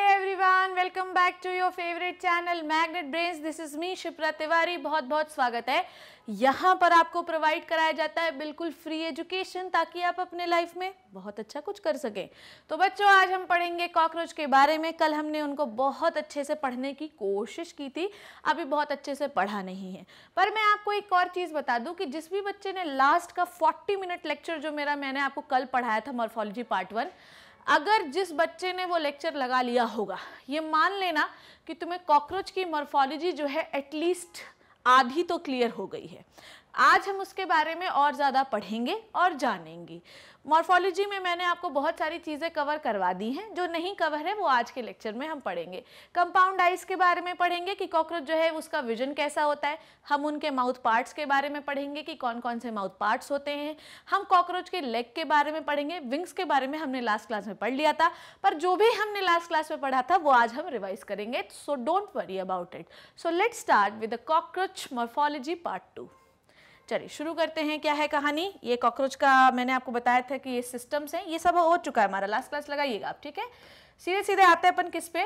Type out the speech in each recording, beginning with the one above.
Welcome back to your favourite channel magnet brains this is me Shipra Tiwari बहुत बहुत स्वागत है यहाँ पर आपको प्रोवाइड कराया जाता है बिल्कुल फ्री एजुकेशन ताकि आप अपने लाइफ में बहुत अच्छा कुछ कर सकें तो बच्चों आज हम पढ़ेंगे कॉकरोच के बारे में कल हमने उनको बहुत अच्छे से पढ़ने की कोशिश की थी अभी बहुत अच्छे से पढ़ा नहीं है पर मैं आपको एक और चीज़ बता दूँ कि जिस भी बच्चे ने लास्ट का फोर्टी मिनट लेक्चर जो मेरा मैंने आपको कल पढ़ाया था मॉर्फोलॉजी पार्ट वन अगर जिस बच्चे ने वो लेक्चर लगा लिया होगा ये मान लेना कि तुम्हें कॉकरोच की मॉर्फोलॉजी जो है एटलीस्ट आधी तो क्लियर हो गई है आज हम उसके बारे में और ज़्यादा पढ़ेंगे और जानेंगे मॉर्फोलॉजी में मैंने आपको बहुत सारी चीज़ें कवर करवा दी हैं जो नहीं कवर है वो आज के लेक्चर में हम पढ़ेंगे कंपाउंड आइज के बारे में पढ़ेंगे कि कॉकरोच जो है उसका विजन कैसा होता है हम उनके माउथ पार्ट्स के बारे में पढ़ेंगे कि कौन कौन से माउथ पार्ट्स होते हैं हम कॉकरोच के लेग के बारे में पढ़ेंगे विंग्स के बारे में हमने लास्ट क्लास में पढ़ लिया था पर जो भी हमने लास्ट क्लास में पढ़ा था वो आज हम रिवाइज करेंगे so don't worry about it so let start with the cockroach morphology part two चलिए शुरू करते हैं क्या है कहानी ये कॉकरोच का मैंने आपको बताया था कि ये सिस्टम्स हैं ये सब हो चुका है हमारा लास्ट क्लास लगाइएगा आप ठीक है सीधे सीधे आते हैं अपन किस पे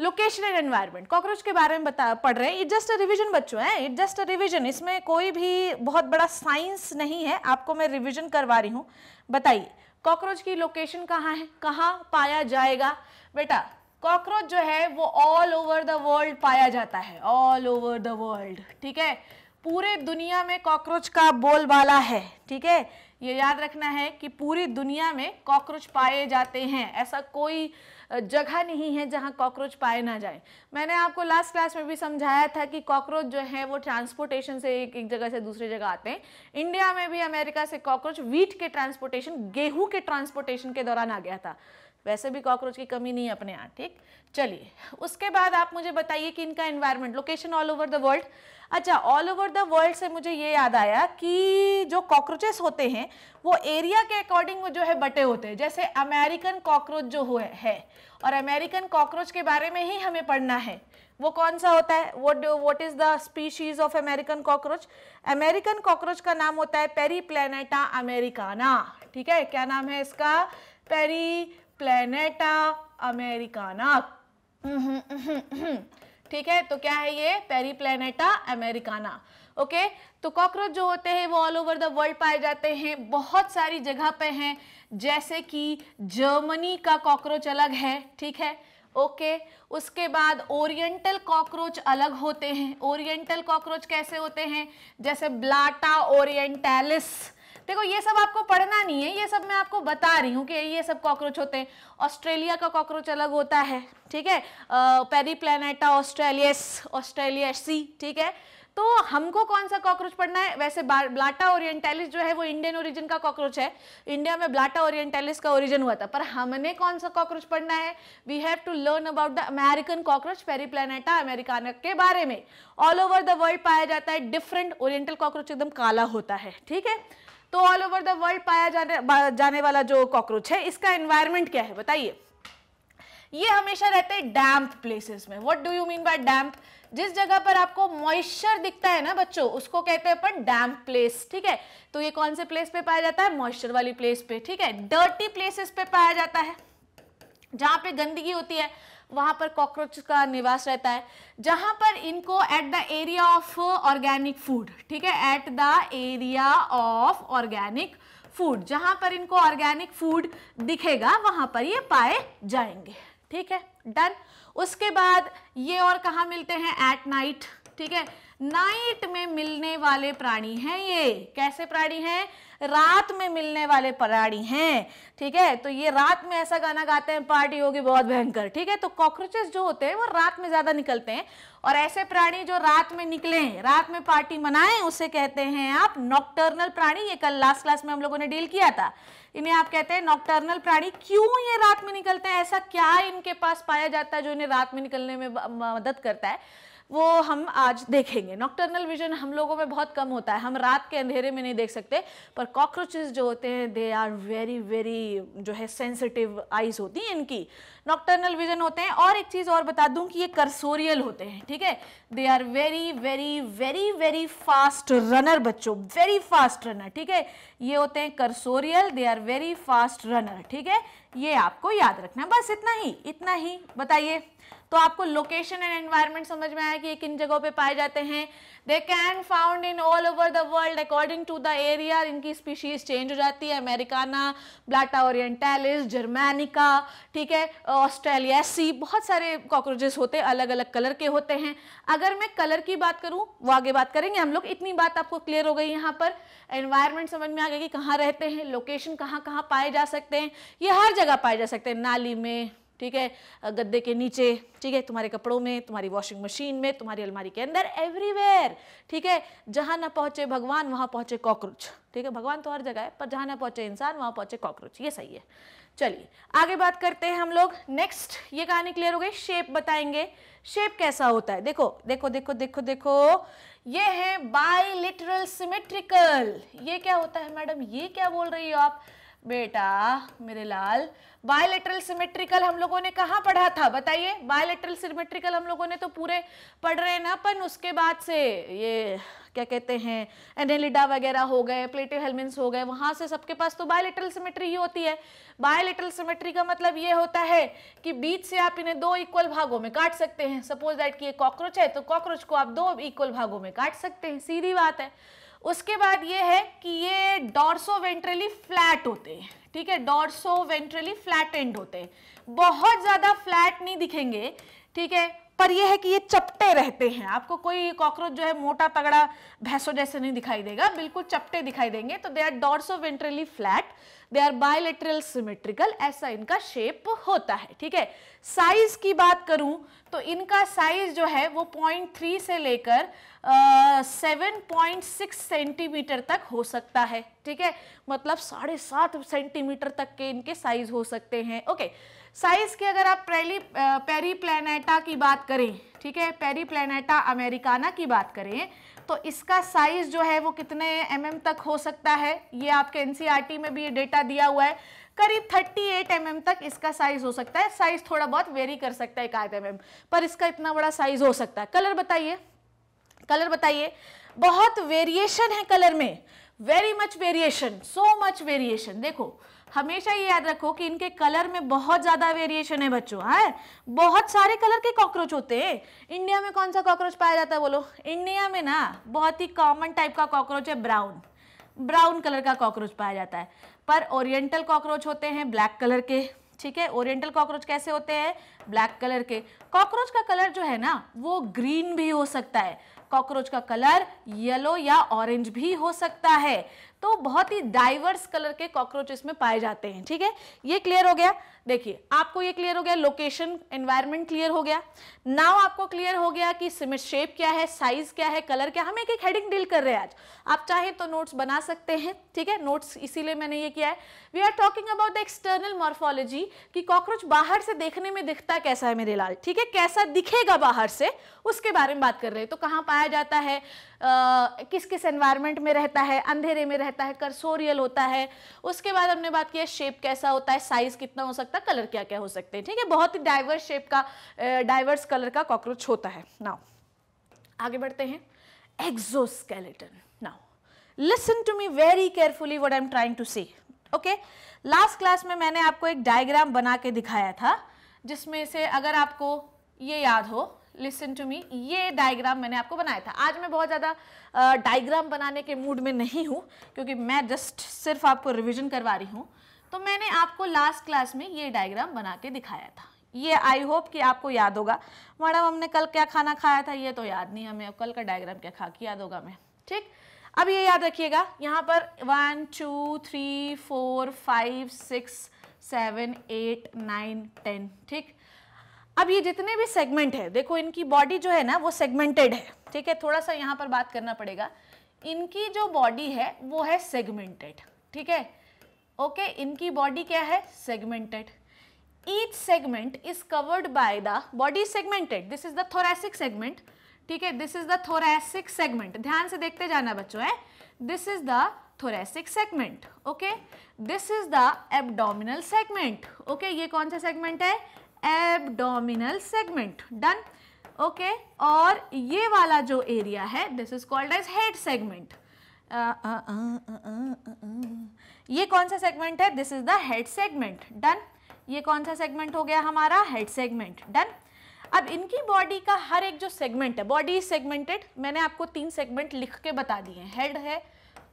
लोकेशन एंड एनवायरनमेंट कॉकरोच के बारे में बता पढ़ रहे हैं इट जस्ट अ रिविजन बच्चों हैं इट जस्ट अ रिविजन इसमें कोई भी बहुत बड़ा साइंस नहीं है आपको मैं रिविजन करवा रही हूँ बताइए कॉकरोच की लोकेशन कहाँ है कहाँ पाया जाएगा बेटा कॉकरोच जो है वो ऑल ओवर द वर्ल्ड पाया जाता है ऑल ओवर द वर्ल्ड ठीक है पूरे दुनिया में कॉकरोच का बोलबाला है ठीक है ये याद रखना है कि पूरी दुनिया में कॉकरोच पाए जाते हैं ऐसा कोई जगह नहीं है जहाँ कॉकरोच पाए ना जाए मैंने आपको लास्ट क्लास में भी समझाया था कि कॉकरोच जो है वो ट्रांसपोर्टेशन से एक एक जगह से दूसरी जगह आते हैं इंडिया में भी अमेरिका से कॉकरोच वीट के ट्रांसपोर्टेशन गेहूं के ट्रांसपोर्टेशन के दौरान आ गया था वैसे भी कॉकरोच की कमी नहीं है अपने यहाँ ठीक चलिए उसके बाद आप मुझे बताइए कि इनका environment location all over the world अच्छा ऑल ओवर द वर्ल्ड से मुझे ये याद आया कि जो कॉकरोचेस होते हैं वो एरिया के अकॉर्डिंग जो है बटे होते हैं जैसे अमेरिकन कॉकरोच जो हुए है और अमेरिकन कॉकरोच के बारे में ही हमें पढ़ना है वो कौन सा होता है what what is the species of American cockroach American cockroach का नाम होता है पेरी प्लेनेटा अमेरिकाना ठीक है क्या नाम है इसका पेरी प्लेनेटा अमेरिकाना ठीक है तो क्या है ये पेरीप्लेनेटा अमेरिकाना ओके तो कॉकरोच जो होते हैं वो ऑल ओवर द वर्ल्ड पाए जाते हैं बहुत सारी जगह पे हैं जैसे कि जर्मनी का कॉकरोच अलग है ठीक है ओके okay? उसके बाद ओरिएंटल कॉकरोच अलग होते हैं ओरिएंटल कॉकरोच कैसे होते हैं जैसे ब्लाटा ओरिएंटेलिस देखो ये सब आपको पढ़ना नहीं है ये सब मैं आपको बता रही हूँ कि ये सब कॉकरोच होते हैं ऑस्ट्रेलिया का कॉकरोच अलग होता है ठीक है पेरी प्लानटा ऑस्ट्रेलियस सी ठीक है तो हमको कौन सा कॉकरोच पढ़ना है वैसे ब्लाटा ओरिएंटालिस जो है वो इंडियन ओरिजिन का कॉकरोच है इंडिया में ब्लाटा ओरिएंटेलिस का ओरिजिन हुआ था पर हमने कौन सा कॉकरोच पढ़ना है we have to learn about the American cockroach periplaneta americana के बारे में ऑल ओवर द वर्ल्ड पाया जाता है डिफरेंट ओरिएंटल कॉकरोच एकदम काला होता है ठीक है तो ऑल ओवर द वर्ल्ड पाया जाने जाने वाला जो कॉकरोच है इसका एनवायरमेंट क्या है बताइए ये हमेशा रहते हैं डैम्प प्लेसेस में what do you mean by damp जिस जगह पर आपको मॉइस्चर दिखता है ना बच्चों उसको कहते हैं अपन डैम्प प्लेस ठीक है तो ये कौन से प्लेस पे पाया जाता है मॉइस्चर वाली प्लेस पे ठीक है डर्टी प्लेसेस पे पाया जाता है जहां पे गंदगी होती है वहां पर कॉकरोच का निवास रहता है जहां पर इनको at the area of organic food ठीक है at the area of organic food जहां पर इनको ऑर्गेनिक फूड दिखेगा वहां पर ये पाए जाएंगे ठीक है डन उसके बाद ये और कहा मिलते हैं एट नाइट ठीक है नाइट में मिलने वाले प्राणी हैं ये कैसे प्राणी हैं रात में मिलने वाले प्राणी हैं ठीक है तो ये रात में ऐसा गाना गाते हैं पार्टी होगी बहुत भयंकर ठीक है तो कॉकरोचेस जो होते हैं वो रात में ज़्यादा निकलते हैं और ऐसे प्राणी जो रात में निकले रात में पार्टी मनाएं उसे कहते हैं आप नॉक्टर्नल प्राणी ये कल लास्ट क्लास में हम लोगों ने डील किया था इन्हें आप कहते हैं नॉक्टर्नल प्राणी क्यों ये रात में निकलते हैं ऐसा क्या इनके पास पाया जाता है जो इन्हें रात में निकलने में मदद करता है वो हम आज देखेंगे नॉक्टर्नल विजन हम लोगों में बहुत कम होता है हम रात के अंधेरे में नहीं देख सकते पर कॉकरोचेस जो होते हैं दे आर वेरी वेरी जो है सेंसिटिव आइज होती हैं इनकी नॉक्टर्नल विजन होते हैं और एक चीज़ और बता दूं कि ये करसोरियल होते हैं ठीक है they are very very very very fast runner बच्चों वेरी फास्ट रनर ठीक है ये होते हैं cursorial they are very fast runner ठीक है ये आपको याद रखना बस इतना ही इतना ही बताइए तो आपको लोकेशन एंड एनवायरनमेंट समझ में आया कि ये किन जगहों पे पाए जाते हैं they can found in all over the world according to the area इनकी स्पीशीज चेंज हो जाती है अमेरिकाना ब्लाटा ओरिएंटालिस जर्मैनिका ठीक है ऑस्ट्रेलिया सी बहुत सारे कॉकरोचेस होते हैं अलग अलग कलर के होते हैं अगर मैं कलर की बात करूँ वो आगे बात करेंगे हम लोग इतनी बात आपको क्लियर हो गई यहाँ पर एनवायरमेंट समझ में आ गया कि कहाँ रहते हैं लोकेशन कहाँ कहाँ पाए जा सकते हैं ये हर जगह पाए जा सकते हैं नाली में ठीक है गद्दे के नीचे ठीक है तुम्हारे कपड़ों में तुम्हारी वॉशिंग मशीन में तुम्हारी अलमारी के अंदर एवरीवेयर ठीक है जहां ना पहुंचे भगवान वहां पहुंचे कॉकरोच ठीक है भगवान तो हर जगह है पर जहां ना पहुंचे इंसान वहां पहुंचे कॉकरोच ये सही है चलिए आगे बात करते हैं हम लोग नेक्स्ट ये कहानी क्लियर हो गई शेप बताएंगे शेप कैसा होता है देखो देखो देखो देखो देखो ये है बाइलिटरल सिमेट्रिकल ये क्या होता है मैडम ये क्या बोल रही हो आप बेटा मेरे लाल बायोलेटरल सिमेट्रिकल हम लोगों ने कहाँ पढ़ा था बताइए बायोलेट्रल सिमेट्रिकल हम लोगों ने तो पूरे पढ़ रहे हैं ना पर उसके बाद से ये क्या कहते हैं एनेलिडा वगैरह हो गए प्लेटिव हेलमेंट्स हो गए वहाँ से सबके पास तो बायोलेट्रल सिमेट्री ही होती है बायोलेट्रल सिमेट्री का मतलब ये होता है कि बीच से आप इन्हें दो इक्वल भागों में काट सकते हैं सपोज दैट कि ये कॉकरोच है तो कॉकरोच को आप दो इक्वल भागों में काट सकते हैं सीधी बात है उसके बाद ये है कि ये डॉर्सो वेंट्रली फ्लैट होते हैं ठीक है डॉर्सो वेंट्रली फ्लैट एंड होते हैं बहुत ज़्यादा फ्लैट नहीं दिखेंगे ठीक है पर यह है कि ये चपटे रहते हैं आपको कोई कॉकरोच जो है मोटा तगड़ा भैंसों जैसे नहीं दिखाई देगा बिल्कुल चपटे दिखाई देंगे तो they are dorso ventrally flat they are bilateral symmetrical ऐसा इनका शेप होता है ठीक है साइज की बात करूं तो इनका साइज जो है वो पॉइंट थ्री से लेकर सेवन पॉइंट सिक्स सेंटीमीटर तक हो सकता है ठीक है मतलब साढ़े सात सेंटीमीटर तक के इनके साइज हो सकते हैं ओके साइज की अगर आप प्रेली पेरी प्लेनेटा की बात करें ठीक है पेरी प्लेनेटा अमेरिकाना की बात करें तो इसका साइज जो है वो कितने एम mm तक हो सकता है ये आपके एनसीईआरटी e में भी ये डेटा दिया हुआ है करीब 38 एट mm तक इसका साइज हो सकता है साइज थोड़ा बहुत वेरी कर सकता है एक आध एम पर इसका इतना बड़ा साइज हो सकता है कलर बताइए कलर बताइए बहुत वेरिएशन है कलर में very much variation so much variation देखो हमेशा ये याद रखो कि इनके कलर में बहुत ज़्यादा वेरिएशन है बच्चों है बहुत सारे कलर के कॉकरोच होते हैं इंडिया में कौन सा कॉकरोच पाया जाता है बोलो इंडिया में ना बहुत ही कॉमन टाइप का कॉकरोच है ब्राउन ब्राउन कलर का कॉकरोच पाया जाता है पर ओरिएंटल कॉकरोच होते हैं ब्लैक कलर के ठीक है ओरिएंटल कॉकरोच कैसे होते हैं ब्लैक कलर के कॉकरोच का कलर जो है ना वो ग्रीन भी हो सकता है कॉकरोच का कलर येलो या ऑरेंज भी हो सकता है तो बहुत ही डाइवर्स कलर के कॉकरोच इसमें पाए जाते हैं ठीक है ये क्लियर हो गया देखिए आपको ये क्लियर हो गया लोकेशन एनवायरनमेंट क्लियर हो गया नाउ आपको क्लियर हो गया कि सिमेंट शेप क्या है साइज क्या है कलर क्या हम एक एक हेडिंग डील कर रहे हैं आज आप चाहे तो नोट्स बना सकते हैं ठीक है नोट्स इसीलिए मैंने ये किया है we are talking about the external morphology कि कॉकरोच बाहर से देखने में दिखता कैसा है मेरे लाल ठीक है कैसा दिखेगा बाहर से उसके बारे में बात कर रहे हैं तो कहाँ पाया जाता है आ, किस किस एनवायरनमेंट में रहता है अंधेरे में रहता है करसोरियल होता है उसके बाद हमने बात किया शेप कैसा होता है साइज कितना हो सकता सकता कलर क्या क्या हो सकते हैं ठीक है बहुत ही डाइवर्स शेप का डाइवर्स कलर का कॉकरोच होता है नाउ आगे बढ़ते हैं exoskeleton. Now listen to me very carefully what I am trying to see okay last class में मैंने आपको एक डायग्राम बना के दिखाया था जिसमें से अगर आपको ये याद हो लिसन टू मी ये डायग्राम मैंने आपको बनाया था आज मैं बहुत ज़्यादा डायग्राम बनाने के मूड में नहीं हूँ क्योंकि मैं जस्ट सिर्फ आपको रिविजन करवा रही हूँ तो मैंने आपको लास्ट क्लास में ये डायग्राम बना के दिखाया था ये आई होप कि आपको याद होगा मैडम हमने कल क्या खाना खाया था ये तो याद नहीं हमें कल का डायग्राम क्या खा के याद होगा हमें ठीक अब ये याद रखिएगा यहाँ पर one two three four five six seven eight nine ten ठीक अब ये जितने भी सेगमेंट है देखो इनकी बॉडी जो है ना वो सेगमेंटेड है ठीक है थोड़ा सा यहाँ पर बात करना पड़ेगा इनकी जो बॉडी है वो है सेगमेंटेड ठीक है ओके इनकी बॉडी क्या है segmented each segment is covered by the body segmented this is the thoracic segment ठीक है this is the thoracic segment ध्यान से देखते जाना बच्चों है this is the thoracic segment okay this is the abdominal segment okay ये कौन सा सेगमेंट है एबडोमिनल सेगमेंट डन ओके और ये वाला जो एरिया है this is called as head segment ये कौन सा सेगमेंट है this is the head segment done ये कौन सा सेगमेंट हो गया हमारा हेड सेगमेंट डन अब इनकी बॉडी का हर एक जो सेगमेंट है बॉडी इज सेगमेंटेड मैंने आपको तीन सेगमेंट लिख के बता दिए हेड है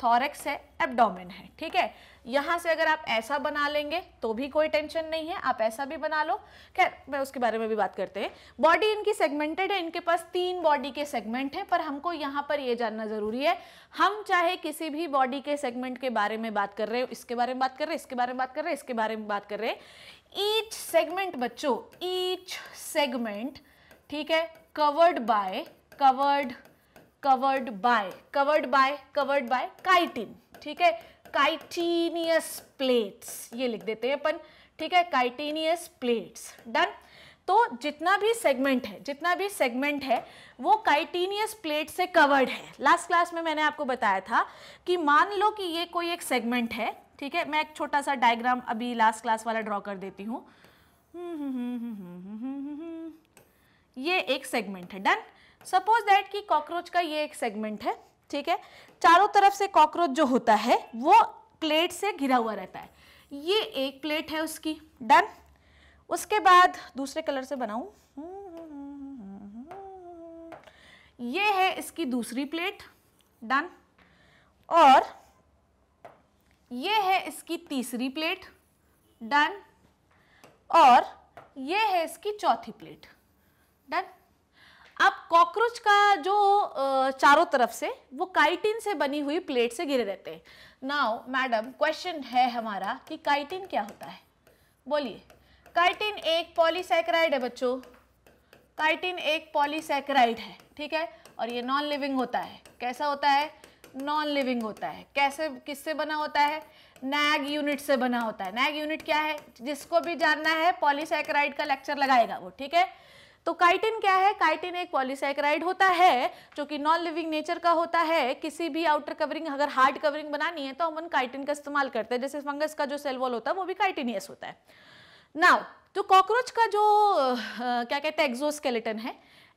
थॉरेक्स है एब्डोमेन है ठीक है यहां से अगर आप ऐसा बना लेंगे तो भी कोई टेंशन नहीं है आप ऐसा भी बना लो खैर मैं उसके बारे में भी बात करते हैं बॉडी इनकी सेगमेंटेड है इनके पास तीन बॉडी के सेगमेंट हैं पर हमको यहां पर यह जानना ज़रूरी है हम चाहे किसी भी बॉडी के सेगमेंट के बारे में बात कर रहे हो इसके बारे में बात कर रहे हैं इसके बारे में बात कर रहे हैं इसके बारे में बात कर रहे हैं ईच सेगमेंट बच्चों ईच सेगमेंट ठीक है covered by covered covered by covered by covered by chitin ठीक है काइटीनियस प्लेट्स ये लिख देते हैं अपन ठीक है काइटीनियस प्लेट्स डन तो जितना भी सेगमेंट है जितना भी सेगमेंट है वो काइटीनियस प्लेट से कवर्ड है लास्ट क्लास में मैंने आपको बताया था कि मान लो कि ये कोई एक सेगमेंट है ठीक है मैं एक छोटा सा डायग्राम अभी लास्ट क्लास वाला ड्रॉ कर देती हूँ ये एक सेगमेंट है डन सपोज दैट कि कॉकरोच का ये एक सेगमेंट है ठीक है चारों तरफ से कॉकरोच जो होता है वो प्लेट से घिरा हुआ रहता है ये एक प्लेट है उसकी डन उसके बाद दूसरे कलर से बनाऊं ये है इसकी दूसरी प्लेट डन और ये है इसकी तीसरी प्लेट डन और ये है इसकी चौथी प्लेट डन अब कॉकरोच का जो चारों तरफ से वो काइटिन से बनी हुई प्लेट से घिरे रहते हैं नाउ मैडम क्वेश्चन है हमारा कि काइटिन क्या होता है बोलिए काइटिन एक पॉलीसेक्राइड है बच्चों काइटिन एक पॉलीसेक्राइड है ठीक है और ये नॉन लिविंग होता है कैसा होता है नॉन लिविंग होता है कैसे किससे बना होता है नैग यूनिट से बना होता है नैग यूनिट क्या है जिसको भी जानना है पॉलीसेक्राइड का लेक्चर लगाएगा वो ठीक है तो काइटिन क्या है काइटिन एक पॉलीसेक्राइड होता है जो कि नॉन लिविंग नेचर का होता है किसी भी आउटर कवरिंग अगर हार्ड कवरिंग बनानी है तो हम काइटिन का इस्तेमाल करते हैं जैसे फंगस का जो सेल वॉल होता है वो भी काइटिनियस होता है नाउ जो कॉकरोच का जो आ, क्या कहते हैं एक्जोस्केलेटन है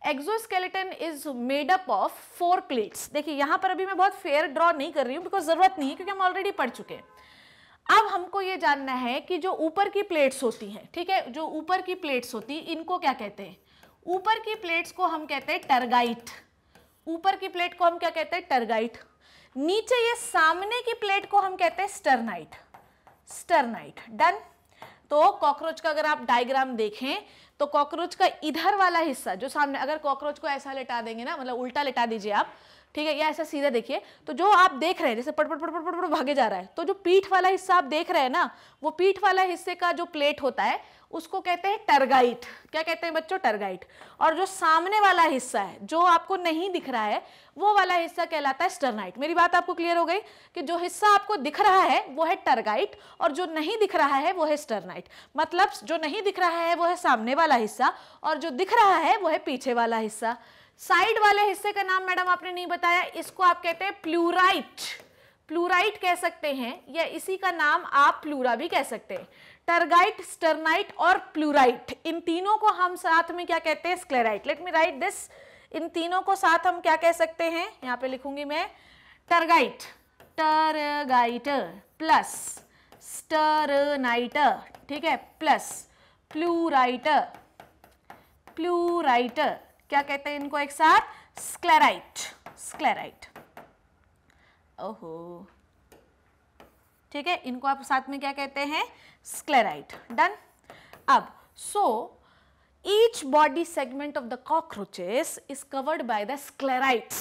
exoskeleton is made up of four plates देखिए यहाँ पर अभी मैं बहुत फेयर ड्रॉ नहीं कर रही हूँ बिकॉज ज़रूरत नहीं है क्योंकि हम ऑलरेडी पढ़ चुके हैं अब हमको ये जानना है कि जो ऊपर की प्लेट्स होती हैं ठीक है जो ऊपर की प्लेट्स होती इनको क्या कहते हैं ऊपर की प्लेट्स को हम कहते हैं टर्गाइट ऊपर की प्लेट को हम क्या कहते हैं टर्गाइट नीचे ये सामने की प्लेट को हम कहते हैं स्टरनाइट स्टरनाइट डन तो कॉकरोच का अगर आप डायग्राम देखें तो कॉकरोच का इधर वाला हिस्सा जो सामने अगर कॉकरोच को ऐसा लेटा देंगे ना मतलब उल्टा लेटा दीजिए आप ठीक है या ऐसा सीधा देखिए तो जो आप देख रहे हैं जैसे पटपट पटपट पटपट भागे जा रहा है तो जो पीठ वाला हिस्सा आप देख रहे हैं ना वो पीठ वाला हिस्से का जो प्लेट होता है उसको कहते हैं टर्गाइट क्या कहते हैं बच्चों टर्गाइट और जो सामने वाला हिस्सा है जो आपको नहीं दिख रहा है वो वाला हिस्सा कहलाता है स्टर्नाइट मेरी बात आपको क्लियर हो गई कि जो हिस्सा आपको दिख रहा है वो है टर्गाइट और जो नहीं दिख रहा है वो है स्टर्नाइट मतलब जो नहीं दिख रहा है वो है सामने वाला हिस्सा और जो दिख रहा है वो है पीछे वाला हिस्सा साइड वाले हिस्से का नाम मैडम आपने नहीं बताया इसको आप कहते हैं प्लूराइट प्लूराइट कह सकते हैं या इसी का नाम आप प्लूरा भी कह सकते हैं टर्गाइट स्टर्नाइट और प्लूराइट इन तीनों को हम साथ में क्या कहते हैं sclerite let me write this इन तीनों को साथ हम क्या कह सकते हैं यहां पे लिखूंगी मैं टर्गाइट टर्गाइट प्लस स्टरनाइट ठीक है प्लस प्लूराइट प्लूराइट क्या कहते हैं इनको एक साथ स्क्लेराइट स्क्लेराइट ओहो ठीक है इनको आप साथ में क्या कहते हैं स्क्लेराइट डन अब so each body segment of the cockroaches is covered by the sclerites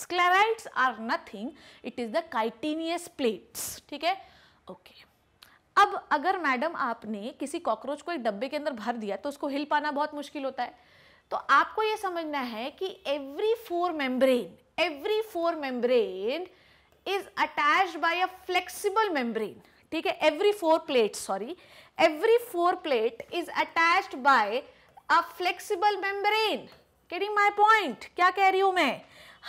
sclerites are nothing it is the chitinous plates ठीक है ओके अब अगर मैडम आपने किसी कॉकरोच को एक डब्बे के अंदर भर दिया तो उसको हिल पाना बहुत मुश्किल होता है तो आपको यह समझना है कि every four membrane every four membrane is attach by a flexible membrane ठीक है every four plate sorry every four plate is attached by a flexible membrane getting my point क्या कह रही हूं मैं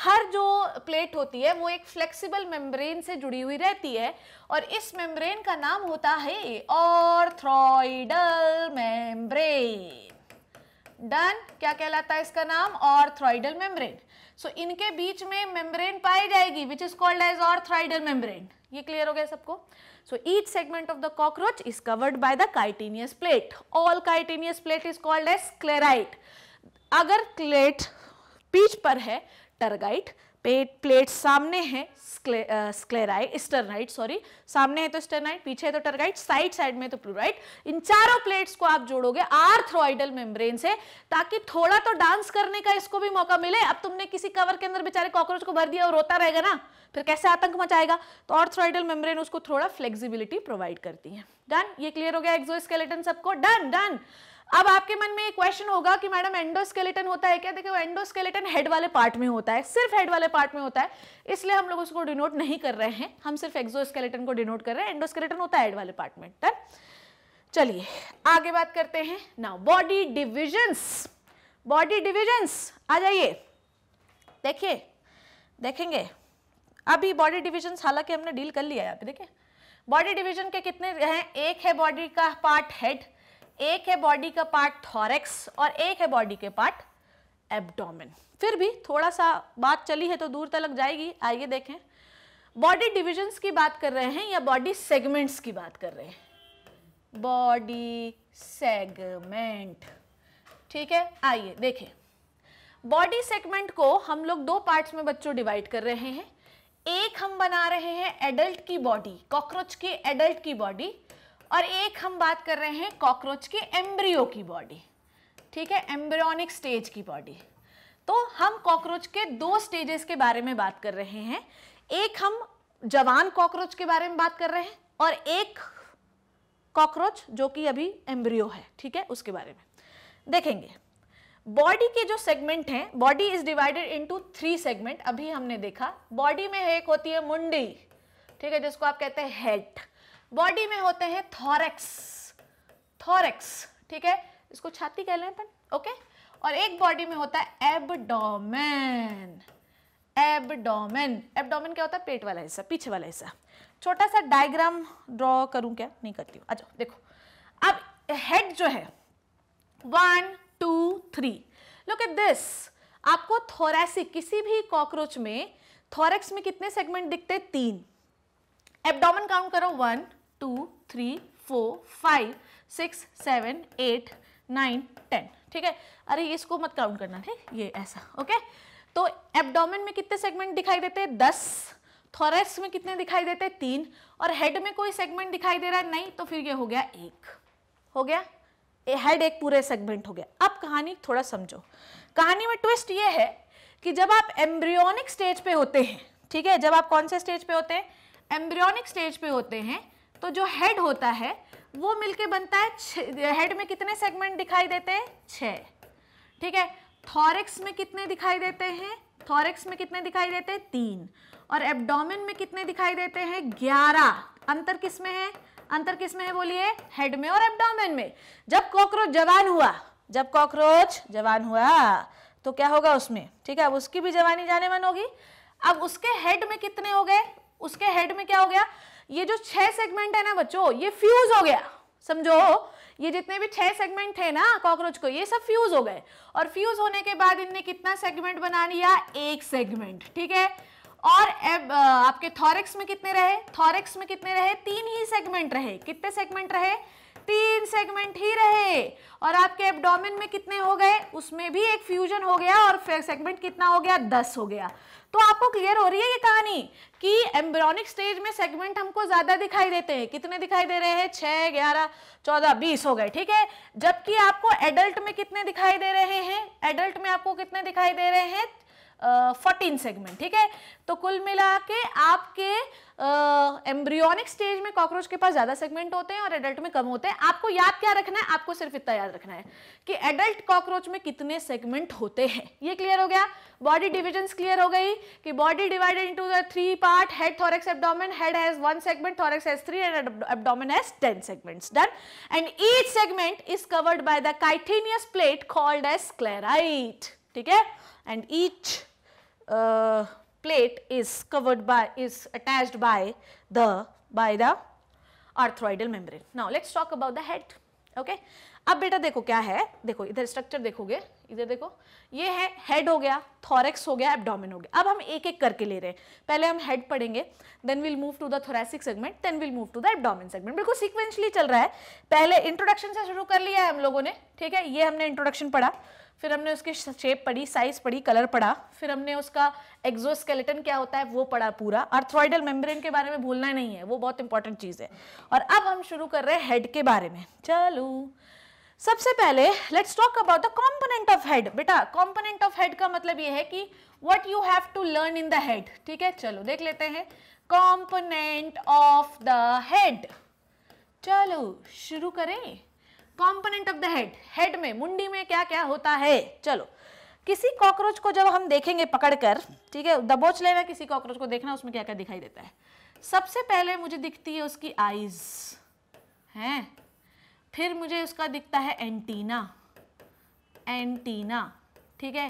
हर जो प्लेट होती है वो एक फ्लेक्सिबल मेम्ब्रेन से जुड़ी हुई रहती है और इस मेम्ब्रेन का नाम होता है ऑर्थ्रॉइडल मेम्ब्रेन डन क्या कहलाता है इसका नाम ऑर्थ्रॉइडल मेम्ब्रेन सो इनके बीच में मेम्ब्रेन पाई जाएगी which is called as arthrodial membrane ये क्लियर हो गया सबको So each segment of the cockroach is covered by the chitinous plate. All chitinous plate is called as sclerite. अगर plate पीच पर है tergite. पेट प्लेट सामने है स्क्लेराइट स्टरनाइट सॉरी सामने है तो स्टरनाइट पीछे है तो टर्गाइट साइड साइड में तो प्लूराइट इन चारों प्लेट्स को आप जोड़ोगे आर्थ्रोइडल मेम्ब्रेन से ताकि थोड़ा तो डांस करने का इसको भी मौका मिले अब तुमने किसी कवर के अंदर बेचारे कॉकरोच को भर दिया और रोता रहेगा ना फिर कैसे आतंक मचाएगा तो आर्थ्रोइडल मेम्ब्रेन उसको थोड़ा फ्लेक्सिबिलिटी प्रोवाइड करती है डन ये क्लियर हो गया एक्सोस्केलेटन सबको डन डन अब आपके मन में एक क्वेश्चन होगा कि मैडम एंडोस्केलेटन होता है क्या देखो एंडोस्केलेटन हेड वाले पार्ट में होता है सिर्फ हेड वाले पार्ट में होता है इसलिए हम लोग उसको डिनोट नहीं कर रहे हैं हम सिर्फ एक्सोस्केलेटन को डिनोट कर रहे हैं एंडोस्केलेटन होता है हेड वाले पार्ट में डन चलिए आगे बात करते हैं now body divisions body divisions आ जाइए देखिए देखेंगे अभी बॉडी डिविजन्स हालांकि हमने डील कर लिया है आप देखिए बॉडी डिविजन के कितने हैं एक है बॉडी का पार्ट हेड एक है बॉडी का पार्ट थॉरेक्स और एक है बॉडी के पार्ट एब्डोमेन फिर भी थोड़ा सा बात चली है तो दूर तक जाएगी आइए देखें बॉडी डिविजन्स की बात कर रहे हैं या बॉडी सेगमेंट्स की बात कर रहे हैं बॉडी सेगमेंट ठीक है आइए देखें बॉडी सेगमेंट को हम लोग दो पार्ट्स में बच्चों डिवाइड कर रहे हैं एक हम बना रहे हैं एडल्ट की बॉडी कॉकरोच के एडल्ट की बॉडी और एक हम बात कर रहे हैं कॉकरोच के एम्ब्रियो की बॉडी ठीक है एम्ब्रियोनिक स्टेज की बॉडी तो हम कॉकरोच के दो स्टेजेस के बारे में बात कर रहे हैं एक हम जवान कॉकरोच के बारे में बात कर रहे हैं और एक कॉकरोच जो कि अभी एम्ब्रियो है ठीक है उसके बारे में देखेंगे बॉडी के जो सेगमेंट हैं body is divided into three segment अभी हमने देखा बॉडी में एक होती है मुंडी ठीक है जिसको आप कहते हैं हेड बॉडी में होते हैं थॉरेक्स थॉरेक्स ठीक है इसको छाती कह लें अपन ओके और एक बॉडी में होता है एबडोमेन एबडोमेन एबडोमेन क्या होता है पेट वाला हिस्सा पीछे वाला हिस्सा छोटा सा डायग्राम ड्रॉ करूं क्या नहीं करती हूँ अच्छा जाओ देखो अब हेड जो है one two three look at this आपको थोरेसिक किसी भी कॉकरोच में थोरेक्स में कितने सेगमेंट दिखते हैं तीन एब्डोमेन काउंट करो one two three four five six seven eight nine ten ठीक है अरे इसको मत काउंट करना ठीक ये ऐसा ओके तो एब्डोमेन में कितने सेगमेंट दिखाई देते हैं दस थोरेक्स में कितने दिखाई देते हैं तीन और हेड में कोई सेगमेंट दिखाई दे रहा है नहीं तो फिर ये हो गया एक हो गया हेड एक पूरे सेगमेंट हो गया अब कहानी थोड़ा समझो कहानी में ट्विस्ट ये है कि जब आप एम्ब्रियोनिक स्टेज पे होते हैं ठीक है जब आप कौन से स्टेज पे होते हैं एम्ब्रियोनिक स्टेज पे होते हैं तो जो हेड होता है वो मिलके बनता है हेड में कितने सेगमेंट दिखाई देते हैं छ ठीक है थॉरेक्स में कितने दिखाई देते हैं थॉरेक्स में कितने दिखाई देते हैं तीन और एब्डोमिन में कितने दिखाई देते हैं ग्यारह अंतर किस में है अंतर किस में है बोलिए हेड में और एब्डोमेन में जब कॉकरोच जवान हुआ जब कॉकरोच जवान हुआ तो क्या होगा उसमें ठीक है अब उसकी भी जवानी जाने मन होगी अब उसके हेड में कितने हो गए उसके हेड में क्या हो गया ये जो छह सेगमेंट है ना बच्चों ये फ्यूज हो गया समझो ये जितने भी छह सेगमेंट थे ना कॉकरोच को ये सब फ्यूज हो गए और फ्यूज होने के बाद इनने कितना सेगमेंट बना लिया एक सेगमेंट ठीक है और एब, आपके थॉरेक्स में कितने रहे थॉरेक्स में कितने रहे तीन ही सेगमेंट रहे कितने सेगमेंट रहे तीन सेगमेंट ही रहे और आपके एब्डोमिन में कितने हो गए उसमें भी एक फ्यूजन हो गया और सेगमेंट कितना हो गया दस हो गया तो आपको क्लियर हो रही है ये कहानी कि एम्ब्रॉनिक स्टेज में सेगमेंट हमको ज्यादा दिखाई देते हैं कितने दिखाई दे रहे हैं छह ग्यारह चौदह बीस हो गए ठीक है जबकि आपको एडल्ट में कितने दिखाई दे रहे हैं एडल्ट में आपको कितने दिखाई दे रहे हैं फोर्टीन सेगमेंट ठीक है तो कुल मिला के आपके एम्ब्रियोनिक स्टेज में कॉकरोच के पास ज़्यादा सेगमेंट होते हैं और एडल्ट में कम होते हैं आपको याद क्या रखना है आपको सिर्फ इतना याद रखना है कि एडल्ट कॉकरोच में कितने सेगमेंट होते हैं ये क्लियर हो गया बॉडी डिविजन्स क्लियर हो गई कि body divided into the three part head thorax abdomen head has one segment thorax has three and abdomen has ten segments done and each segment is covered by the chitinous plate called as sclerite ठीक है and each uh, plate is covered by is attached by the by the arthroidal membrane. Now let's talk about the head. Okay. अब बेटा देखो क्या है देखो इधर structure देखोगे इधर देखो ये है हेड हो गया थॉरेक्स हो गया एब्डोमिन हो गया अब हम एक एक करके ले रहे हैं पहले हम हेड पढ़ेंगे then will move to the thoracic segment then will move to the abdomen segment बिल्कुल सीक्वेंशली चल रहा है पहले इंट्रोडक्शन से शुरू कर लिया है हम लोगों ने ठीक है ये हमने इंट्रोडक्शन पढ़ा फिर हमने उसकी शेप पढ़ी साइज पढ़ी कलर पढ़ा फिर हमने उसका एक्जोस्केलेटन क्या होता है वो पढ़ा पूरा अर्थ्रॉइडल मेम्ब्रेन के बारे में भूलना नहीं है वो बहुत इंपॉर्टेंट चीज़ है और अब हम शुरू कर रहे हैं हेड के बारे में चलो सबसे पहले let's talk about the component of head बेटा कॉम्पोनेंट ऑफ हेड का मतलब ये है कि what you have to learn in the head ठीक है चलो देख लेते हैं कॉम्पोनेंट ऑफ द हेड चलो शुरू करें component of the head head में मुंडी में क्या क्या होता है चलो किसी कॉकरोच को जब हम देखेंगे पकड़कर ठीक है दबोच लेना किसी कॉकरोच को देखना उसमें क्या क्या दिखाई देता है सबसे पहले मुझे दिखती है उसकी आईज हैं फिर मुझे उसका दिखता है एंटीना एंटीना ठीक है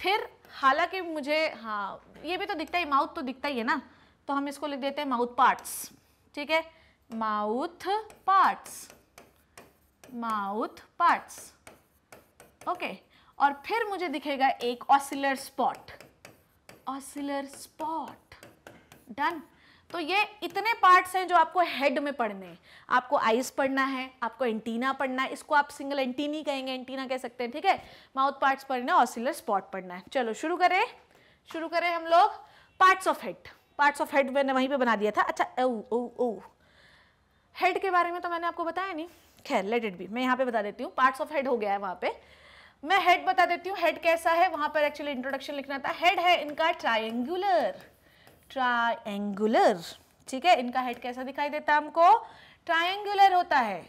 फिर हालांकि मुझे हाँ ये भी तो दिखता है माउथ तो दिखता ही है ना तो हम इसको लिख देते हैं माउथ पार्ट्स ठीक है mouth parts mouth parts okay और फिर मुझे दिखेगा एक ocellar spot ocellar spot done तो ये इतने पार्ट्स हैं जो आपको हेड में पढ़ने आपको आइस पढ़ना है आपको एंटीना पढ़ना है इसको आप सिंगल एंटीनी कहेंगे एंटीना कह सकते हैं ठीक है माउथ पार्ट्स पढ़ना है ऑसिलर स्पॉट पढ़ना है चलो शुरू करें शुरू करें हम लोग parts of head parts of head मैंने वहीं पे बना दिया था अच्छा ओ ओ ओ हेड के बारे में तो मैंने आपको बताया नहीं खैर लेट इट बी मैं यहाँ पे बता देती हूँ पार्ट्स ऑफ हेड हो गया है वहाँ पे मैं हेड बता देती हूँ हेड कैसा है वहाँ पर एक्चुअली इंट्रोडक्शन लिखना था हेड है इनका ट्राइंगुलर ट्राइंगुलर ठीक है इनका हेड कैसा दिखाई देता है हमको ट्राइंगुलर होता है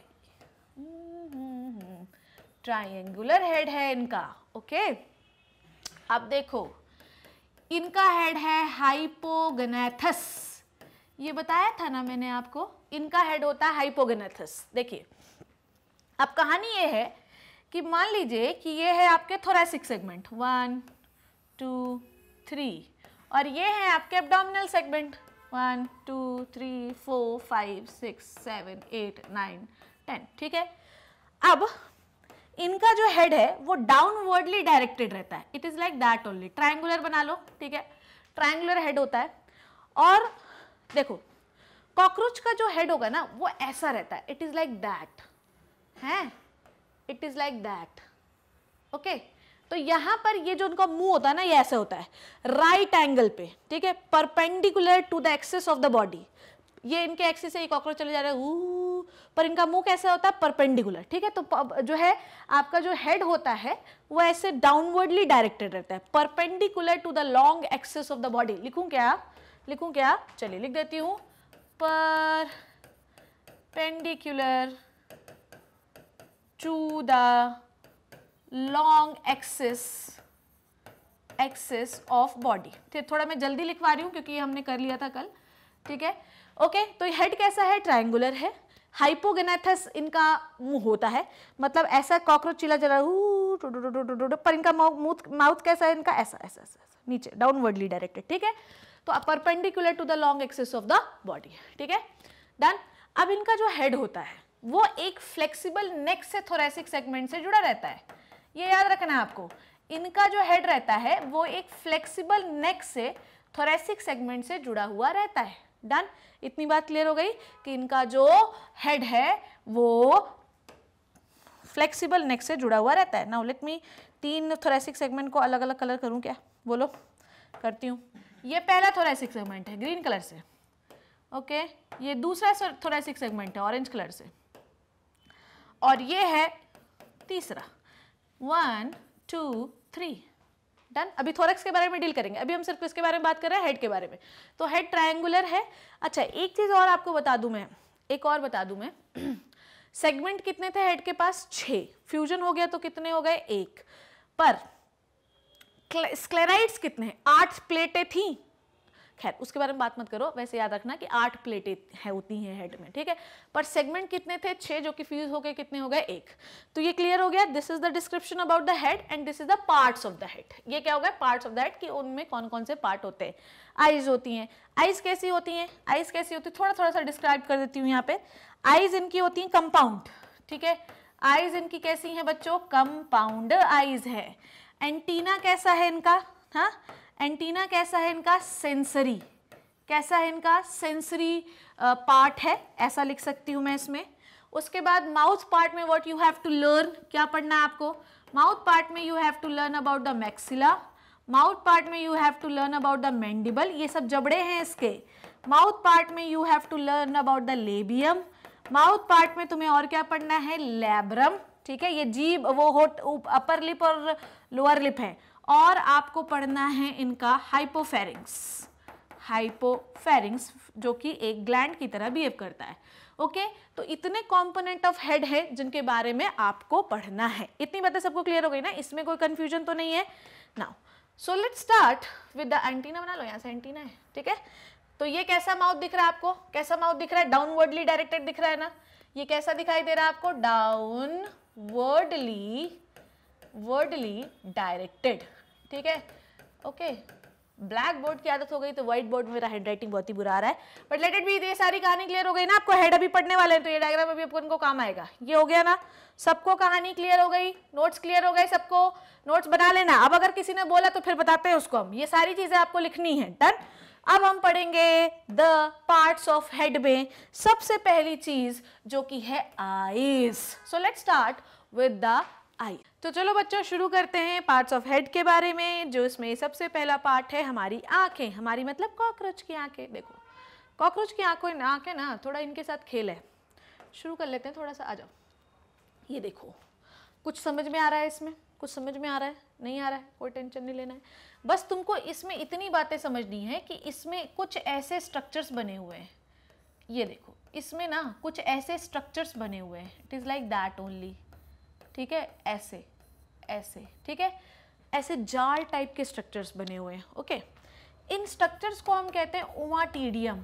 ट्राइंगुलर हेड है इनका ओके अब देखो इनका हेड है हाइपोगनेथस ये बताया था ना मैंने आपको इनका हेड होता है हाइपोगनेथस देखिए अब कहानी ये है कि मान लीजिए कि ये है आपके thoracic segment one two three और ये है आपके abdominal segment one two three four five six seven eight nine ten ठीक है अब इनका जो हेड है वो डाउनवर्डली डायरेक्टेड रहता है it is like that only triangular बना लो ठीक है ट्राइंगुलर हेड होता है और देखो कॉकरोच का जो हेड होगा ना वो ऐसा रहता है इट इज़ लाइक दैट है it is like that okay तो यहां पर ये जो उनका मुंह होता है ना ये ऐसे होता है राइट right एंगल पे ठीक है perpendicular to the axis of the body ये इनके एक्सेस से एक कॉकरोच चले जा रहे हैं पर इनका मुंह कैसा होता है परपेंडिकुलर ठीक है तो जो है आपका जो हेड होता है वो ऐसे डाउनवर्डली डायरेक्टेड रहता है perpendicular to the long axis of the body लिखू क्या लिखू क्या चलिए लिख देती हूँ perpendicular to the long axis axis of body ठीक थोड़ा मैं जल्दी लिखवा रही हूँ क्योंकि ये हमने कर लिया था कल ठीक है ओके तो हेड कैसा है ट्राइंगुलर है हाइपोगेनाथस इनका मुंह होता है मतलब ऐसा कॉकरोच चिला जला पर इनका माउथ माउथ कैसा है इनका ऐसा ऐसा ऐसा, ऐसा नीचे डाउनवर्डली डायरेक्टेड ठीक है तो perpendicular to the long axis of the body ठीक है डन अब इनका जो हेड होता है वो एक फ्लेक्सिबल नेक से थोरेसिक सेगमेंट से जुड़ा रहता है ये याद रखना है आपको इनका जो हेड रहता है वो एक फ्लेक्सिबल नेक से थोरेसिक सेगमेंट से जुड़ा हुआ रहता है डन इतनी बात क्लियर हो गई कि इनका जो हेड है वो फ्लेक्सिबल नेक से जुड़ा हुआ रहता है नाउ लेट मी तीन थोरेसिक सेगमेंट को अलग अलग कलर करूं क्या बोलो करती हूँ ये पहला थोरेसिक सेगमेंट है ग्रीन कलर से ओके okay? ये दूसरा थोरेसिक सेगमेंट है ऑरेंज कलर से और ये है तीसरा वन टू थ्री डन अभी थोरक्स के बारे में डील करेंगे अभी हम सिर्फ इसके बारे में बात कर रहे हैं हेड के बारे में तो हेड ट्रायंगुलर है अच्छा एक चीज़ और आपको बता दू मैं एक और बता दू मैं सेगमेंट कितने थे हेड के पास छः फ्यूजन हो गया तो कितने हो गए एक पर स्क्लेराइड्स कितने आठ प्लेटें थी खैर उसके बारे में बात मत करो वैसे याद रखना कि आठ प्लेटें हैं होती हैं हेड में ठीक है पर सेगमेंट कितने थे छः जो कि फ्यूज हो गए कितने हो गए एक तो ये क्लियर हो गया this is the description about the head and this is the parts of the head ये क्या हो गया पार्ट्स ऑफ द हेड कि उनमें कौन कौन से पार्ट होते हैं आइज होती हैं आइज कैसी होती हैं आइज कैसी होती है थोड़ा थोड़ा सा डिस्क्राइब कर देती हूँ यहाँ पे आइज इनकी होती हैं कंपाउंड ठीक है आइज इनकी कैसी हैं बच्चों कंपाउंड आइज है एंटीना कैसा है इनका हाँ एंटीना कैसा है इनका सेंसरी कैसा है इनका सेंसरी पार्ट है ऐसा लिख सकती हूँ मैं इसमें उसके बाद माउथ पार्ट में what you have to learn क्या पढ़ना है आपको माउथ पार्ट में you have to learn about the maxilla mouth part में you have to learn about the mandible ये सब जबड़े हैं इसके माउथ पार्ट में you have to learn about the labium mouth part में तुम्हें और क्या पढ़ना है लेबरम ठीक है ये जीभ वो होट अपर लिप और लोअर लिप है और आपको पढ़ना है इनका हाइपोफेरिंग्स हाइपोफेरिंग्स जो कि एक ग्लैंड की तरह बिहेव करता है ओके okay? तो इतने कंपोनेंट ऑफ हेड है जिनके बारे में आपको पढ़ना है इतनी बातें सबको क्लियर हो गई ना इसमें कोई कंफ्यूजन तो नहीं है now so let start with the antenna बना लो यहाँ से एंटीना है ठीक है तो ये कैसा माउथ दिख रहा है आपको कैसा माउथ दिख रहा है डाउनवर्डली डायरेक्टेड दिख रहा है ना ये कैसा दिखाई दे रहा है आपको डाउनवर्डली वर्डली डायरेक्टेड ठीक है ओके ब्लैक बोर्ड की आदत हो गई तो व्हाइट बोर्ड में मेरा हैंड राइटिंग बहुत ही बुरा आ रहा है बट लेट इट बी ये सारी कहानी क्लियर हो गई ना आपको हेड अभी पढ़ने वाले हैं तो ये डायग्राम अभी आपको उनको काम आएगा ये हो गया ना सबको कहानी क्लियर हो गई नोट्स क्लियर हो गए सबको नोट्स बना लेना अब अगर किसी ने बोला तो फिर बताते हैं उसको हम ये सारी चीज़ें आपको लिखनी है डन अब हम पढ़ेंगे द पार्ट्स ऑफ हेड में सबसे पहली चीज जो कि है eyes so let start with the eye तो चलो बच्चों शुरू करते हैं पार्ट्स ऑफ हेड के बारे में जो इसमें सबसे पहला पार्ट है हमारी आंखें हमारी मतलब कॉकरोच की आंखें देखो कॉकरोच की आंखों आंखें ना थोड़ा इनके साथ खेल है शुरू कर लेते हैं थोड़ा सा आ जाओ ये देखो कुछ समझ में आ रहा है इसमें कुछ समझ में आ रहा है नहीं आ रहा है कोई टेंशन नहीं लेना है बस तुमको इसमें इतनी बातें समझनी है कि इसमें कुछ ऐसे स्ट्रक्चर्स बने हुए हैं ये देखो इसमें ना कुछ ऐसे स्ट्रक्चर्स बने हुए हैं it is like that only ठीक है ऐसे ऐसे ठीक है ऐसे जाल टाइप के स्ट्रक्चर्स बने हुए हैं ओके इन स्ट्रक्चर्स को हम कहते हैं ओमा टीडियम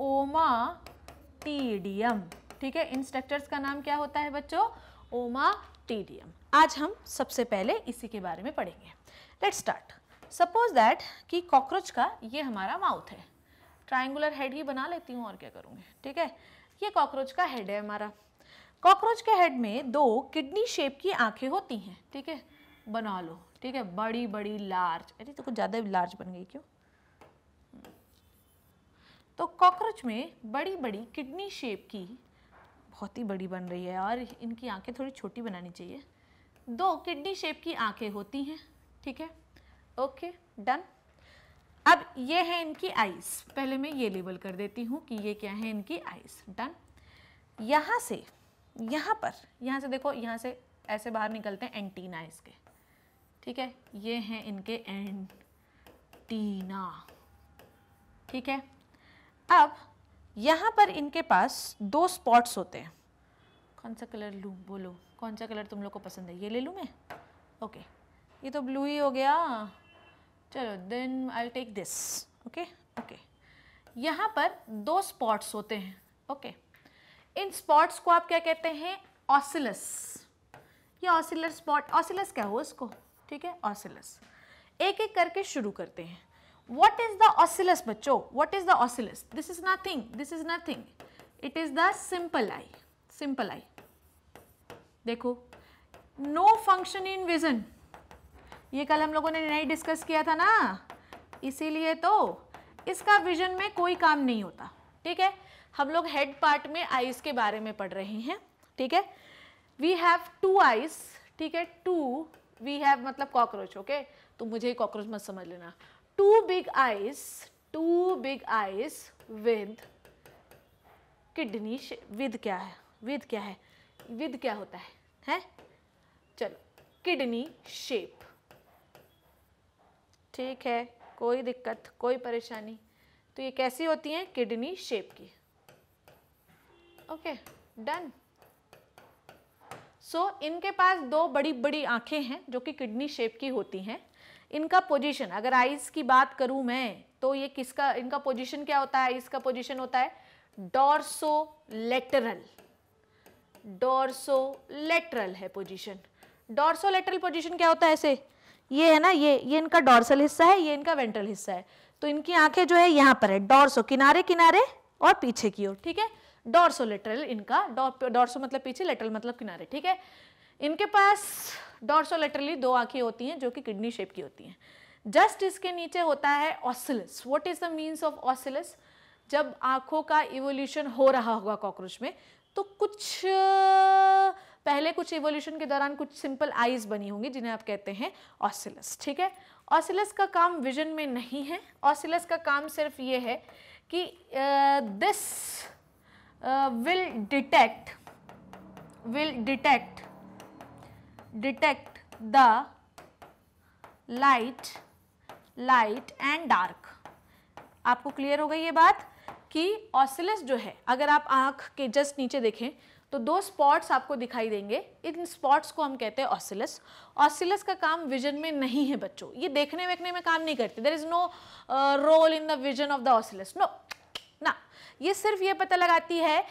ओमा टीडियम ठीक है इन स्ट्रक्चर्स का नाम क्या होता है बच्चों ओमा टीडियम आज हम सबसे पहले इसी के बारे में पढ़ेंगे लेट स्टार्ट सपोज दैट कि कॉकरोच का ये हमारा माउथ है ट्राइंगुलर हेड ही बना लेती हूँ और क्या करूँगी ठीक है ये कॉकरोच का हेड है हमारा कॉकरोच के हेड में दो किडनी शेप की आंखें होती हैं ठीक है बना लो ठीक है बड़ी बड़ी लार्ज अरे तो कुछ ज़्यादा लार्ज बन गई क्यों तो कॉकरोच में बड़ी बड़ी किडनी शेप की बहुत ही बड़ी बन रही है और इनकी आंखें थोड़ी छोटी बनानी चाहिए दो किडनी शेप की आंखें होती हैं ठीक है ओके डन अब ये है इनकी आइस पहले मैं ये लेबल कर देती हूँ कि ये क्या है इनकी आइस डन यहाँ से यहाँ पर यहाँ से देखो यहाँ से ऐसे बाहर निकलते हैं एंटीना इसके ठीक है ये हैं इनके एंटीना ठीक है अब यहाँ पर इनके पास दो स्पॉट्स होते हैं कौन सा कलर लूँ बोलो कौन सा कलर तुम लोग को पसंद है ये ले लूँ मैं ओके ये तो ब्लू ही हो गया चलो then I take this okay okay यहाँ पर दो स्पॉट्स होते हैं ओके okay. इन स्पॉट्स को आप क्या कहते हैं ऑसिलस ये ऑसिलर स्पॉट ऑसिलस क्या हो इसको ठीक है ऑसिलस एक एक करके शुरू करते हैं what इज द ऑसिलस बच्चो what is the ocellus this is nothing this is nothing it is the simple eye simple eye देखो नो फंक्शन इन विजन ये कल हम लोगों ने नहीं डिस्कस किया था ना इसीलिए तो इसका विजन में कोई काम नहीं होता ठीक है हम लोग हेड पार्ट में आईज के बारे में पढ़ रहे हैं ठीक है वी हैव टू आइस ठीक है टू वी हैव मतलब कॉकरोच ओके तो मुझे कॉकरोच मत समझ लेना two big eyes two big eyes with kidney with क्या है विद क्या है विद क्या होता है है चलो किडनी शेप ठीक है कोई दिक्कत कोई परेशानी तो ये कैसी होती है किडनी शेप की ओके डन सो इनके पास दो बड़ी बड़ी आंखें हैं जो कि किडनी शेप की होती हैं इनका पोजीशन अगर आइज की बात करूं मैं तो ये किसका इनका पोजीशन क्या होता है इसका पोजीशन होता है डॉर्सो लेटरल डोरसो लेटरल है पोजीशन डॉर्सो लेटरल पोजीशन क्या होता है ऐसे ये है ना ये ये इनका डॉर्सल हिस्सा है ये इनका वेंट्रल हिस्सा है तो इनकी आंखें जो है यहां पर है डॉर्सो किनारे किनारे और पीछे की ओर ठीक है डॉर्सो लेटरल इनका डॉर्सो मतलब पीछे लेटरल मतलब किनारे ठीक है इनके पास डॉर्सो लेटरली दो आंखें होती हैं जो कि किडनी शेप की होती हैं जस्ट इसके नीचे होता है ocellus what is the means of ocellus जब आंखों का इवोल्यूशन हो रहा होगा कॉकरोच में तो कुछ पहले कुछ इवोल्यूशन के दौरान कुछ सिंपल आईज बनी होंगी जिन्हें आप कहते हैं ऑसिलस ठीक है ऑसिलस का काम विजन में नहीं है ऑसिलस का काम सिर्फ ये है कि this uh, uh, will detect will detect detect the light light and dark आपको क्लियर हो गई ये बात कि ऑसिलस जो है अगर आप आँख के जस्ट नीचे देखें तो दो स्पॉट्स आपको दिखाई देंगे इन स्पॉट्स को हम कहते हैं ऑसिलस ऑसिलस का काम विजन में नहीं है बच्चों ये देखने वेखने में काम नहीं करते there is no role in the vision of the ocellus no ये सिर्फ ये पता लगाती है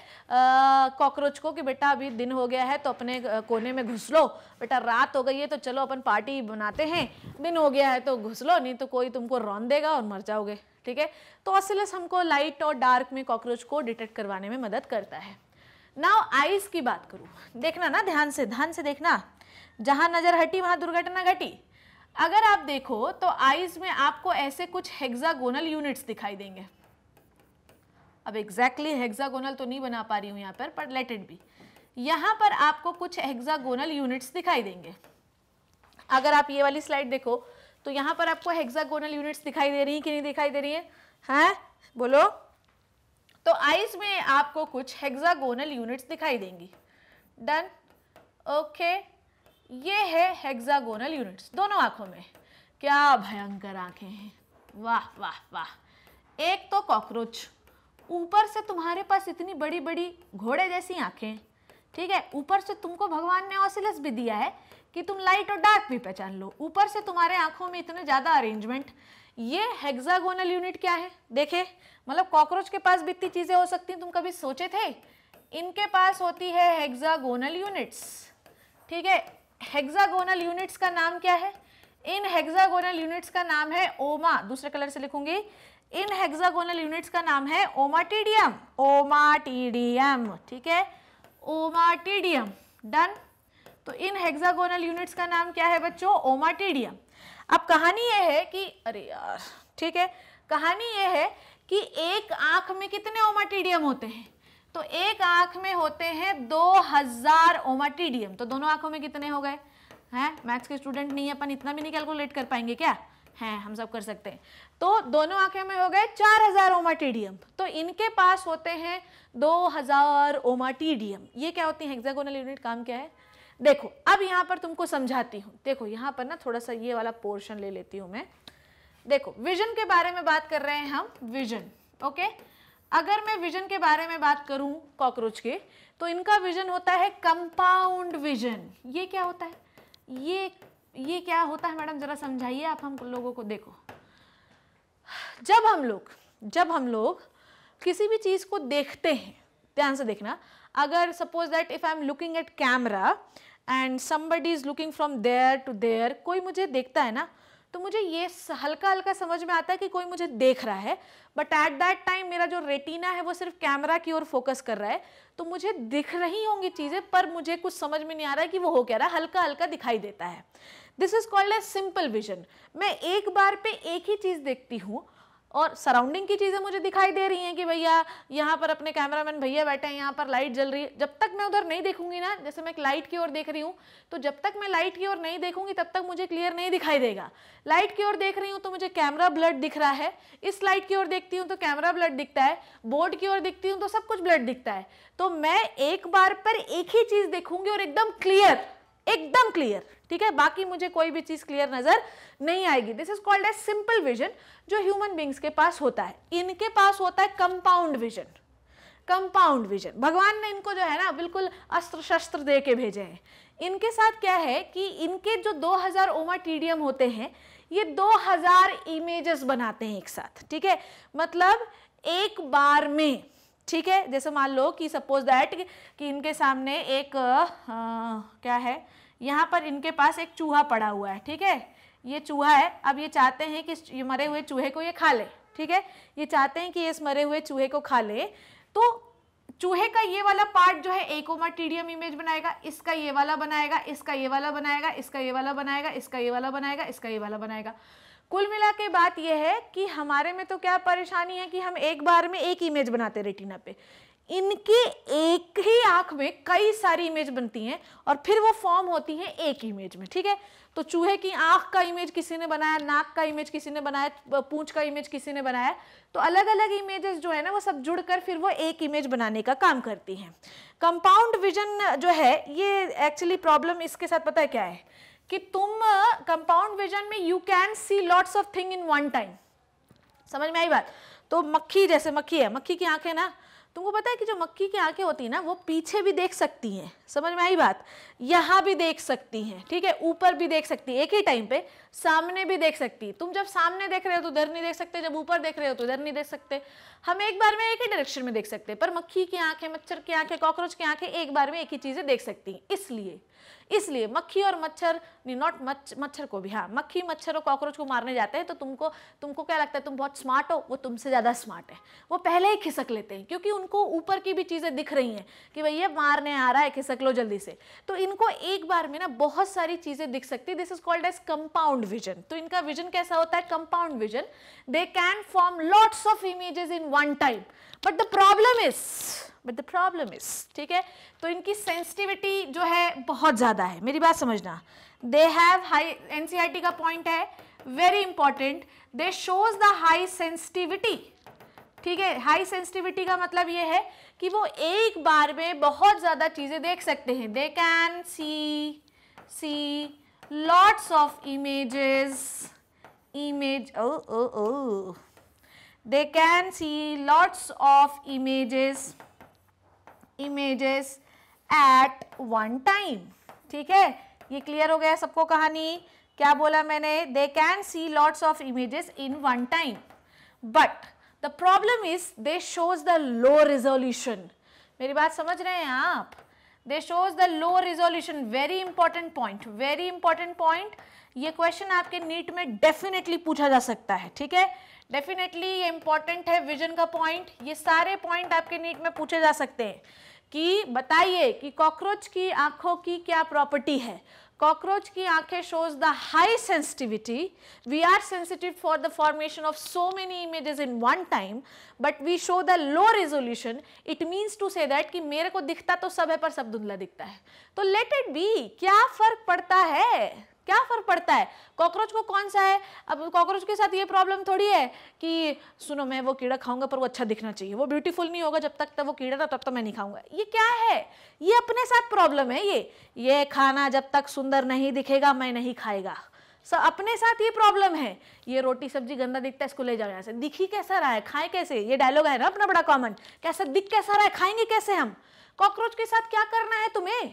कॉकरोच को कि बेटा अभी दिन हो गया है तो अपने कोने में घुस लो बेटा रात हो गई है तो चलो अपन पार्टी बनाते हैं दिन हो गया है तो घुस लो नहीं तो कोई तुमको रौन देगा और मर जाओगे ठीक है तो असलस हमको लाइट और डार्क में कॉकरोच को डिटेक्ट करवाने में मदद करता है नाउ आइस की बात करूँ देखना ना ध्यान से ध्यान से देखना जहाँ नज़र हटी वहाँ दुर्घटना घटी अगर आप देखो तो आइज में आपको ऐसे कुछ हेक्सागोनल यूनिट्स दिखाई देंगे अब एग्जैक्टली exactly हेक्सागोनल तो नहीं बना पा रही हूँ यहाँ पर पर लेट इट बी यहाँ पर आपको कुछ हेक्सागोनल यूनिट्स दिखाई देंगे अगर आप ये वाली स्लाइड देखो तो यहाँ पर आपको हेक्सागोनल यूनिट्स दिखाई दे रही हैं कि नहीं दिखाई दे रही है हैं बोलो तो आइज में आपको कुछ हेक्सागोनल यूनिट्स दिखाई देंगी डन ओके ये है हेक्सागोनल यूनिट्स दोनों आँखों में क्या भयंकर आँखें हैं वाह वाह वाह एक तो कॉकरोच ऊपर से तुम्हारे पास इतनी बड़ी बड़ी घोड़े जैसी आंखें ठीक है ऊपर से तुमको भगवान ने ऑसिलस भी दिया है कि तुम लाइट और डार्क भी पहचान लो ऊपर से तुम्हारे आंखों में इतने ज़्यादा अरेंजमेंट ये हेक्सागोनल यूनिट क्या है देखे मतलब कॉकरोच के पास भी इतनी चीज़ें हो सकती हैं तुम कभी सोचे थे इनके पास होती है हेक्सागोनल यूनिट्स ठीक है हेक्सागोनल यूनिट्स का नाम क्या है इन हेक्सागोनल यूनिट्स का नाम है ओमा दूसरे कलर से लिखूंगी इन हेक्सागोनल यूनिट्स का नाम है ओमाटीडियम ओमाटीडियम ठीक है ओमाटीडियम डन तो इन हेक्सागोनल यूनिट्स का नाम क्या है बच्चों ओमाटीडियम अब कहानी ये है कि अरे यार ठीक है कहानी ये है कि एक आंख में कितने ओमाटीडियम होते हैं तो एक आंख में होते हैं 2000 ओमाटीडियम तो दोनों आंखों में कितने हो गए हैं मैथ्स के स्टूडेंट नहीं है अपन इतना भी नहीं कैलकुलेट कर पाएंगे क्या हैं हम सब कर सकते हैं तो दोनों आंखें में हो गए 4000 ओमाटीडियम तो इनके पास होते हैं 2000 ओमाटीडियम ये क्या होती है हेक्सागोनल यूनिट काम क्या है देखो अब यहाँ पर तुमको समझाती हूँ देखो यहाँ पर ना थोड़ा सा ये वाला पोर्शन ले लेती हूँ मैं देखो विजन के बारे में बात कर रहे हैं हम विजन ओके अगर मैं विजन के बारे में बात करूं कॉकरोच के तो इनका विजन होता है कंपाउंड विजन ये क्या होता है ये ये क्या होता है मैडम ज़रा समझाइए आप हम लोगों को देखो जब हम लोग जब हम लोग किसी भी चीज़ को देखते हैं ध्यान से देखना अगर suppose that if I am looking at camera and somebody is looking from there to there कोई मुझे देखता है ना तो मुझे ये हल्का हल्का समझ में आता है कि कोई मुझे देख रहा है बट एट दैट टाइम मेरा जो रेटिना है वो सिर्फ कैमरा की ओर फोकस कर रहा है तो मुझे दिख रही होंगी चीज़ें पर मुझे कुछ समझ में नहीं आ रहा है कि वो हो क्या रहा है हल्का हल्का दिखाई देता है this is called a simple vision मैं एक बार पे एक ही चीज़ देखती हूँ और सराउंडिंग की चीज़ें मुझे दिखाई दे रही हैं कि भैया यहाँ पर अपने कैमरामैन भैया बैठे हैं यहाँ पर लाइट जल रही है जब तक मैं उधर नहीं देखूंगी ना जैसे मैं एक लाइट की ओर देख रही हूँ तो जब तक मैं लाइट की ओर नहीं देखूंगी तब तक मुझे क्लियर नहीं दिखाई देगा लाइट की ओर देख रही हूँ तो मुझे कैमरा ब्लड दिख रहा है इस लाइट की ओर देखती हूँ तो कैमरा ब्लड दिखता है बोर्ड की ओर देखती हूँ तो सब कुछ ब्लड दिखता है तो मैं एक बार पर एक ही चीज़ देखूंगी और एकदम क्लियर एकदम क्लियर ठीक है बाकी मुझे कोई भी चीज़ क्लियर नज़र नहीं आएगी this is called a simple vision जो ह्यूमन बींग्स के पास होता है इनके पास होता है कंपाउंड विजन कंपाउंड विजन भगवान ने इनको जो है ना बिल्कुल अस्त्र शस्त्र दे के भेजे हैं इनके साथ क्या है कि इनके जो 2000 हज़ार ओमा टीडियम होते हैं ये 2000 हज़ार इमेजेस बनाते हैं एक साथ ठीक है मतलब एक बार में ठीक है जैसे मान लो कि सपोज दैट कि इनके सामने एक आ, क्या है यहाँ पर इनके पास एक चूहा पड़ा हुआ है ठीक है ये चूहा है अब ये चाहते हैं कि ये मरे हुए चूहे को ये खा ले ठीक है ये चाहते हैं कि इस मरे हुए चूहे को खा ले तो चूहे का ये वाला पार्ट जो है टीडियम इमेज बनाएगा इसका ये वाला बनाएगा इसका ये वाला बनाएगा इसका ये वाला बनाएगा इसका ये वाला बनाएगा इसका ये वाला बनाएगा कुल मिला के बात यह है कि हमारे में तो क्या परेशानी है कि हम एक बार में एक इमेज बनाते रेटिना पे इनकी एक ही आंख में कई सारी इमेज बनती हैं और फिर वो फॉर्म होती हैं एक इमेज में ठीक है तो चूहे की आंख का इमेज किसी ने बनाया नाक का इमेज किसी ने बनाया पूंछ का इमेज किसी ने बनाया तो अलग अलग इमेजेस जो है ना वो सब जुड़कर फिर वो एक इमेज बनाने का काम करती हैं कंपाउंड विजन जो है ये एक्चुअली प्रॉब्लम इसके साथ पता है क्या है कि तुम कंपाउंड विजन में you can see lots of thing in one time समझ में आई बात तो मक्खी जैसे मक्खी है मक्खी की आंखें ना तुमको पता है कि जो मक्खी की आंखें होती हैं ना वो पीछे भी देख सकती हैं समझ में आई बात यहाँ भी देख सकती हैं ठीक है ऊपर भी देख सकती है एक ही टाइम पे सामने भी देख सकती तुम जब सामने देख रहे हो तो उधर नहीं देख सकते जब ऊपर देख रहे हो तो उधर नहीं देख सकते हम एक बार में एक ही डायरेक्शन में देख सकते पर मक्खी की आंखें मच्छर की आंखें कॉकरोच की आंखें एक बार में एक ही चीज़ें देख सकती हैं इसलिए इसलिए मक्खी और मच्छर नॉट मच्छ मच्छर को भी हाँ मक्खी मच्छर और कॉकरोच को मारने जाते हैं तो तुमको तुमको क्या लगता है तुम बहुत स्मार्ट हो वो तुमसे ज़्यादा स्मार्ट है वो पहले ही खिसक लेते हैं क्योंकि उनको ऊपर की भी चीज़ें दिख रही हैं कि भाई ये मारने आ रहा है खिसक लो जल्दी से तो इनको एक बार में ना बहुत सारी चीज़ें दिख सकती है this is called as compound vision तो इनका विजन कैसा होता है compound vision they can form lots of images in one time but the problem is but the problem is ठीक है तो इनकी सेंसिटिविटी जो है बहुत ज़्यादा है मेरी बात समझना दे हैव हाई एनसीआरटी का पॉइंट है very important they shows the high sensitivity ठीक है हाई सेंसिटिविटी का मतलब ये है कि वो एक बार में बहुत ज़्यादा चीज़ें देख सकते हैं they can see see lots of images image oh oh oh can see lots of images images at one time ठीक है ये क्लियर हो गया सबको कहानी क्या बोला मैंने they can see lots of images in one time but the problem is they shows the low resolution मेरी बात समझ रहे हैं आप they shows the low resolution very important point very important point ये क्वेश्चन आपके नीट में definitely पूछा जा सकता है ठीक है डेफिनेटली ये इंपॉर्टेंट है विजन का पॉइंट ये सारे पॉइंट आपके नीट में पूछे जा सकते हैं कि बताइए कि कॉकरोच की आंखों की क्या प्रॉपर्टी है कॉकरोच की आंखें shows the high sensitivity we are sensitive for the formation of so many images in one time but we show the low resolution it means to say that कि मेरे को दिखता तो सब है पर सब धुंधला दिखता है तो लेट इट बी क्या फर्क पड़ता है क्या फर्क पड़ता है कॉकरोच को कौन सा है अब कॉकरोच के साथ ये प्रॉब्लम थोड़ी है कि सुनो मैं वो कीड़ा खाऊंगा पर वो अच्छा दिखना चाहिए वो ब्यूटीफुल नहीं होगा जब तक तब तो वो कीड़ा था तब तक तो मैं नहीं खाऊंगा ये क्या है ये अपने साथ प्रॉब्लम है ये ये खाना जब तक सुंदर नहीं दिखेगा मैं नहीं खाएगा स अपने साथ ये प्रॉब्लम है ये रोटी सब्जी गंदा दिखता है इसको ले जाओ यहाँ से दिखी कैसा रहा है खाएं कैसे ये डायलॉग है ना अपना बड़ा कॉमन कैसा दिख कैसा रहा है खाएंगे कैसे हम कॉकरोच के साथ क्या करना है तुम्हें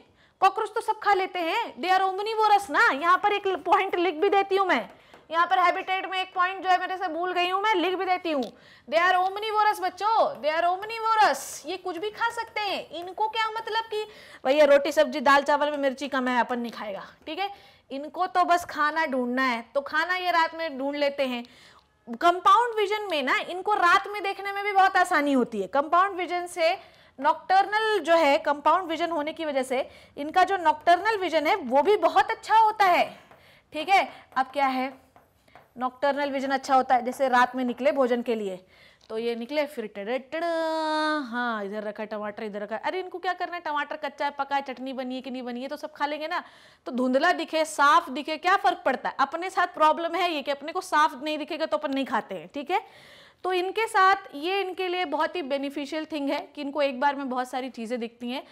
कॉकरोच तो सब खा लेते हैं दे आर ओमनीवोरस ना यहाँ पर एक पॉइंट लिख भी देती हूँ मैं यहाँ पर हैबिटेट में एक पॉइंट जो है मेरे से भूल गई हूँ मैं लिख भी देती हूँ दे आर ओमनीवोरस बच्चों दे आर ओमनीवोरस ये कुछ भी खा सकते हैं इनको क्या मतलब कि भैया रोटी सब्जी दाल चावल में मिर्ची कम है अपन नहीं खाएगा ठीक है इनको तो बस खाना ढूंढना है तो खाना ये रात में ढूंढ लेते हैं कंपाउंड विजन में ना इनको रात में देखने में भी बहुत आसानी होती है कंपाउंड विजन से नॉक्टर्नल जो है कंपाउंड विजन होने की वजह से इनका जो नॉक्टर्नल विजन है वो भी बहुत अच्छा होता है ठीक है अब क्या है नॉक्टर्नल विजन अच्छा होता है जैसे रात में निकले भोजन के लिए तो ये निकले फिर टड़े टड़े हाँ इधर रखा टमाटर इधर रखा अरे इनको क्या करना है टमाटर कच्चा है पका है चटनी बनी है कि नहीं बनी है तो सब खा लेंगे ना तो धुंधला दिखे साफ दिखे क्या फर्क पड़ता है अपने साथ प्रॉब्लम है ये कि अपने को साफ नहीं दिखेगा तो अपन नहीं खाते हैं ठीक है तो इनके साथ ये इनके लिए बहुत ही बेनिफिशियल थिंग है कि इनको एक बार में बहुत सारी चीज़ें दिखती हैं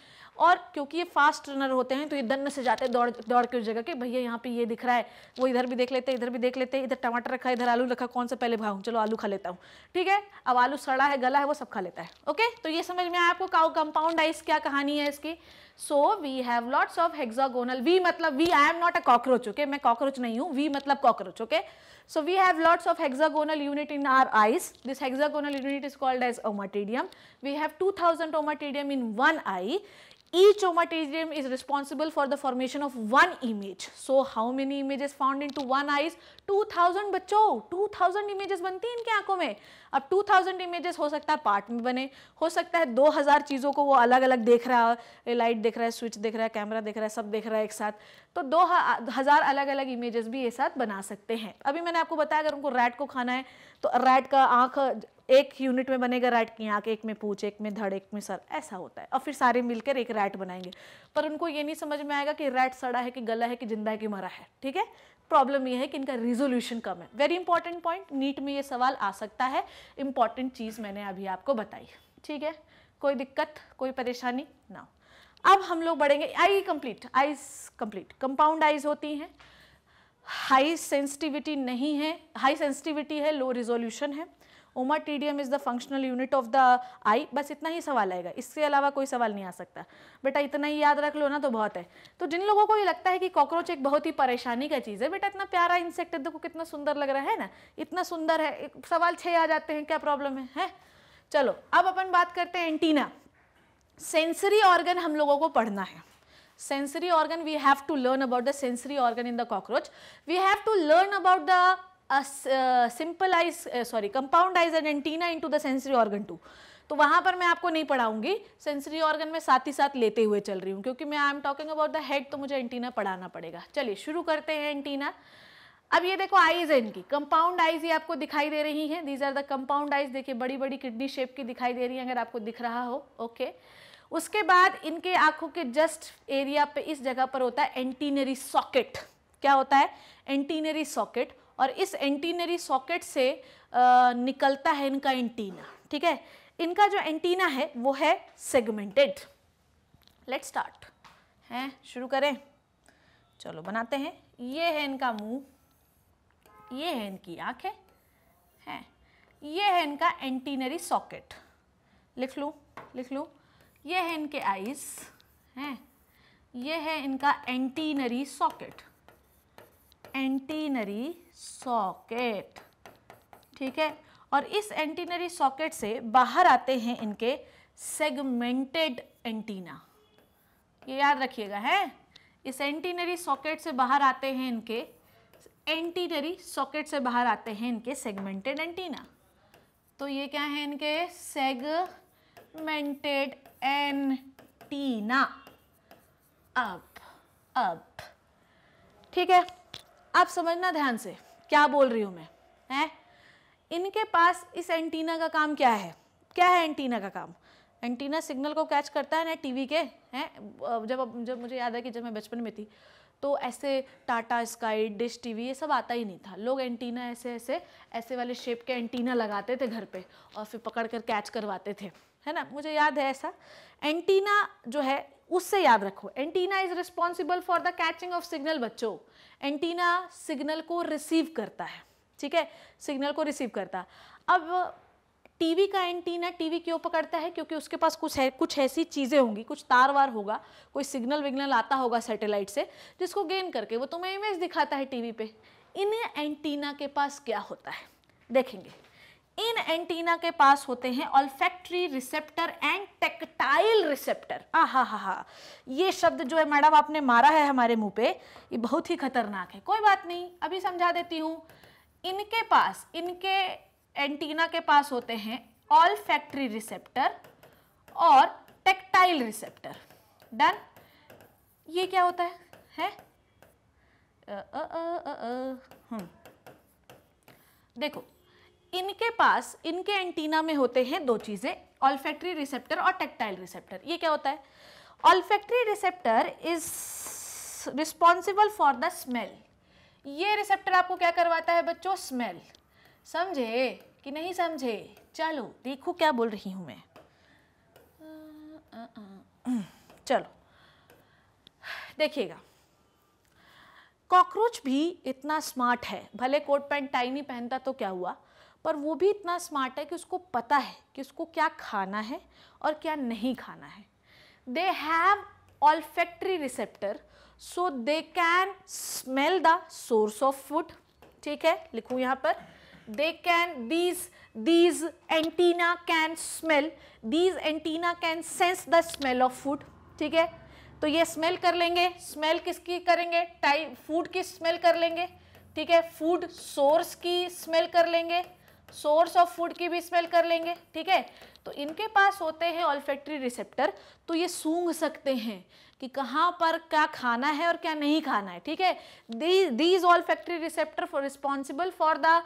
और क्योंकि ये फास्ट रनर होते हैं तो ये दन्न से जाते हैं दौड़ दौड़ के उस जगह के भैया यहाँ पे ये दिख रहा है वो इधर भी देख लेते हैं इधर भी देख लेते हैं इधर टमाटर रखा है इधर आलू रखा कौन सा पहले भाऊ चलो आलू खा लेता हूँ ठीक है अब आलू सड़ा है गला है वो सब खा लेता है ओके तो ये समझ में आया आपको काउ कंपाउंड आइस क्या कहानी है इसकी so we have lots of hexagonal we मतलब we I am not a cockroach okay मैं कॉकरोच नहीं हूँ वी मतलब cockroach okay so we have lots of hexagonal unit in our eyes this hexagonal unit is called as ommatidium we have two thousand ommatidium in one eye one eye each omatadium is responsible for the formation of one image so how found in two one eyes two thousand बच्चो two thousand images बनती हैं इनके आंखों में अब to thousand images हो सकता है पार्ट में बने हो सकता है दो हज़ार चीज़ों को वो अलग अलग देख रहा है लाइट दिख रहा है स्विच दिख रहा है कैमरा दिख रहा है सब दिख रहा है एक साथ तो दो हज़ार अलग अलग इमेजेस भी ये साथ बना सकते हैं अभी मैंने आपको बताया अगर उनको रैट को खाना है तो रैट का आँख एक यूनिट में बनेगा रैट की आँख एक में पूछ एक में धड़ एक में सर ऐसा होता है और फिर सारे मिलकर एक रैट बनाएंगे पर उनको ये नहीं समझ में आएगा कि रैट सड़ा है कि गला है कि जिंदा है कि मरा है ठीक है प्रॉब्लम ये है कि इनका रिजोल्यूशन कम है वेरी इंपॉर्टेंट पॉइंट नीट में ये सवाल आ सकता है इंपॉर्टेंट चीज़ मैंने अभी आपको बताई ठीक है कोई दिक्कत कोई परेशानी ना हो अब हम लोग बढ़ेंगे eye complete eyes complete compound eyes होती हैं हाई सेंसिटिविटी नहीं है हाई सेंसिटिविटी है लो रिजोल्यूशन है ommatidium is the functional unit of the eye बस इतना ही सवाल आएगा इसके अलावा कोई सवाल नहीं आ सकता बेटा इतना ही याद रख लो ना तो बहुत है तो जिन लोगों को ये लगता है कि कॉकरोच एक बहुत ही परेशानी का चीज़ है बेटा इतना प्यारा इंसेक्ट है देखो कितना सुंदर लग रहा है ना इतना सुंदर है सवाल छः आ जाते हैं क्या प्रॉब्लम है, है? चलो अब अपन बात करते हैं एंटीना सेंसरी ऑर्गन हम लोगों को पढ़ना है sensory organ we have to learn about the sensory organ in the cockroach we have to learn about the simplise sorry simple and antenna in two eyes and antenna into तो वहाँ पर मैं आपको नहीं पढ़ाऊंगी सेंसरी ऑर्गन में साथ ही साथ लेते हुए चल रही हूँ क्योंकि मैं I am talking about the head तो मुझे एंटीना पढ़ाना पड़ेगा चलिए शुरू करते हैं एंटीना अब ये देखो आईज है इनकी कंपाउंड आईज ये आपको दिखाई दे रही हैं these are the compound eyes देखिए बड़ी बड़ी किडनी शेप की दिखाई दे रही है अगर आपको दिख रहा हो ओके okay. उसके बाद इनके आंखों के जस्ट एरिया पे इस जगह पर होता है एंटीनरी सॉकेट क्या होता है एंटीनरी सॉकेट और इस एंटीनरी सॉकेट से आ, निकलता है इनका एंटीना ठीक है इनका जो एंटीना है वो है सेगमेंटेड लेट स्टार्ट हैं शुरू करें चलो बनाते हैं ये है इनका मुंह ये है इनकी आंखें हैं ये है इनका एंटीनरी सॉकेट लिख लूँ लिख लूँ ये है इनके आइस हैं ये है इनका एंटीनरी सॉकेट एंटीनरी सॉकेट ठीक है और इस एंटीनरी सॉकेट से बाहर आते हैं इनके सेगमेंटेड एंटीना ये याद रखिएगा है इस एंटीनरी सॉकेट से बाहर आते हैं इनके एंटीनरी सॉकेट से बाहर आते हैं इनके सेगमेंटेड एंटीना तो ये क्या है इनके सेग segmented antenna up up ठीक है आप समझना ध्यान से क्या बोल रही हूँ मैं हैं इनके पास इस एंटीना का काम क्या है क्या है एंटीना का काम एंटीना सिग्नल को कैच करता है ना टीवी के हैं जब जब मुझे याद है कि जब मैं बचपन में थी तो ऐसे टाटा स्काई डिश टीवी ये सब आता ही नहीं था लोग एंटीना ऐसे ऐसे ऐसे वाले शेप के एंटीना लगाते थे घर पे और फिर पकड़ कर कैच करवाते थे है ना मुझे याद है ऐसा एंटीना जो है उससे याद रखो antenna is responsible for the catching of signal बच्चों एंटीना सिग्नल को रिसीव करता है ठीक है सिग्नल को रिसीव करता अब टीवी का एंटीना टीवी क्यों पकड़ता है क्योंकि उसके पास कुछ है कुछ ऐसी चीज़ें होंगी कुछ तार वार होगा कोई सिग्नल विग्नल आता होगा सैटेलाइट से जिसको गेन करके वो तुम्हें इमेज दिखाता है टीवी पे इन एंटीना के पास क्या होता है देखेंगे इन एंटीना के पास होते हैं olfactory receptor and tactile receptor आ हा हा हा ये शब्द जो है मैडम आपने मारा है हमारे मुंह पे ये बहुत ही खतरनाक है कोई बात नहीं अभी समझा देती हूँ इनके पास इनके एंटीना के पास होते हैं ऑल्फैक्ट्री रिसेप्टर और टेक्टाइल रिसेप्टर डन ये क्या होता है है आ, आ, आ, आ, आ, देखो इनके पास इनके एंटीना में होते हैं दो चीज़ें ऑल्फैक्ट्री रिसेप्टर और टेक्टाइल रिसेप्टर ये क्या होता है olfactory receptor is responsible for the smell ये रिसेप्टर आपको क्या करवाता है बच्चों स्मेल समझे कि नहीं समझे चलो देखो क्या बोल रही हूँ मैं चलो देखिएगा कॉकरोच भी इतना स्मार्ट है भले कोट पैंट टाई नहीं पहनता तो क्या हुआ पर वो भी इतना स्मार्ट है कि उसको पता है कि उसको क्या खाना है और क्या नहीं खाना है they have olfactory receptor so they can smell the source of food ठीक है लिखूँ यहाँ पर they can these these antenna can smell these antenna can sense the smell of food ठीक है तो ये स्मेल कर लेंगे स्मेल किसकी करेंगे टाइप फूड की स्मेल कर लेंगे ठीक है फूड सोर्स की स्मेल कर लेंगे सोर्स ऑफ फूड की भी स्मेल कर लेंगे ठीक है तो इनके पास होते हैं ऑल्फेक्ट्री रिसेप्टर तो ये सूंघ सकते हैं कि कहाँ पर क्या खाना है और क्या नहीं खाना है ठीक है these factory receptor for responsible for the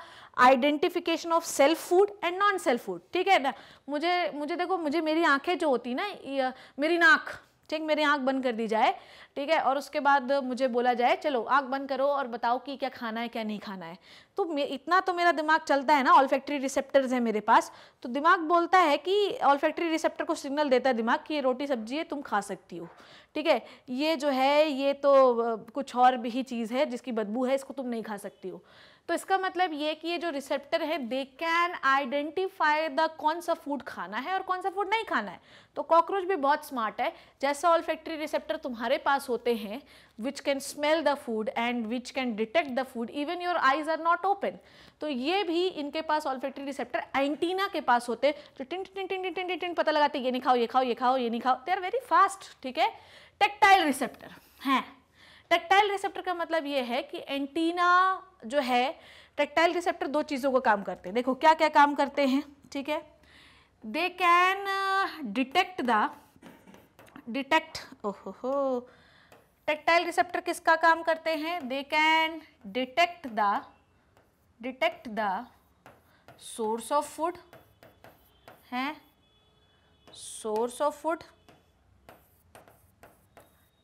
identification of self food and non self food ठीक है ना मुझे मुझे देखो मुझे मेरी आंखें जो होती ना मेरी नाक ठीक मेरी आँख बंद कर दी जाए ठीक है और उसके बाद मुझे बोला जाए चलो आँख बंद करो और बताओ कि क्या खाना है क्या नहीं खाना है तो इतना तो मेरा दिमाग चलता है ना ऑल फैक्ट्री रिसेप्टर्स है मेरे पास तो दिमाग बोलता है कि ऑल रिसेप्टर को सिग्नल देता है दिमाग कि ये रोटी सब्जी है तुम खा सकती हो ठीक है ये जो है ये तो कुछ और भी चीज़ है जिसकी बदबू है इसको तुम नहीं खा सकती हो तो इसका मतलब ये कि ये जो रिसेप्टर है दे कैन आइडेंटिफाई द कौन सा फूड खाना है और कौन सा फूड नहीं खाना है तो कॉकरोच भी बहुत स्मार्ट है जैसा ऑल फैक्ट्री रिसेप्टर तुम्हारे पास होते हैं which can smell the food and which can detect the food even your eyes are not open तो ये भी इनके पास ऑल फैक्ट्री रिसेप्टर एंटीना के पास होते जो टिन टिन टिन टिन टिन टिन पता लगाते ये नहीं खाओ ये खाओ ये खाओ ये नहीं खाओ दे आर वेरी फास्ट ठीक है टेक्टाइल रिसेप्टर हैं टेक्टाइल रिसेप्टर का मतलब ये है कि एंटीना जो है टेक्टाइल रिसेप्टर दो चीज़ों का काम करते हैं देखो क्या क्या काम करते हैं ठीक है they can detect the detect ओहो टेक्टाइल रिसेप्टर किसका काम करते हैं they can detect the detect the source of food हैं source of food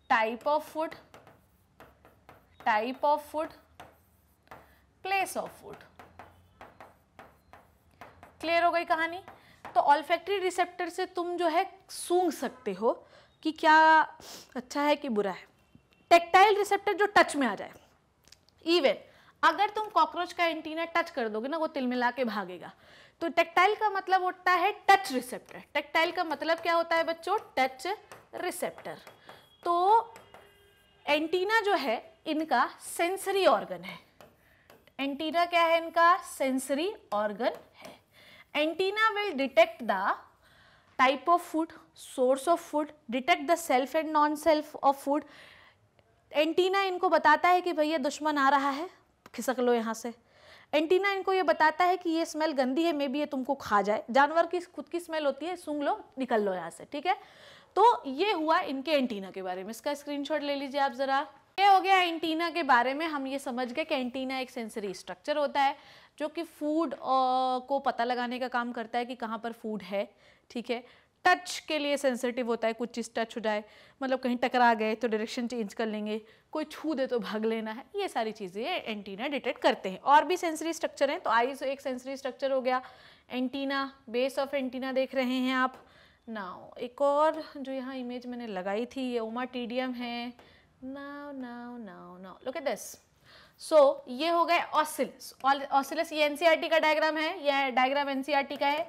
type of food type of food place of food clear हो गई कहानी तो ऑल्फेक्ट्री रिसेप्टर से तुम जो है सूंघ सकते हो कि क्या अच्छा है कि बुरा है टेक्टाइल रिसेप्टर जो टच में आ जाए इवन अगर तुम कॉकरोच का एंटीना टच कर दोगे ना वो तिल मिला के भागेगा तो टेक्टाइल का मतलब होता है टच रिसेप्टर टेक्टाइल का मतलब क्या होता है बच्चों टच रिसेप्टर तो एंटीना जो है इनका सेंसरी ऑर्गन है एंटीना क्या है इनका सेंसरी ऑर्गन है antenna will detect the type of food source of food detect the self and non self of food antenna इनको बताता है कि भैया दुश्मन आ रहा है खिसक लो यहाँ से एंटीना इनको ये बताता है कि ये स्मेल गंदी है मे बी ये तुमको खा जाए जानवर की खुद की स्मेल होती है सूंघ लो निकल लो यहाँ से ठीक है तो ये हुआ इनके एंटीना के बारे में इसका स्क्रीनशॉट ले लीजिए आप ज़रा ये हो गया एंटीना के बारे में हम ये समझ गए कि एंटीना एक सेंसरी स्ट्रक्चर होता है जो कि फूड को पता लगाने का काम करता है कि कहाँ पर फूड है ठीक है टच के लिए सेंसिटिव होता है कुछ चीज़ टच हो जाए मतलब कहीं टकरा गए तो डायरेक्शन चेंज कर लेंगे कोई छू दे तो भाग लेना है ये सारी चीज़ें एंटीना डिटेक्ट करते हैं और भी सेंसरी स्ट्रक्चर हैं तो आई एक सेंसरी स्ट्रक्चर हो गया एंटीना बेस ऑफ एंटीना देख रहे हैं आप ना एक और जो यहाँ इमेज मैंने लगाई थी ये ओमा टीडियम है now now now now look at this so ये हो गए ऑसिलस ऑसिलस ये एनसीईआरटी e का डायग्राम है ये डायग्राम एनसीईआरटी e का है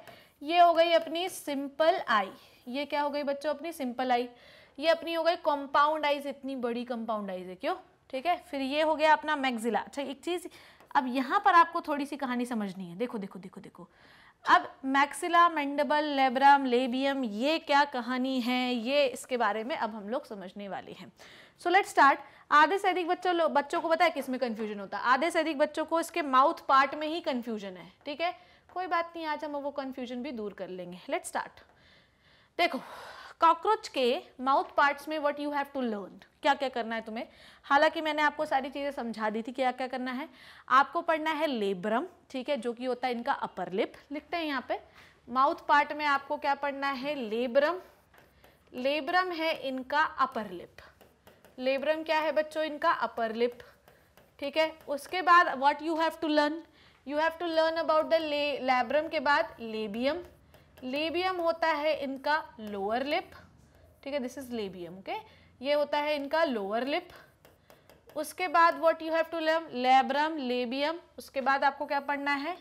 ये हो गई अपनी सिंपल आई ये क्या हो गई बच्चों अपनी सिंपल आई ये अपनी हो गई कंपाउंड आइज इतनी बड़ी कंपाउंड आइज है क्यों ठीक है फिर ये हो गया अपना मैगजिला अच्छा एक चीज़ अब यहाँ पर आपको थोड़ी सी कहानी समझनी है देखो देखो देखो देखो अब मैक्सिला मेंडबल लेब्राम लेबियम ये क्या कहानी है ये इसके बारे में अब हम लोग समझने वाले हैं सो लेट स्टार्ट आधे से अधिक बच्चों बच्चों को बताया किसमें कन्फ्यूजन होता है आधे से अधिक बच्चों को इसके माउथ पार्ट में ही कन्फ्यूजन है ठीक है कोई बात नहीं आज हम वो कन्फ्यूजन भी दूर कर लेंगे लेट स्टार्ट देखो कॉकरोच के माउथ पार्ट्स में what you have to learn क्या क्या करना है तुम्हें हालांकि मैंने आपको सारी चीज़ें समझा दी थी क्या क्या करना है आपको पढ़ना है लेब्रम ठीक है जो कि होता है इनका अपर लिप लिखते हैं यहाँ पे माउथ पार्ट में आपको क्या पढ़ना है लेब्रम लेब्रम है इनका अपर लिप लेबरम क्या है बच्चों इनका अपर लिप ठीक है उसके बाद what you have to learn you have to learn about the labrum के बाद लेबियम लेबियम होता है इनका लोअर लिप ठीक है दिस इज लेबियम ओके ये होता है इनका लोअर लिप उसके बाद what you have to learn labrum labium उसके बाद आपको क्या पढ़ना है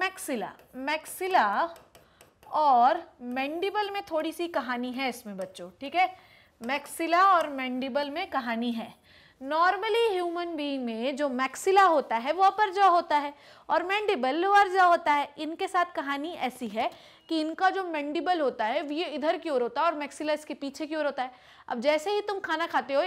मैक्सिला मैक्सिला और मैंडिबल में थोड़ी सी कहानी है इसमें बच्चों ठीक है मैक्सिला और मैंडिबल में कहानी है नॉर्मली ह्यूमन बीइंग में जो मैक्सिला होता है वो अपर जॉ होता है और मैंडिबल लोअर जॉ होता है इनके साथ कहानी ऐसी है कि इनका जो मैंडिबल होता है ये इधर की ओर होता है और मैक्सिला इसके पीछे की ओर होता है अब जैसे ही तुम खाना खाते हो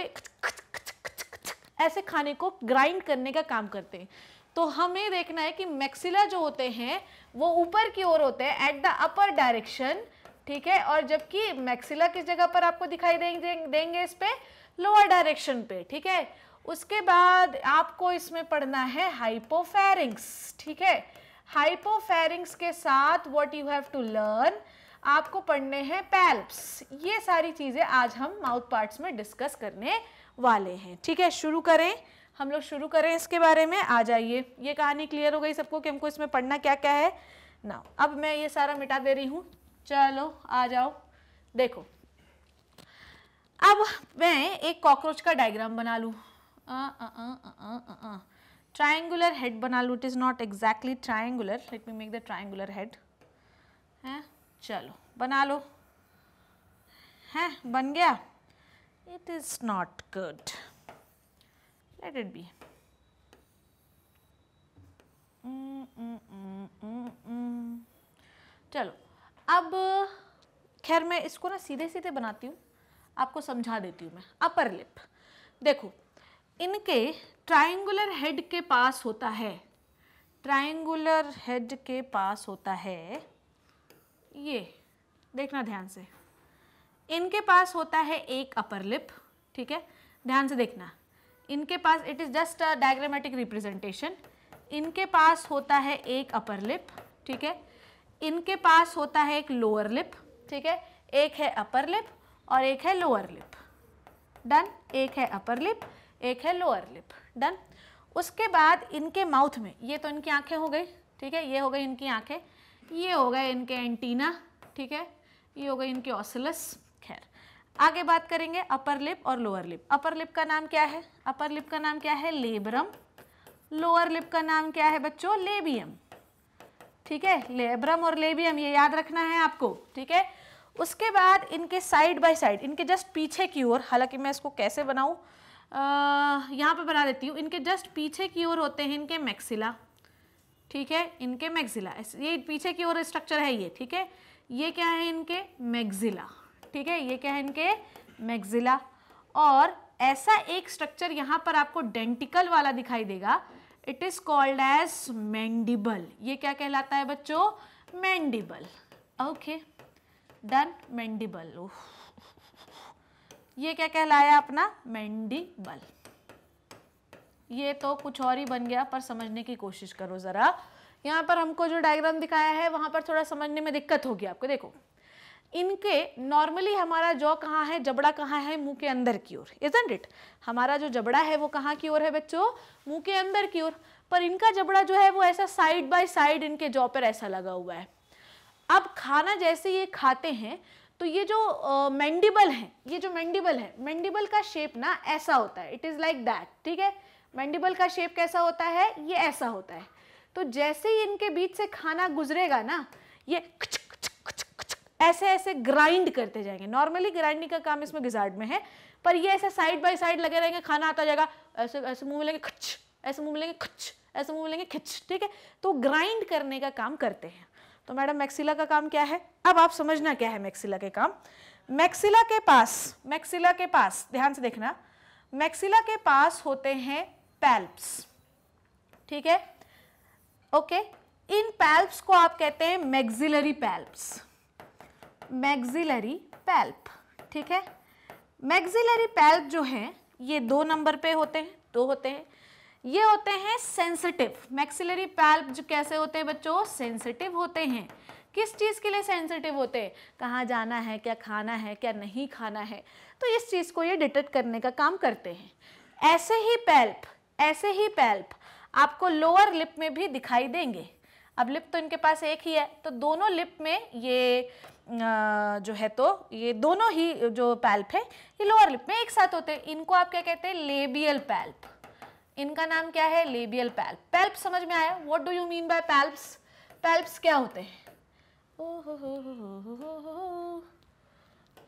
ऐसे खाने को ग्राइंड करने का काम करते हैं तो हमें देखना है कि मैक्सिला जो होते हैं वो ऊपर की ओर होते हैं एट द अपर डायरेक्शन ठीक है और जबकि मैक्सिला किस जगह पर आपको दिखाई देंगे देंगे इस पर लोअर डायरेक्शन पे ठीक है उसके बाद आपको इसमें पढ़ना है हाइपोफेरिंग्स ठीक है हाइपोफेरिंग्स के साथ what you have to learn आपको पढ़ने हैं पैल्प्स ये सारी चीज़ें आज हम माउथ पार्ट्स में डिस्कस करने वाले हैं ठीक है शुरू करें हम लोग शुरू करें इसके बारे में आ जाइए ये कहानी क्लियर हो गई सबको कि हमको इसमें पढ़ना क्या क्या है ना अब मैं ये सारा मिटा दे रही हूँ चलो आ जाओ देखो अब मैं एक कॉकरोच का डायग्राम बना लूँ ट्राइंगुलर हेड बना लूँ it is not exactly triangular let me make the triangular head हैं चलो बना लो हैं बन गया it is not good let it be चलो अब खैर मैं इसको ना सीधे सीधे बनाती हूँ आपको समझा देती हूँ मैं अपर लिप देखो इनके ट्राइंगुलर हेड के पास होता है ट्राइंगुलर हेड के पास होता है ये देखना ध्यान से इनके पास होता है एक अपर लिप ठीक है ध्यान से देखना इनके पास it is just diagrammatic representation इनके पास होता है एक अपर लिप ठीक है इनके पास होता है एक लोअर लिप ठीक है एक है अपर लिप और एक है लोअर लिप डन एक है अपर लिप एक है लोअर लिप डन उसके बाद इनके माउथ में ये तो इनकी आंखें हो गई ठीक है ये हो गई इनकी आंखें ये हो गए इनके एंटीना ठीक है ये हो गई इनके ऑसलस खैर आगे बात करेंगे अपर लिप और लोअर लिप अपर लिप का नाम क्या है अपर लिप का नाम क्या है लेबरम लोअर लिप का नाम क्या है बच्चों लेबियम ठीक है लेब्रम और लेबियम ये याद रखना है आपको ठीक है उसके बाद इनके साइड बाय साइड इनके जस्ट पीछे की ओर हालांकि मैं इसको कैसे बनाऊँ यहाँ पे बना देती हूँ इनके जस्ट पीछे की ओर होते हैं इनके मैक्सिला ठीक है इनके मैक्सिला ये पीछे की ओर स्ट्रक्चर है ये ठीक है ये क्या है इनके मैक्सिला ठीक है ये क्या है इनके मैक्सिला और ऐसा एक स्ट्रक्चर यहाँ पर आपको डेंटिकल वाला दिखाई देगा it is called as mandible ये क्या कहलाता है बच्चों मैंडिबल ओके डन मैंडिबल ये क्या कहलाया अपना मैंडिबल ये तो कुछ और ही बन गया पर समझने की कोशिश करो ज़रा यहाँ पर हमको जो डायग्राम दिखाया है वहां पर थोड़ा समझने में दिक्कत होगी आपको देखो इनके नॉर्मली हमारा जॉ कहाँ है जबड़ा कहाँ है मुंह के अंदर की ओर इजेंट इट हमारा जो जबड़ा है वो कहाँ की ओर है बच्चों मुंह के अंदर की ओर पर इनका जबड़ा जो है वो ऐसा साइड बाय साइड इनके जॉ पर ऐसा लगा हुआ है अब खाना जैसे ये खाते हैं तो ये जो मैंडिबल uh, है ये जो मैंडिबल है मैंडिबल का शेप ना ऐसा होता है इट इज़ लाइक दैट ठीक है मैंडिबल का शेप कैसा होता है ये ऐसा होता है तो जैसे ही इनके बीच से खाना गुजरेगा ना ये खच ऐसे ऐसे ग्राइंड करते जाएंगे नॉर्मली ग्राइंडिंग का काम इसमें गिजार्ड में है पर ये ऐसे साइड बाय साइड लगे रहेंगे खाना आता जाएगा ऐसे ऐसे मुंह में लेंगे खच ऐसे मुंह में लेंगे खच ऐसे मुंह में लेंगे खिच ठीक है तो ग्राइंड करने का काम करते हैं तो मैडम मैक्सिला का काम क्या है अब आप समझना क्या है मैक्सिला के काम मैक्सिला के पास मैक्सिला के पास ध्यान से देखना मैक्सिला के पास होते हैं पैल्प्स ठीक है ओके इन पैल्प्स को आप कहते हैं मैक्सिलरी पैल्प्स मैग्जिलरी पैल्प ठीक है मैग्जिलरी पैल्प जो है ये दो नंबर पे होते हैं दो होते हैं ये होते हैं सेंसिटिव मैक्सिलरी पैल्प जो कैसे होते हैं बच्चों सेंसिटिव होते हैं किस चीज़ के लिए सेंसिटिव होते हैं कहाँ जाना है क्या खाना है क्या नहीं खाना है तो इस चीज़ को ये डिटेक्ट करने का काम करते हैं ऐसे ही पैल्प ऐसे ही पैल्प आपको लोअर लिप में भी दिखाई देंगे अब लिप तो इनके पास एक ही है तो दोनों लिप में ये जो है तो ये दोनों ही जो पैल्प है ये लोअर लिप में एक साथ होते हैं इनको आप क्या कहते हैं लेबियल पैल्प इनका नाम क्या है लेबियल पैल्प पैल्प समझ में आया what do you mean by palps palps क्या होते हैं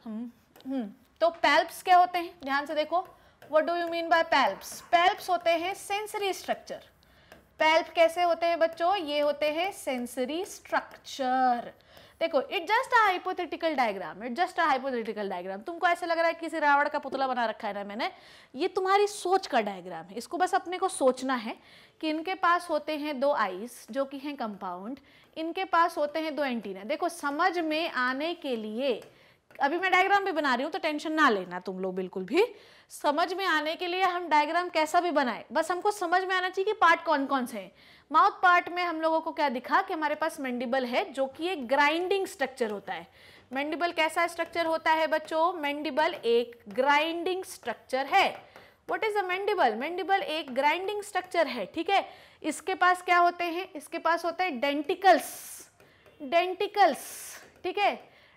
हम्म, हम्म। तो पैल्प्स क्या होते हैं ध्यान से देखो what do you mean by palps palps होते हैं सेंसरी स्ट्रक्चर पैल्प कैसे होते हैं बच्चों ये होते हैं सेंसरी स्ट्रक्चर देखो it just hypothetical diagram it just hypothetical diagram तुमको ऐसा लग रहा है किसी रावण का पुतला बना रखा है ना मैंने ये तुम्हारी सोच का डायग्राम है इसको बस अपने को सोचना है कि इनके पास होते हैं दो आइस जो कि हैं कंपाउंड इनके पास होते हैं दो एंटीना देखो समझ में आने के लिए अभी मैं डायग्राम भी बना रही हूँ तो टेंशन ना लेना तुम लोग बिल्कुल भी समझ में आने के लिए हम डायग्राम कैसा भी बनाए बस हमको समझ में आना चाहिए कि पार्ट कौन कौन से हैं माउथ पार्ट में हम लोगों को क्या दिखा कि हमारे पास मैंडिबल है जो कि एक ग्राइंडिंग स्ट्रक्चर होता है मैंडिबल कैसा स्ट्रक्चर होता है बच्चों मैंडिबल एक ग्राइंडिंग स्ट्रक्चर है what is a mandible mandible एक ग्राइंडिंग स्ट्रक्चर है ठीक है इसके पास क्या होते हैं इसके पास होते हैं डेंटिकल्स डेंटिकल्स ठीक है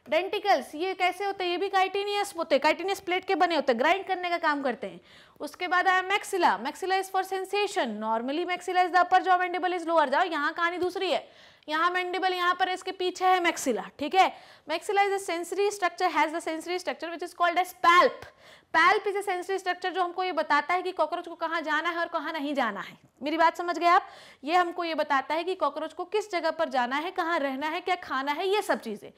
डेंटिकल्स ये कैसे होते हैं ये भी काइटिनियस होते हैं काइटिनियस प्लेट के बने होते हैं ग्राइंड करने का काम करते हैं उसके बाद आया maxilla maxilla is for sensation normally maxilla is the upper jaw mandible is lower जाओ यहाँ कहानी दूसरी है यहाँ मैंडेबल यहाँ पर इसके पीछे है मैक्सिला ठीक है maxilla is a sensory structure has the sensory structure which is called as palp palp is sensory structure जो हमको ये बताता है कि कॉकरोच को कहाँ जाना है और कहाँ नहीं जाना है मेरी बात समझ गए आप ये हमको ये बताता है कि कॉकरोच को किस जगह पर जाना है कहाँ रहना है क्या खाना है ये सब चीज़ें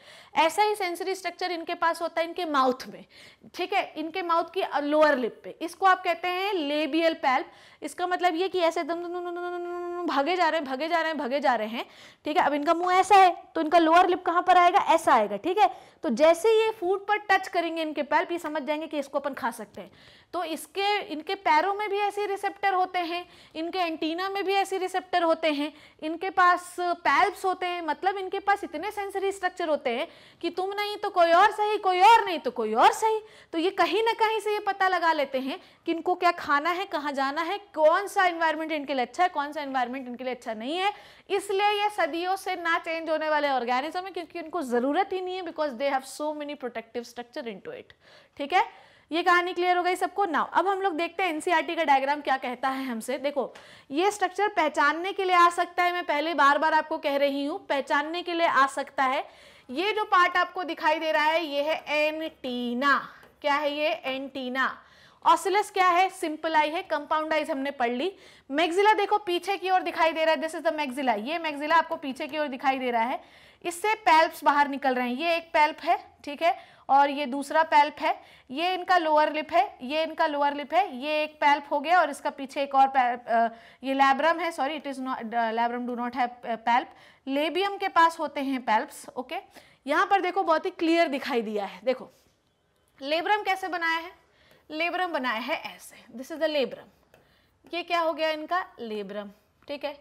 ऐसा ही सेंसरी स्ट्रक्चर इनके पास होता है इनके माउथ में ठीक है इनके माउथ की लोअर लिप पे इसको आप कहते हैं लेबियल पैल्प इसका मतलब ये कि ऐसे दम भागे जा रहे हैं भागे जा रहे हैं भागे जा रहे हैं ठीक है अब इनका मुंह ऐसा है तो इनका लोअर लिप कहाँ पर आएगा ऐसा आएगा ठीक है तो जैसे ये फूड पर टच करेंगे इनके पैल्प ये समझ जाएंगे कि इसको अपन खा सकते हैं तो इसके इनके पैरों में भी ऐसे रिसेप्टर होते हैं इनके एंटीना में भी ऐसे रिसेप्टर होते हैं इनके पास पैल्ब्स होते हैं मतलब इनके पास इतने सेंसरी स्ट्रक्चर होते हैं कि तुम नहीं तो कोई और सही कोई और नहीं तो कोई और सही तो ये कहीं ना कहीं से ये पता लगा लेते हैं कि इनको क्या खाना है कहाँ जाना है कौन सा इन्वायरमेंट इनके लिए अच्छा है कौन सा इन्वायरमेंट इनके लिए अच्छा नहीं है इसलिए यह सदियों से ना चेंज होने वाले ऑर्गेनिज्म है क्योंकि इनको ज़रूरत ही नहीं है because they have so many protective structure in it ठीक है ये कहानी क्लियर हो गई सबको नाउ अब हम लोग देखते हैं एनसीईआरटी e का डायग्राम क्या कहता है हमसे देखो ये स्ट्रक्चर पहचानने के लिए आ सकता है मैं पहले बार बार आपको कह रही हूँ पहचानने के लिए आ सकता है ये जो पार्ट आपको दिखाई दे रहा है ये है एंटीना क्या है ये एंटीना ऑसिलस क्या है सिंपल आई है कंपाउंड आइज हमने पढ़ ली मैग्जिला देखो पीछे की ओर दिखाई दे रहा है दिस इज द मैग्जिला ये मैग्जिला आपको पीछे की ओर दिखाई दे रहा है इससे पैल्प बाहर निकल रहे हैं ये एक पैल्प है ठीक है और ये दूसरा पैल्प है ये इनका लोअर लिप है ये इनका लोअर लिप है ये एक पैल्प हो गया और इसका पीछे एक और पैल्प ये लैब्रम है sorry it is not labrum do not है पैल्प लेबियम के पास होते हैं पैल्प्स ओके यहाँ पर देखो बहुत ही क्लियर दिखाई दिया है देखो लेब्रम कैसे बनाया है लेब्रम बनाया है ऐसे दिस इज द लेब्रम ये क्या हो गया इनका लेब्रम ठीक है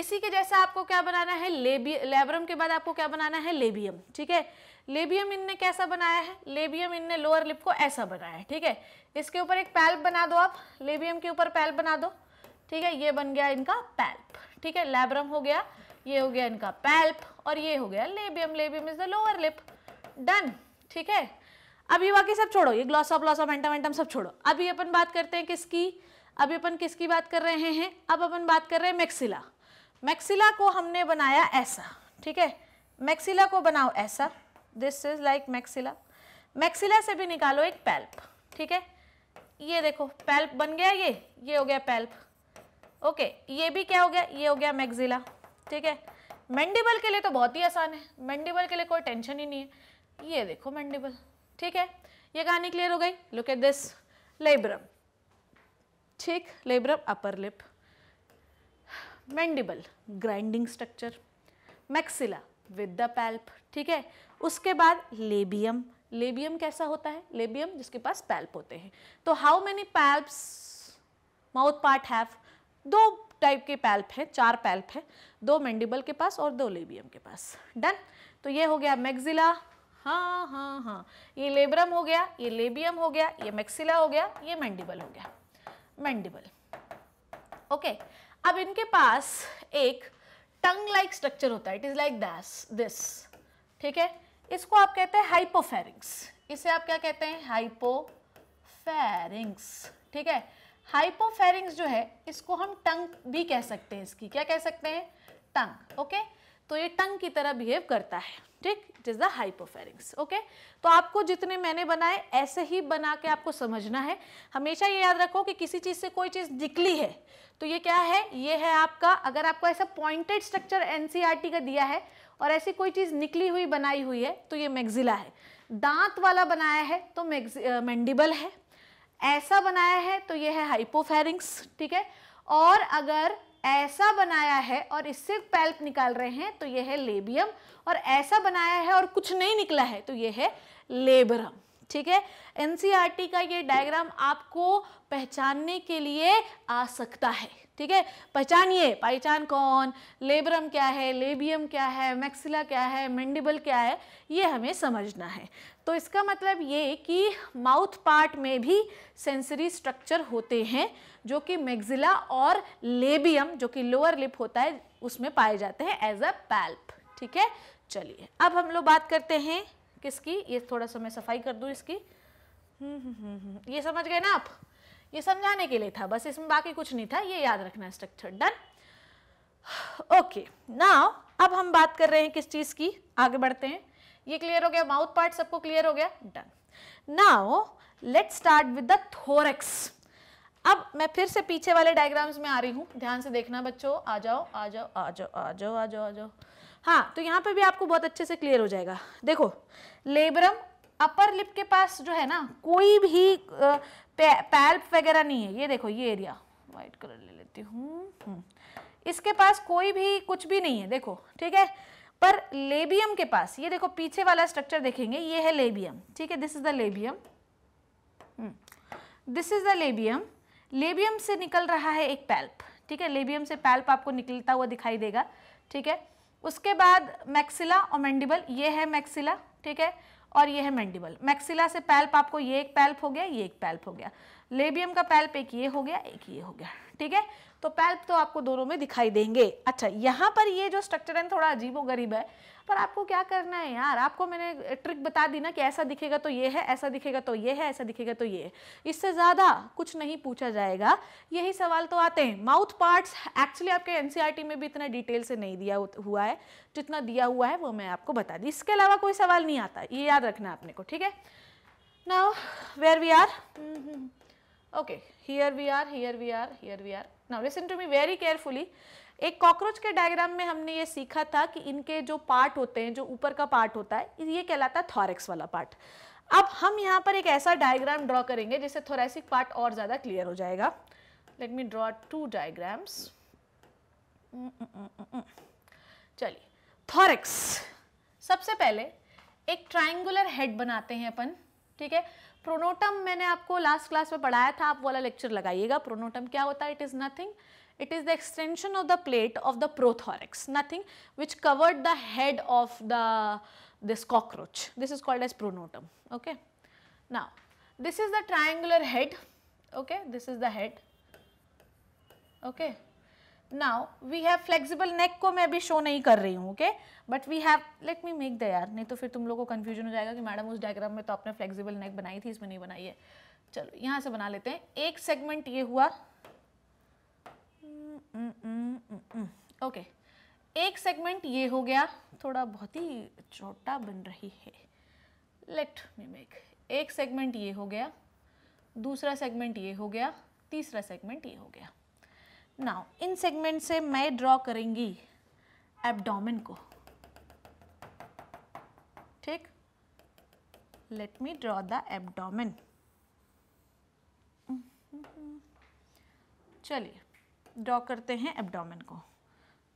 इसी के जैसा आपको क्या बनाना है लेबी लेब्रम के बाद आपको क्या बनाना है लेबियम ठीक है लेबियम इनने कैसा बनाया है लेबियम इनने लोअर लिप को ऐसा बनाया है ठीक है इसके ऊपर एक पैल्प बना दो आप लेबियम के ऊपर पैल्प बना दो ठीक है ये बन गया इनका पैल्प ठीक है लेब्रम हो गया ये हो गया इनका पैल्प और ये हो गया labium labium is the lower lip done ठीक है अब ये बाकी सब छोड़ो ये ग्लॉसा ब्लॉसा मेंटम वेंटम सब छोड़ो अभी अपन बात करते हैं किसकी अभी अपन किसकी बात कर रहे हैं अब अपन बात कर रहे हैं मैक्सिला मैक्सिला को हमने बनाया ऐसा ठीक है मैक्सिला को बनाओ ऐसा this is like maxilla maxilla से भी निकालो एक पैल्प ठीक है ये देखो पैल्प बन गया ये ये हो गया पैल्प ओके ये भी क्या हो गया ये हो गया मैक्सिला ठीक है मैंडिबल के लिए तो बहुत ही आसान है मैंडिबल के लिए कोई टेंशन ही नहीं है ये देखो मैंडिबल ठीक है ये कहानी क्लियर हो गई लुक एट दिस लेब्रम ठीक labrum upper lip mandible grinding structure maxilla with the palp ठीक है उसके बाद लेबियम लेबियम कैसा होता है लेबियम जिसके पास पैल्प होते हैं तो how many palps mouth part have दो टाइप के पैल्प हैं चार पैल्प हैं दो मैंडिबल के पास और दो लेबियम के पास डन तो ये हो गया मैग्जिला हाँ हाँ हाँ ये लेब्रम हो गया ये लेबियम हो गया ये मैक्सिला हो गया ये मैंडिबल हो गया मैंडिबल ओके अब इनके पास एक टंग लाइक स्ट्रक्चर होता है it is like that's this ठीक है इसको आप कहते हैं हाइपोफेरिंग्स इसे आप क्या कहते हैं हाइपोफेरिंग्स ठीक है हाइपोफेरिंग्स जो है इसको हम टंग भी कह सकते हैं इसकी क्या कह सकते हैं टंग ओके तो ये टंग की तरह बिहेव करता है ठीक it is the hypopharynx okay तो आपको जितने मैंने बनाए ऐसे ही बना के आपको समझना है हमेशा ये याद रखो कि किसी चीज़ से कोई चीज़ निकली है तो ये क्या है ये है आपका अगर आपको ऐसा पॉइंटेड स्ट्रक्चर एनसीआरटी का दिया है और ऐसी कोई चीज़ निकली हुई बनाई हुई है तो ये मैग्जिला है दांत वाला बनाया है तो मैंडिबल है ऐसा बनाया है तो ये है हाइपोफेरिंग्स ठीक है और अगर ऐसा बनाया है और इससे पैल्प निकाल रहे हैं तो ये है लेबियम और ऐसा बनाया है और कुछ नहीं निकला है तो ये है लेबरम ठीक है एनसीईआरटी e का ये डायग्राम आपको पहचानने के लिए आ सकता है ठीक है पहचानिए पहचान कौन लेबरम क्या है लेबियम क्या है मैक्सिला क्या है मेंडिबल क्या है ये हमें समझना है तो इसका मतलब ये कि माउथ पार्ट में भी सेंसरी स्ट्रक्चर होते हैं जो कि मैक्सिला और लेबियम जो कि लोअर लिप होता है उसमें पाए जाते हैं एज अ पैल्प ठीक है चलिए अब हम लोग बात करते हैं किसकी ये थोड़ा सा मैं सफाई कर दूँ इसकी हम्म, हम्म, हम्म, ये समझ गए ना आप ये समझाने के लिए था बस इसमें बाकी कुछ नहीं था ये याद रखना स्ट्रक्चर डन ओके नाउ अब हम बात कर रहे हैं किस चीज़ की आगे बढ़ते हैं ये क्लियर हो गया माउथ पार्ट सबको क्लियर हो गया done now let start with the thorax अब मैं फिर से पीछे वाले डायग्राम्स में आ रही हूँ ध्यान से देखना बच्चों आ जाओ आ जाओ आ जाओ आ जाओ आ जाओ आ जाओ हाँ तो यहाँ पे भी आपको बहुत अच्छे से क्लियर हो जाएगा देखो लेबरम अपर लिप के पास जो है ना कोई भी पैल्प वगैरह नहीं है ये देखो ये एरिया वाइट कलर ले लेती हूँ हम्म। इसके पास कोई भी कुछ भी नहीं है देखो ठीक है पर लेबियम के पास ये देखो पीछे वाला स्ट्रक्चर देखेंगे ये है लेबियम ठीक है this is the labium this is the labium labium से निकल रहा है एक पैल्प ठीक है लेबियम से पैल्प आपको निकलता हुआ दिखाई देगा ठीक है उसके बाद मैक्सिला और मैंडिबल ये है मैक्सिला ठीक है और ये है मैंडिबल मैक्सिला से पैल्प आपको ये एक पैल्प हो गया ये एक पैल्प हो गया लेबियम का पैल्प एक ये हो गया एक ये हो गया ठीक है तो पैल्प तो आपको दोनों में दिखाई देंगे अच्छा यहाँ पर ये जो स्ट्रक्चर है थोड़ा अजीब गरीब है पर आपको क्या करना है यार आपको मैंने ट्रिक बता दी ना कि ऐसा दिखेगा तो ये है ऐसा दिखेगा तो ये है ऐसा दिखेगा तो ये है इससे ज़्यादा कुछ नहीं पूछा जाएगा यही सवाल तो आते हैं माउथ पार्ट्स एक्चुअली आपके एन e में भी इतना डिटेल से नहीं दिया हुआ है जितना दिया हुआ है वो मैं आपको बता दी इसके अलावा कोई सवाल नहीं आता ये याद रखना आपने को ठीक है now where we are okay here we are here we are here we are now listen to me very carefully एक कॉकरोच के डायग्राम में हमने ये सीखा था कि इनके जो पार्ट होते हैं जो ऊपर का पार्ट होता है ये कहलाता है थॉरेक्स वाला पार्ट अब हम यहाँ पर एक ऐसा डायग्राम ड्रॉ करेंगे जिससे थोरेसिक पार्ट और ज़्यादा क्लियर हो जाएगा let me draw two diagrams चलिए थॉरेक्स सबसे पहले एक ट्राइंगुलर हेड बनाते हैं अपन ठीक है प्रोनोटम मैंने आपको लास्ट क्लास में पढ़ाया था आप वाला लेक्चर लगाइएगा प्रोनोटम क्या होता है it is nothing It is the extension of the plate of the prothorax, nothing which covered the head of the this cockroach. This is called as pronotum. Okay. Now, this is the triangular head. Okay, this is the head. Okay. Now we have flexible neck ko main अभी show nahi kar rahi hu okay? But we have let me make the yaar nahi to fir tum logo ko confusion ho jayega ki madam us diagram mein to आपने flexible neck banayi thi isme nahi banayi hai chalo yahan se bana lete hain ek segment ye hua okay mm, mm, mm, एक segment ये हो गया थोड़ा बहुत ही छोटा बन रही है लेट मी मेक एक सेगमेंट ये हो गया दूसरा सेगमेंट ये हो गया तीसरा सेगमेंट ये हो गया नाउ इन सेगमेंट से मैं ड्रॉ करेंगी एब्डोमेन को ठीक let me draw the abdomen चलिए ड्रॉ करते हैं एब्डोमेन को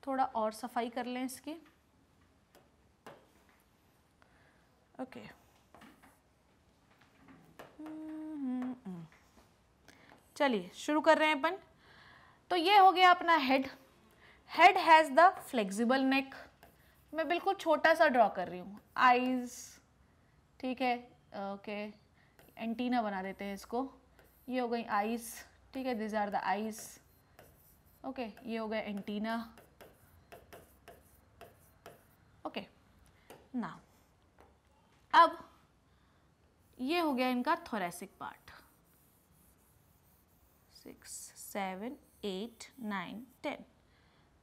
थोड़ा और सफाई कर लें इसकी ओके चलिए शुरू कर रहे हैं अपन तो ये हो गया अपना head head has the flexible neck मैं बिल्कुल छोटा सा ड्रॉ कर रही हूँ आइज़ ठीक है ओके एंटीना बना देते हैं इसको ये हो गई आइज़ ठीक है these are the eyes okay okay, ये हो गया एंटीना ओके ना अब ये हो गया इनका thoracic part six seven eight nine ten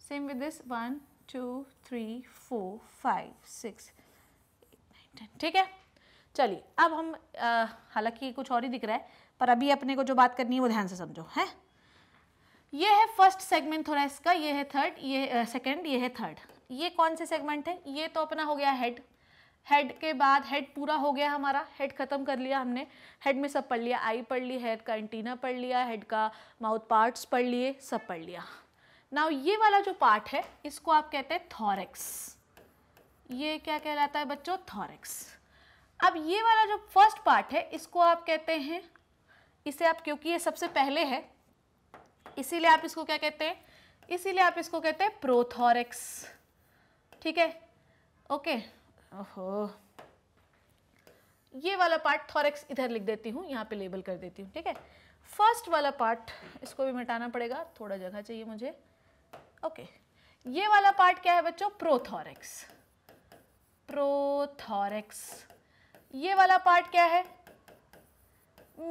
same with this one two three four five six ten ठीक है चलिए अब हम हालांकि कुछ और ही दिख रहा है पर अभी अपने को जो बात करनी है वो ध्यान से समझो हैं ये है फर्स्ट सेगमेंट थोड़ा इसका ये है थर्ड ये सेकेंड ये है थर्ड ये कौन से सेगमेंट है ये तो अपना हो गया हेड हेड के बाद हेड पूरा हो गया हमारा हेड ख़त्म कर लिया हमने हेड में सब पढ़ लिया आई पढ़ ली हेड का एंटीना पढ़ लिया हेड का माउथ पार्ट्स पढ़ लिए सब पढ़ लिया नाउ ये वाला जो पार्ट है इसको आप कहते हैं थॉरेक्स ये क्या कहलाता है बच्चों थॉरेक्स अब ये वाला जो फर्स्ट पार्ट है इसको आप कहते हैं इसे आप क्योंकि ये सबसे पहले है इसीलिए आप इसको क्या कहते हैं इसीलिए आप इसको कहते हैं प्रोथोरिक्स ठीक है ओके ओहो ये वाला पार्ट थॉरेक्स इधर लिख देती हूँ यहाँ पे लेबल कर देती हूँ ठीक है फर्स्ट वाला पार्ट इसको भी मिटाना पड़ेगा थोड़ा जगह चाहिए मुझे ओके ये वाला पार्ट क्या है बच्चों प्रोथोरिक्स प्रोथोरिक्स ये वाला पार्ट क्या है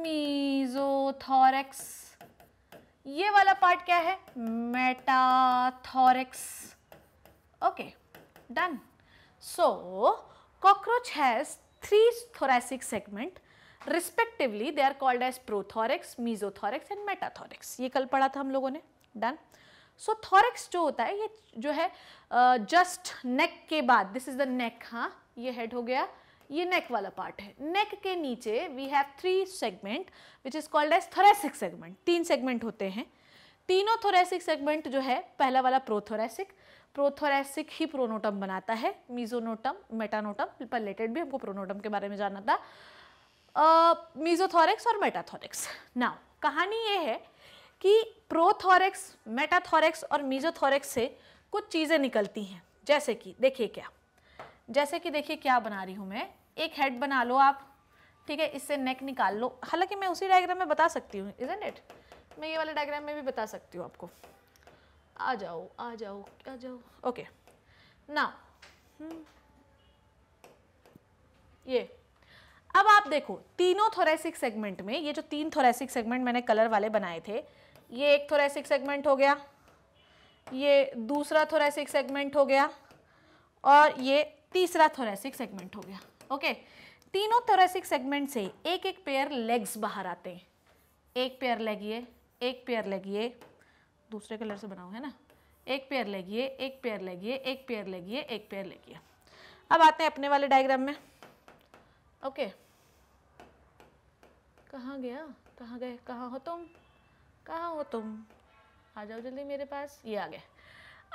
मीजोथोरेक्स ये वाला पार्ट क्या है metathorax okay done so cockroach has three thoracic segment respectively they are called as prothorax mesothorax and metathorax ये कल पढ़ा था हम लोगों ने डन सो थोरिक्स जो होता है ये जो है जस्ट uh, नेक के बाद दिस इज द नेक हाँ ये हेड हो गया ये नेक वाला पार्ट है नेक के नीचे we have three segment which is called as thoracic segment तीन सेगमेंट होते हैं तीनों थोरेसिक सेगमेंट जो है पहला वाला प्रोथोरेसिक प्रोथोरेसिक ही प्रोनोटम बनाता है मीजोनोटम मेटानोटम पर रिलेटेड भी हमको प्रोनोटम के बारे में जानना था uh, और मेटाथोरिक्स नाउ कहानी ये है कि प्रोथोरिक्स मेटाथोरिक्स और मीजोथोरिक्स से कुछ चीज़ें निकलती हैं जैसे कि देखिए क्या जैसे कि देखिए क्या बना रही हूँ मैं एक हेड बना लो आप ठीक है इससे नेक निकाल लो हालांकि मैं उसी डायग्राम में बता सकती हूँ इजेंट इट मैं ये वाले डायग्राम में भी बता सकती हूँ आपको आ जाओ आ जाओ आ जाओ ओके ना hmm. ये अब आप देखो तीनों थोरेसिक सेगमेंट में ये जो तीन थोरेसिक सेगमेंट मैंने कलर वाले बनाए थे ये एक थोरेसिक सेगमेंट हो गया ये दूसरा थोरेसिक सेगमेंट हो गया और ये तीसरा थोरेसिक सेगमेंट हो गया ओके तीनों थोरेसिक सेगमेंट से एक एक पेयर लेग्स बाहर आते हैं एक पेयर लेग एक पेयर लेग दूसरे कलर से बनाओ है ना एक पेयर लेग एक पेयर लेग एक पेयर लेग एक पेयर लेग अब आते हैं अपने वाले डायग्राम में ओके कहाँ गया कहाँ गए कहाँ हो तुम कहाँ हो तुम आ जाओ जल्दी मेरे पास ये आ गए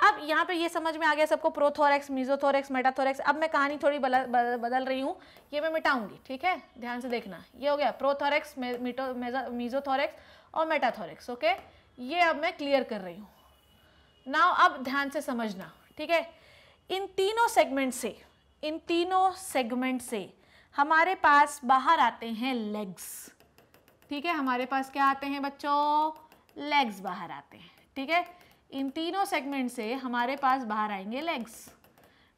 अब यहाँ पे ये समझ में आ गया सबको प्रोथोरेक्स मीजोथोरेक्स मेटाथोरेक्स अब मैं कहानी थोड़ी बदल बदल रही हूँ ये मैं मिटाऊंगी ठीक है ध्यान से देखना ये हो गया प्रोथोरेक्स मीटो मीजोथोरैक्स और मेटाथोरेक्स ओके ये अब मैं क्लियर कर रही हूँ नाव अब ध्यान से समझना ठीक है इन तीनों सेगमेंट से इन तीनों सेगमेंट से हमारे पास बाहर आते हैं लेग्स ठीक है हमारे पास क्या आते हैं बच्चों लेग्स बाहर आते हैं ठीक है इन तीनों सेगमेंट से हमारे पास बाहर आएंगे लेग्स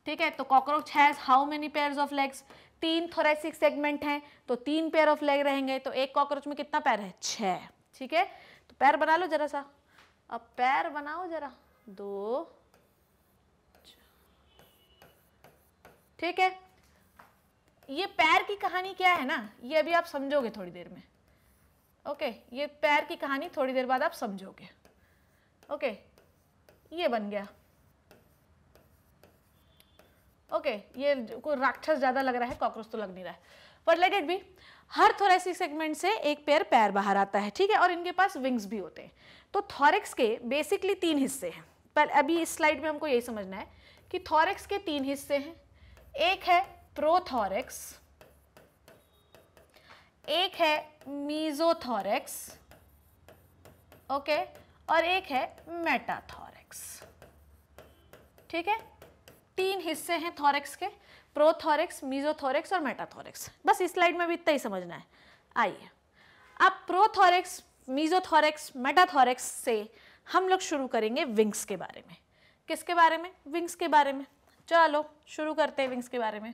ठीक है तो cockroach has how many pair of legs तीन थोरेसिक सेगमेंट हैं तो तीन पेयर ऑफ लेग रहेंगे तो एक कॉकरोच में कितना पैर है छ ठीक है तो पैर बना लो जरा सा अब पैर बनाओ जरा दो ठीक है ये पैर की कहानी क्या है ना ये अभी आप समझोगे थोड़ी देर में ओके ये पैर की कहानी थोड़ी देर बाद आप समझोगे ओके ये बन गया ओके okay, ये को राक्षस ज़्यादा लग रहा है कॉकरोच तो लग नहीं रहा है बट लेट इट बी हर थोरेसिक सेगमेंट से एक पैर पैर बाहर आता है ठीक है और इनके पास विंग्स भी होते हैं तो थॉरेक्स के बेसिकली तीन हिस्से हैं पर अभी इस स्लाइड में हमको यही समझना है कि थॉरेक्स के तीन हिस्से हैं एक है प्रोथॉरेक्स एक है मीजोथॉरेक्स ओके और एक है मेटाथॉर थॉरेक्स ठीक है तीन हिस्से हैं थॉरेक्स के प्रोथॉरेक्स मीजोथॉरेक्स और मेटाथॉरेक्स बस इस स्लाइड में भी इतना ही समझना है आइए अब प्रोथॉरेक्स मीजोथॉरेक्स मेटाथॉरेक्स से हम लोग शुरू करेंगे विंग्स के बारे में किसके बारे में विंग्स के बारे में चलो शुरू करते हैं विंग्स के बारे में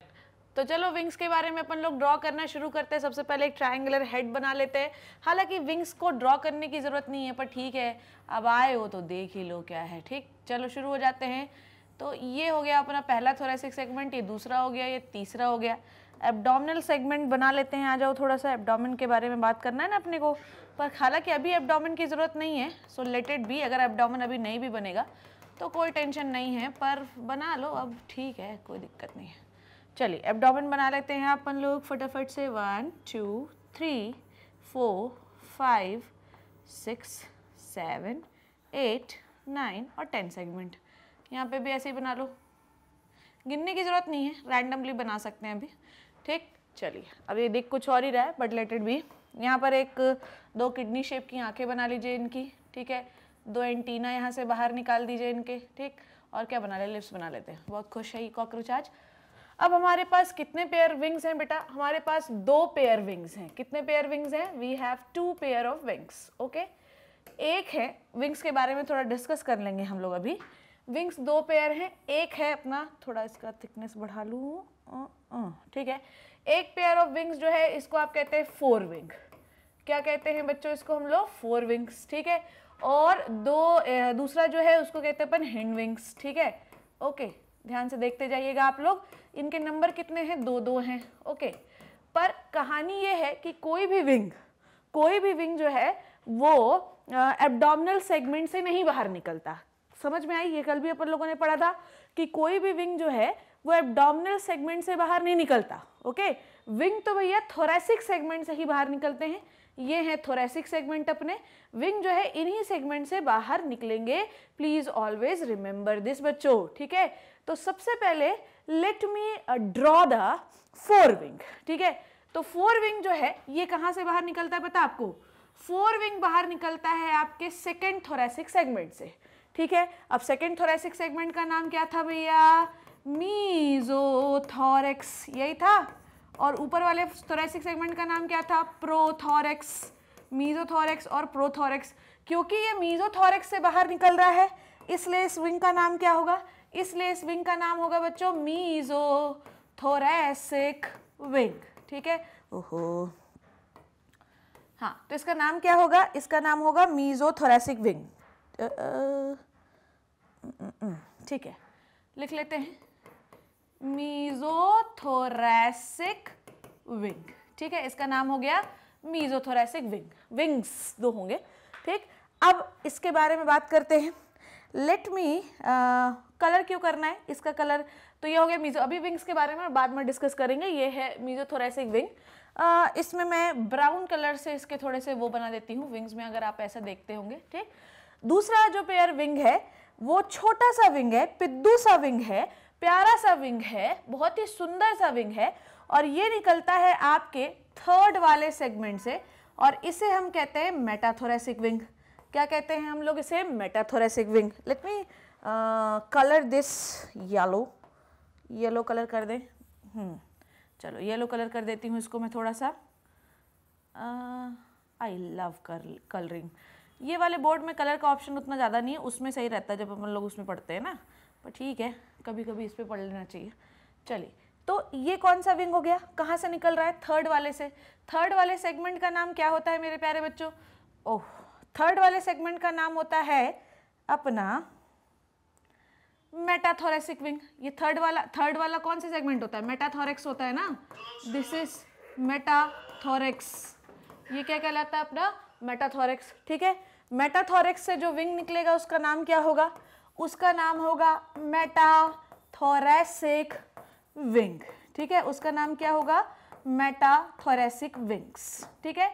तो चलो विंग्स के बारे में अपन लोग ड्रॉ करना शुरू करते हैं सबसे पहले एक ट्राइंगुलर हेड बना लेते हैं हालांकि विंग्स को ड्रॉ करने की ज़रूरत नहीं है पर ठीक है अब आए हो तो देख ही लो क्या है ठीक चलो शुरू हो जाते हैं तो ये हो गया अपना पहला थोरेसिक सेगमेंट ये दूसरा हो गया ये तीसरा हो गया एबडामिनल सेगमेंट बना लेते हैं आ जाओ थोड़ा सा एबडामिन के बारे में बात करना है ना अपने को पर हालांकि अभी एबडामिन की ज़रूरत नहीं है सो लेटेड भी अगर एब्डोमिन अभी नहीं भी बनेगा तो कोई टेंशन नहीं है पर बना लो अब ठीक है कोई दिक्कत नहीं है चलिए एबडोमिन बना लेते हैं अपन लोग फटाफट से one two three four five six seven eight nine और टेन सेगमेंट यहाँ पे भी ऐसे ही बना लो गिनने की ज़रूरत नहीं है रैंडमली बना सकते हैं अभी ठीक चलिए अब ये देख कुछ और ही रहा है बट लेटेड भी यहाँ पर एक दो किडनी शेप की आंखें बना लीजिए इनकी ठीक है दो एंटीना यहाँ से बाहर निकाल दीजिए इनके ठीक और क्या बना ले लिप्स बना लेते हैं बहुत खुश है ये कॉकरोच आज अब हमारे पास कितने पेयर विंग्स हैं बेटा हमारे पास दो पेयर विंग्स हैं कितने पेयर विंग्स हैं we have two pair of wings okay एक है विंग्स के बारे में थोड़ा डिस्कस कर लेंगे हम लोग अभी विंग्स दो पेयर हैं एक है अपना थोड़ा इसका थिकनेस बढ़ा लूँ ठीक है एक पेयर ऑफ विंग्स जो है इसको आप कहते हैं फोर विंग क्या कहते हैं बच्चों इसको हम लोग फोर विंग्स ठीक है और दो दूसरा जो है उसको कहते हैं अपन हिंड विंग्स ठीक है ओके okay. ध्यान से देखते जाइएगा आप लोग इनके नंबर कितने हैं दो दो हैं ओके पर कहानी ये है कि कोई भी विंग कोई भी विंग जो है वो एब्डोमिनल सेगमेंट से नहीं बाहर निकलता समझ में आई ये कल भी अपन लोगों ने पढ़ा था कि कोई भी विंग जो है वो एब्डोमिनल सेगमेंट से बाहर नहीं निकलता ओके विंग तो भैया थोरेसिक सेगमेंट से ही बाहर निकलते हैं ये हैं थोरेसिक सेगमेंट अपने विंग जो है इन्हीं सेगमेंट से बाहर निकलेंगे प्लीज़ ऑलवेज रिमेंबर दिस बच्चो ठीक है तो सबसे पहले let me draw the fore wing ठीक है तो फोर विंग जो है ये कहाँ से बाहर निकलता है पता आपको फोर विंग बाहर निकलता है आपके सेकेंड थोरेसिक सेगमेंट से ठीक है अब सेकेंड थोरेसिक सेगमेंट का नाम क्या था भैया मीजोथोरेक्स यही था और ऊपर वाले थोरेसिक सेगमेंट का नाम क्या था प्रोथोरेक्स मीजोथोरेक्स और प्रोथोरेक्स क्योंकि ये मीजोथोरेक्स से बाहर निकल रहा है इसलिए इस विंग का नाम क्या होगा इसलिए इस विंग का नाम होगा बच्चों मीजो थोरेसिक विंग ठीक है ओहो हाँ तो इसका नाम क्या होगा इसका नाम होगा मीजोथोरेसिक विंग ठीक है लिख लेते हैं मीजोथोरेसिक विंग ठीक है इसका नाम हो गया मीजोथोरेसिक विंग विंग्स दो होंगे ठीक अब इसके बारे में बात करते हैं लेट मी कलर क्यों करना है इसका कलर तो ये हो गया मीजो अभी विंग्स के बारे में बाद में डिस्कस करेंगे ये है मीजोथोरेसिक विंग uh, इसमें मैं ब्राउन कलर से इसके थोड़े से वो बना देती हूँ विंग्स में अगर आप ऐसा देखते होंगे ठीक दूसरा जो पेयर विंग है वो छोटा सा विंग है पिद्दू सा विंग है प्यारा सा विंग है बहुत ही सुंदर सा विंग है और ये निकलता है आपके थर्ड वाले सेगमेंट से और इसे हम कहते हैं मेटाथोरेसिक विंग क्या कहते हैं हम लोग इसे metathoracic wing let me colour this yellow yellow colour कर दें हम्म, चलो येलो कलर कर देती हूँ इसको मैं थोड़ा सा आई लव कल कलरिंग ये वाले बोर्ड में कलर का ऑप्शन उतना ज़्यादा नहीं है उसमें सही रहता है जब हम लोग उसमें पढ़ते हैं ना पर ठीक है कभी कभी इस पर पढ़ लेना चाहिए चलिए तो ये कौन सा विंग हो गया कहाँ से निकल रहा है थर्ड वाले से थर्ड वाले सेगमेंट का नाम क्या होता है मेरे प्यारे बच्चों ओह थर्ड वाले सेगमेंट का नाम होता है अपना मेटाथोरेसिक विंग ये थर्ड वाला थर्ड वाला कौन सा सेगमेंट होता है मेटाथोरेक्स होता है ना दिस इज मेटाथोरेक्स ये क्या कहलाता है अपना मेटाथोरेक्स ठीक है मेटाथोरेक्स से जो विंग निकलेगा उसका नाम क्या होगा उसका नाम होगा मेटाथोरेसिक विंग ठीक है उसका नाम क्या होगा मेटाथोरेसिक विंग्स ठीक है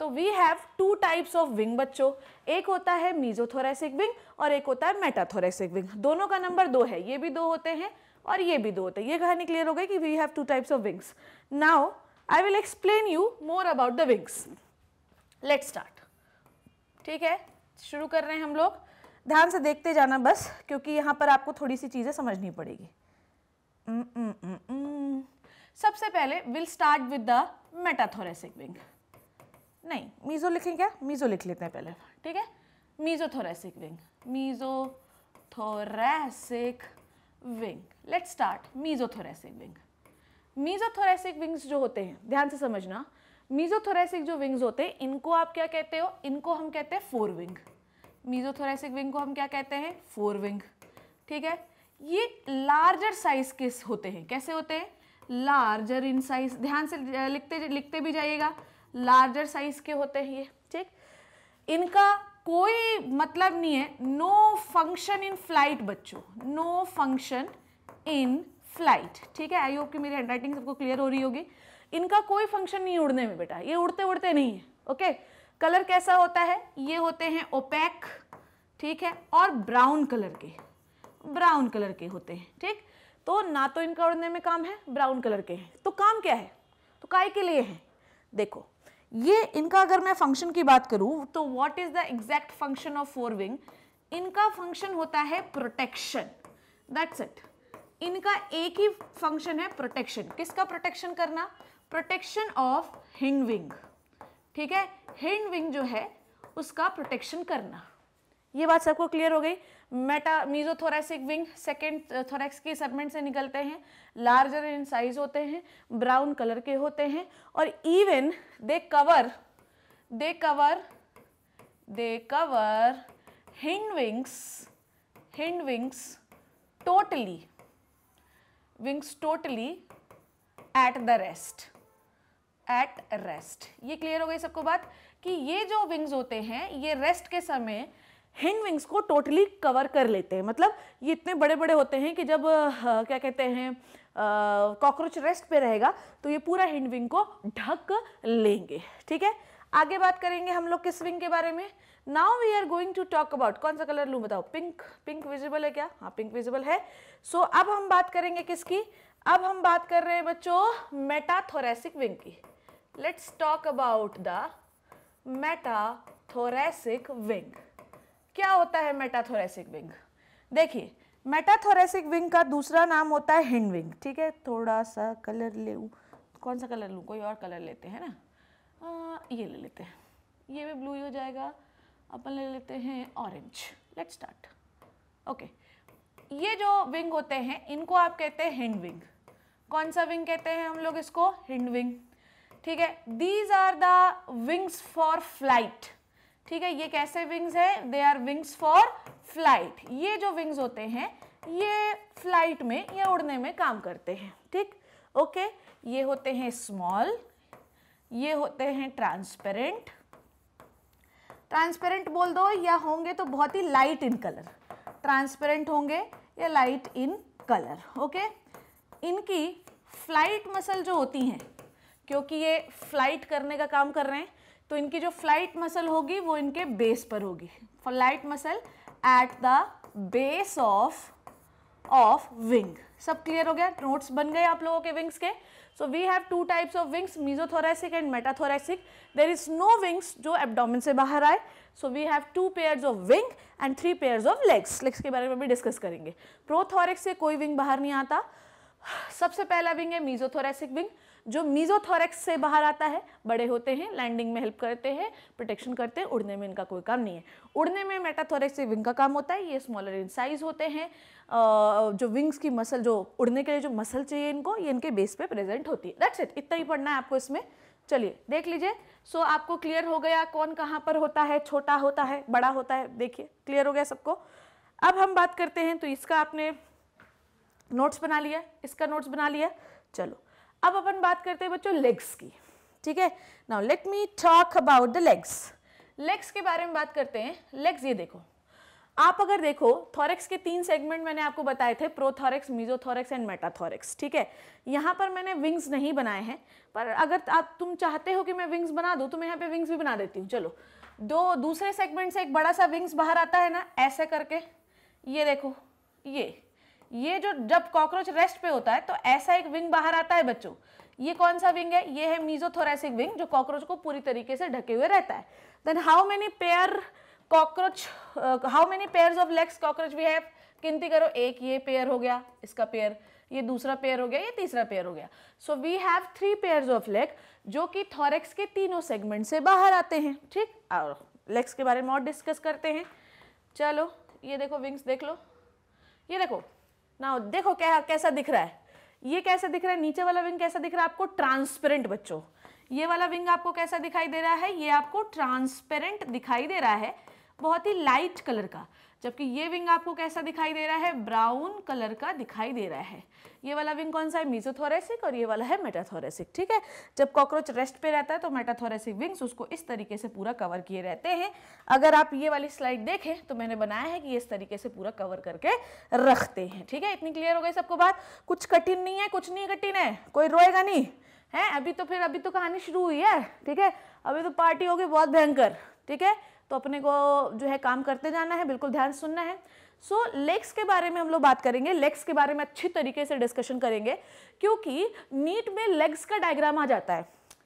तो we have two types of wing बच्चों एक होता है मीजोथोरेसिक विंग और एक होता है मेटाथोरेसिक विंग दोनों का नंबर दो है ये भी दो होते हैं और ये भी दो होते हैं ये कहानी क्लियर हो गई कि we have two types of wings now I will explain you more about the wings let start ठीक है शुरू कर रहे हैं हम लोग ध्यान से देखते जाना बस क्योंकि यहाँ पर आपको थोड़ी सी चीज़ें समझनी पड़ेगी mm, mm, mm, सबसे पहले will start with the metathoracic wing नहीं मीज़ो लिखें क्या मीज़ो लिख लेते हैं पहले ठीक है mesothoracic wing thoracic wing let start mesothoracic wing mesothoracic wings जो होते हैं ध्यान से समझना मीज़ोथोरेसिक जो विंग्स होते हैं इनको आप क्या कहते हो इनको हम कहते हैं फोर विंग मीजोथोरेसिक विंग को हम क्या कहते हैं फोर विंग ठीक है ये लार्जर साइज के होते हैं कैसे होते हैं लार्जर इन साइज ध्यान से लिखते लिखते भी जाइएगा लार्जर साइज के होते हैं ये ठीक इनका कोई मतलब नहीं है नो फंक्शन इन फ्लाइट बच्चों नो फंक्शन इन फ्लाइट ठीक है आई होप कि मेरी हैंडराइटिंग सबको क्लियर हो रही होगी इनका कोई फंक्शन नहीं उड़ने में बेटा ये उड़ते उड़ते नहीं है ओके okay? कलर कैसा होता है ये होते हैं ओपैक ठीक है और ब्राउन कलर के ब्राउन कलर के होते हैं ठीक तो ना तो इनका उड़ने में काम है ब्राउन कलर के हैं तो काम क्या है तो काय के लिए है देखो ये इनका अगर मैं फंक्शन की बात करूँ तो what is the exact function of fore wing इनका फंक्शन होता है प्रोटेक्शन दैट्स इट इनका एक ही फंक्शन है प्रोटेक्शन किसका प्रोटेक्शन करना प्रोटेक्शन ऑफ हिंग विंग ठीक है हिंड विंग जो है उसका प्रोटेक्शन करना ये बात सबको क्लियर हो गई meta mesothoracic wing second thorax के सेगमेंट से निकलते हैं लार्जर इन साइज होते हैं ब्राउन कलर के होते हैं और even they cover they cover they cover hind wings hind wings totally wings totally at the rest at rest ये क्लियर हो गई सबको बात कि ये जो विंग्स होते हैं ये रेस्ट के समय हिंड विंग्स को टोटली कवर कर लेते हैं मतलब ये इतने बड़े बड़े होते हैं कि जब आ, क्या कहते हैं कॉकरोच रेस्ट पे रहेगा तो ये पूरा हिंड विंग को ढक लेंगे ठीक है आगे बात करेंगे हम लोग किस विंग के बारे में now we are going to talk about कौन सा कलर लूँ बताओ पिंक पिंक विजिबल है क्या हाँ पिंक विजिबल है सो so, अब हम बात करेंगे किसकी अब हम बात कर रहे हैं बच्चों मेटाथोरेसिक विंग की let's talk about the metathoracic wing क्या होता है मेटाथोरेसिक विंग देखिए मेटाथोरेसिक विंग का दूसरा नाम होता है हिंड विंग ठीक है थोड़ा सा कलर ले कौन सा कलर लूँ कोई और कलर लेते हैं ना आ, ये ले लेते हैं ये भी ब्लू ही हो जाएगा अपन ले लेते हैं ऑरेंज लेट स्टार्ट ओके ये जो विंग होते हैं इनको आप कहते हैं हिंड विंग कौन सा विंग कहते हैं हम लोग इसको हिंड विंग ठीक है these are the wings for flight ठीक है ये कैसे विंग्स है they are wings for flight ये जो विंग्स होते हैं ये फ्लाइट में या उड़ने में काम करते हैं ठीक ओके okay? ये होते हैं स्मॉल ये होते हैं ट्रांसपेरेंट ट्रांसपेरेंट बोल दो या होंगे तो बहुत ही लाइट इन कलर ट्रांसपेरेंट होंगे या लाइट इन कलर ओके इनकी फ्लाइट मसल जो होती हैं क्योंकि ये फ्लाइट करने का काम कर रहे हैं तो इनकी जो फ्लाइट मसल होगी वो इनके बेस पर होगी flight muscle at the base of of wing सब क्लियर हो गया नोट्स बन गए आप लोगों के विंग्स के so we have two types of wings mesothoracic and metathoracic there is no wings जो एबडोमिन से बाहर आए so we have two pairs of wing and three pairs of legs legs के बारे में भी डिस्कस करेंगे प्रोथोरिक से कोई विंग बाहर नहीं आता सबसे पहला विंग है मीजोथोरेसिक विंग जो मीजोथोरेक्स से बाहर आता है बड़े होते हैं लैंडिंग में हेल्प करते हैं प्रोटेक्शन करते हैं उड़ने में इनका कोई काम नहीं है उड़ने में मेटाथोरेक्स से विंग का काम होता है ये स्मॉलर इन साइज होते हैं जो विंग्स की मसल जो उड़ने के लिए जो मसल चाहिए इनको ये इनके बेस पे प्रेजेंट होती है दैट्स इट इतना ही पढ़ना है आपको इसमें चलिए देख लीजिए सो so, आपको क्लियर हो गया कौन कहाँ पर होता है छोटा होता है बड़ा होता है देखिए क्लियर हो गया सबको अब हम बात करते हैं तो इसका आपने नोट्स बना लिया इसका नोट्स बना लिया चलो अब अपन बात करते हैं बच्चों लेग्स की ठीक है now let me talk about the legs legs के बारे में बात करते हैं लेग्स ये देखो आप अगर देखो थॉरेक्स के तीन सेगमेंट मैंने आपको बताए थे प्रोथॉरेक्स मीजोथॉरेक्स एंड मेटाथॉरेक्स ठीक है यहाँ पर मैंने विंग्स नहीं बनाए हैं पर अगर आप तुम चाहते हो कि मैं विंग्स बना दूँ तो मैं यहाँ पे विंग्स भी बना देती हूँ चलो दो दूसरे सेगमेंट से एक बड़ा सा विंग्स बाहर आता है ना ऐसे करके ये देखो ये ये जो जब कॉकरोच रेस्ट पे होता है तो ऐसा एक विंग बाहर आता है बच्चों ये कौन सा विंग है ये है मीजोथोरेसिक विंग जो कॉकरोच को पूरी तरीके से ढके हुए रहता है then how many pair cockroach how many pair of legs cockroach we have गिनती करो एक ये पेयर हो गया इसका पेयर ये दूसरा पेयर हो गया ये तीसरा पेयर हो गया so we have three pairs of leg जो कि थॉरेक्स के तीनों सेगमेंट से बाहर आते हैं ठीक और लेग्स के बारे में और डिस्कस करते हैं चलो ये देखो विंग्स देख लो ये देखो ना देखो क्या कैसा दिख रहा है ये कैसा दिख रहा है नीचे वाला विंग कैसा दिख रहा है आपको ट्रांसपेरेंट बच्चों ये वाला विंग आपको कैसा दिखाई दे रहा है ये आपको ट्रांसपेरेंट दिखाई दे रहा है बहुत ही लाइट कलर का जबकि ये विंग आपको कैसा दिखाई दे रहा है ब्राउन कलर का दिखाई दे रहा है ये वाला विंग कौन सा है मीजोथोरेसिक और ये वाला है मेटाथोरेसिक ठीक है जब कॉकरोच रेस्ट पे रहता है तो मेटाथोरेसिक विंग्स उसको इस तरीके से पूरा कवर किए रहते हैं अगर आप ये वाली स्लाइड देखें तो मैंने बनाया है कि इस तरीके से पूरा कवर करके रखते हैं ठीक है इतनी क्लियर हो गई सबको बात कुछ कठिन नहीं है कुछ नहीं कठिन है कोई रोएगा नहीं है अभी तो फिर अभी तो कहानी शुरू हुई है ठीक है अभी तो पार्टी होगी बहुत भयंकर ठीक है तो अपने को जो है काम करते जाना है बिल्कुल ध्यान सुनना है सो so, लेग्स के बारे में हम लोग बात करेंगे लेग्स के बारे में अच्छी तरीके से डिस्कशन करेंगे क्योंकि नीट में लेग्स का डायग्राम आ जाता है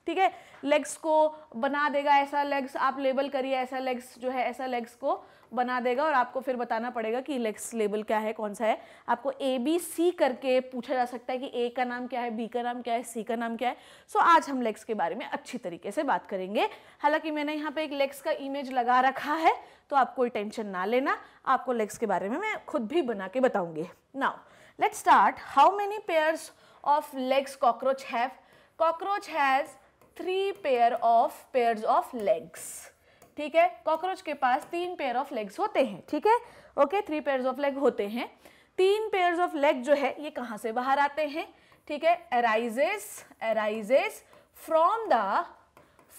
ठीक है लेग्स को बना देगा ऐसा लेग्स आप लेबल करिए ऐसा लेग्स जो है ऐसा लेग्स को बना देगा और आपको फिर बताना पड़ेगा कि लेक्स लेबल क्या है कौन सा है आपको ए बी सी करके पूछा जा सकता है कि ए का नाम क्या है बी का नाम क्या है सी का नाम क्या है सो so, आज हम लेक्स के बारे में अच्छी तरीके से बात करेंगे हालांकि मैंने यहाँ पे एक लेक्स का इमेज लगा रखा है तो आप कोई टेंशन ना लेना आपको लेक्स के बारे में मैं खुद भी बना के बताऊँगी now let start how many pairs of legs cockroach have cockroach has three pair of pairs of legs ठीक है कॉकरोच के पास तीन पेयर ऑफ लेग्स होते हैं ठीक है okay three pair of leg होते हैं तीन पेयर ऑफ लेग जो है ये कहाँ से बाहर आते हैं ठीक है arises arises from the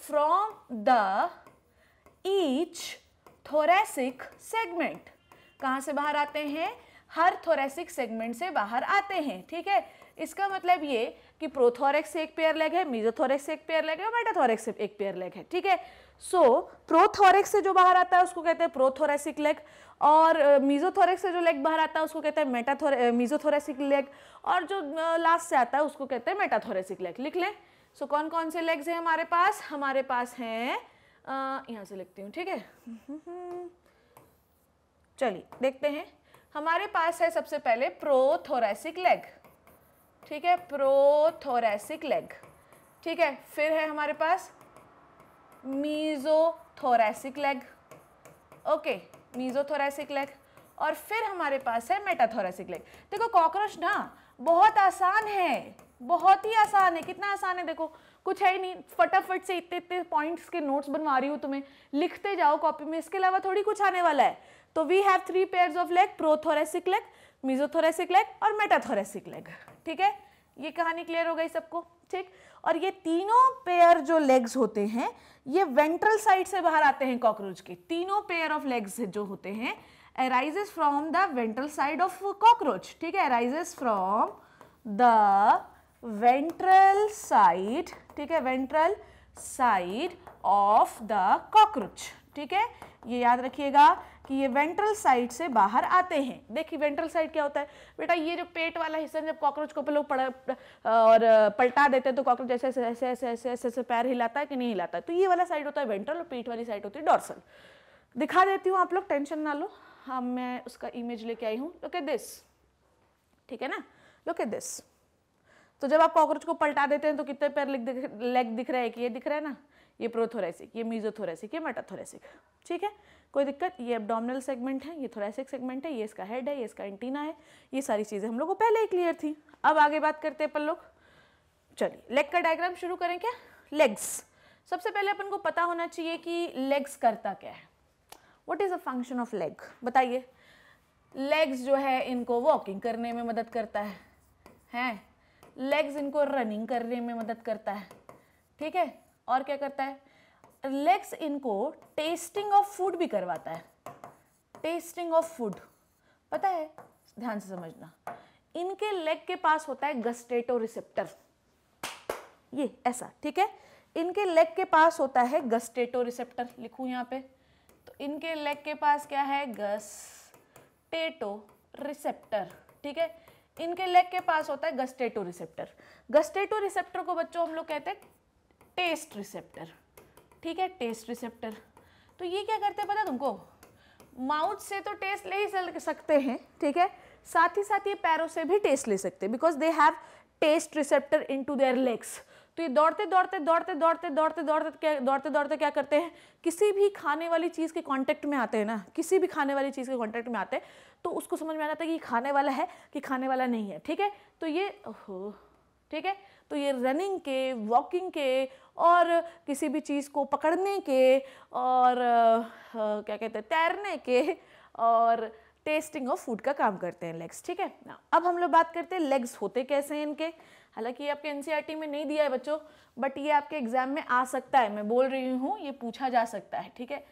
from the each thoracic segment कहाँ से बाहर आते हैं हर थोरेसिक सेगमेंट से बाहर आते हैं ठीक है इसका मतलब ये कि प्रोथोरेक्स एक पेयर लेग है मीजोथोरेक्स एक पेयर लेग है और मेटाथोरेक्स एक पेयर लेग है ठीक है सो प्रोथोरेक्स से जो बाहर आता है उसको कहते हैं प्रोथोरेसिक लेग और मीजोथोरेक्स से जो लेग बाहर आता है उसको कहते हैं मेटाथोरे मीजोथोरेसिक लेग और जो लास्ट से आता है उसको कहते हैं मेटाथोरेसिक लेग लिख लें सो so, कौन कौन से लेग्स हैं हमारे पास हमारे पास हैं यहाँ से लिखती हूँ ठीक है चलिए देखते हैं हमारे पास है सबसे पहले प्रोथोरेसिक लेग ठीक है प्रोथोरेसिक लेग ठीक है फिर है हमारे पास mesothoracic leg okay mesothoracic leg और फिर हमारे पास है मेटाथोरेसिक लेग देखो कॉकरोच ना बहुत आसान है बहुत ही आसान है कितना आसान है देखो कुछ है ही नहीं फटाफट से इतने इतने पॉइंट्स के नोट्स बनवा रही हूँ तुम्हें लिखते जाओ कॉपी में इसके अलावा थोड़ी कुछ आने वाला है तो we have three pairs of leg prothoracic leg mesothoracic leg और मेटाथोरेसिक लेग ठीक है ये कहानी क्लियर हो गई सबको ठीक और ये तीनों पेयर जो लेग्स होते हैं ये वेंट्रल साइड से बाहर आते हैं कॉकरोच के तीनों पेयर ऑफ लेग्स जो होते हैं arises from the ventral side of cockroach ठीक है arises from the ventral side ठीक है ventral side of the cockroach ठीक है ये याद रखिएगा कि ये वेंट्रल साइड से बाहर आते हैं देखिए वेंट्रल साइड क्या होता है बेटा ये जो पेट वाला हिस्सा जब कॉकरोच को लोग और पलटा देते हैं तो कॉकरोच ऐसे ऐसे ऐसे ऐसे ऐसे ऐसे ऐसे पैर हिलाता है कि नहीं हिलाता है तो ये वाला साइड होता है वेंट्रल और पीठ वाली साइड होती है डॉर्सल दिखा देती हूँ आप लोग टेंशन ना लो हाँ मैं उसका इमेज लेके आई हूँ लोके दिस ठीक है ना लोके दिस तो जब आप कॉकरोच को पलटा देते हैं तो कितने पैर लेग दिख रहे हैं कि ये दिख रहा है ना ये प्रोथोरेसिक ये मीजोथोरेसिक ये मेटाथोरेसिक ठीक है कोई दिक्कत ये एबडोमिनल सेगमेंट है ये थोरेसिक सेगमेंट है ये इसका हेड है ये इसका एंटीना है ये सारी चीज़ें हम लोग को पहले ही क्लियर थी अब आगे बात करते हैं अपन लोग चलिए लेग का डायग्राम शुरू करें क्या लेग्स सबसे पहले अपन को पता होना चाहिए कि लेग्स करता क्या है what is a function of leg बताइए लेग्स जो है इनको वॉकिंग करने में मदद करता है हैं लेग्स इनको रनिंग करने में मदद करता है ठीक है और क्या करता है लेग्स इनको टेस्टिंग ऑफ फूड भी करवाता है टेस्टिंग ऑफ फूड पता है ध्यान से समझना इनके लेग के पास होता है गस्टेटो रिसेप्टर ये ऐसा ठीक है इनके लेग के पास होता है गस्टेटो रिसेप्टर लिखूँ यहां पे तो इनके लेग के पास क्या है गस्टेटो रिसेप्टर ठीक है इनके लेग के पास होता है गस्टेटो रिसेप्टर गस्टेटो रिसेप्टर को बच्चों हम लोग कहते हैं टेस्ट रिसेप्टर ठीक है टेस्ट रिसेप्टर तो ये क्या करते हैं पता तुमको माउथ से तो टेस्ट ले ही सकते हैं ठीक है साथ ही साथ ये पैरों से भी टेस्ट ले सकते हैं because they have taste receptor into their legs तो ये दौड़ते दौड़ते दौड़ते दौड़ते दौड़ते दौड़ते क्या दौड़ते दौड़ते क्या करते हैं किसी भी खाने वाली चीज़ के कांटेक्ट में आते हैं ना किसी भी खाने वाली चीज़ के कांटेक्ट में आते हैं तो उसको समझ में आ जाता है कि खाने वाला है कि खाने वाला नहीं है ठीक है तो ये ओहो ठीक है तो ये रनिंग के वॉकिंग के और किसी भी चीज़ को पकड़ने के और आ, क्या कहते हैं तैरने के और टेस्टिंग ऑफ फूड का काम करते हैं लेग्स ठीक है ना अब हम लोग बात करते हैं लेग्स होते कैसे हैं इनके हालांकि ये आपके एन e में नहीं दिया है बच्चों बट ये आपके एग्जाम में आ सकता है मैं बोल रही हूँ ये पूछा जा सकता है ठीक है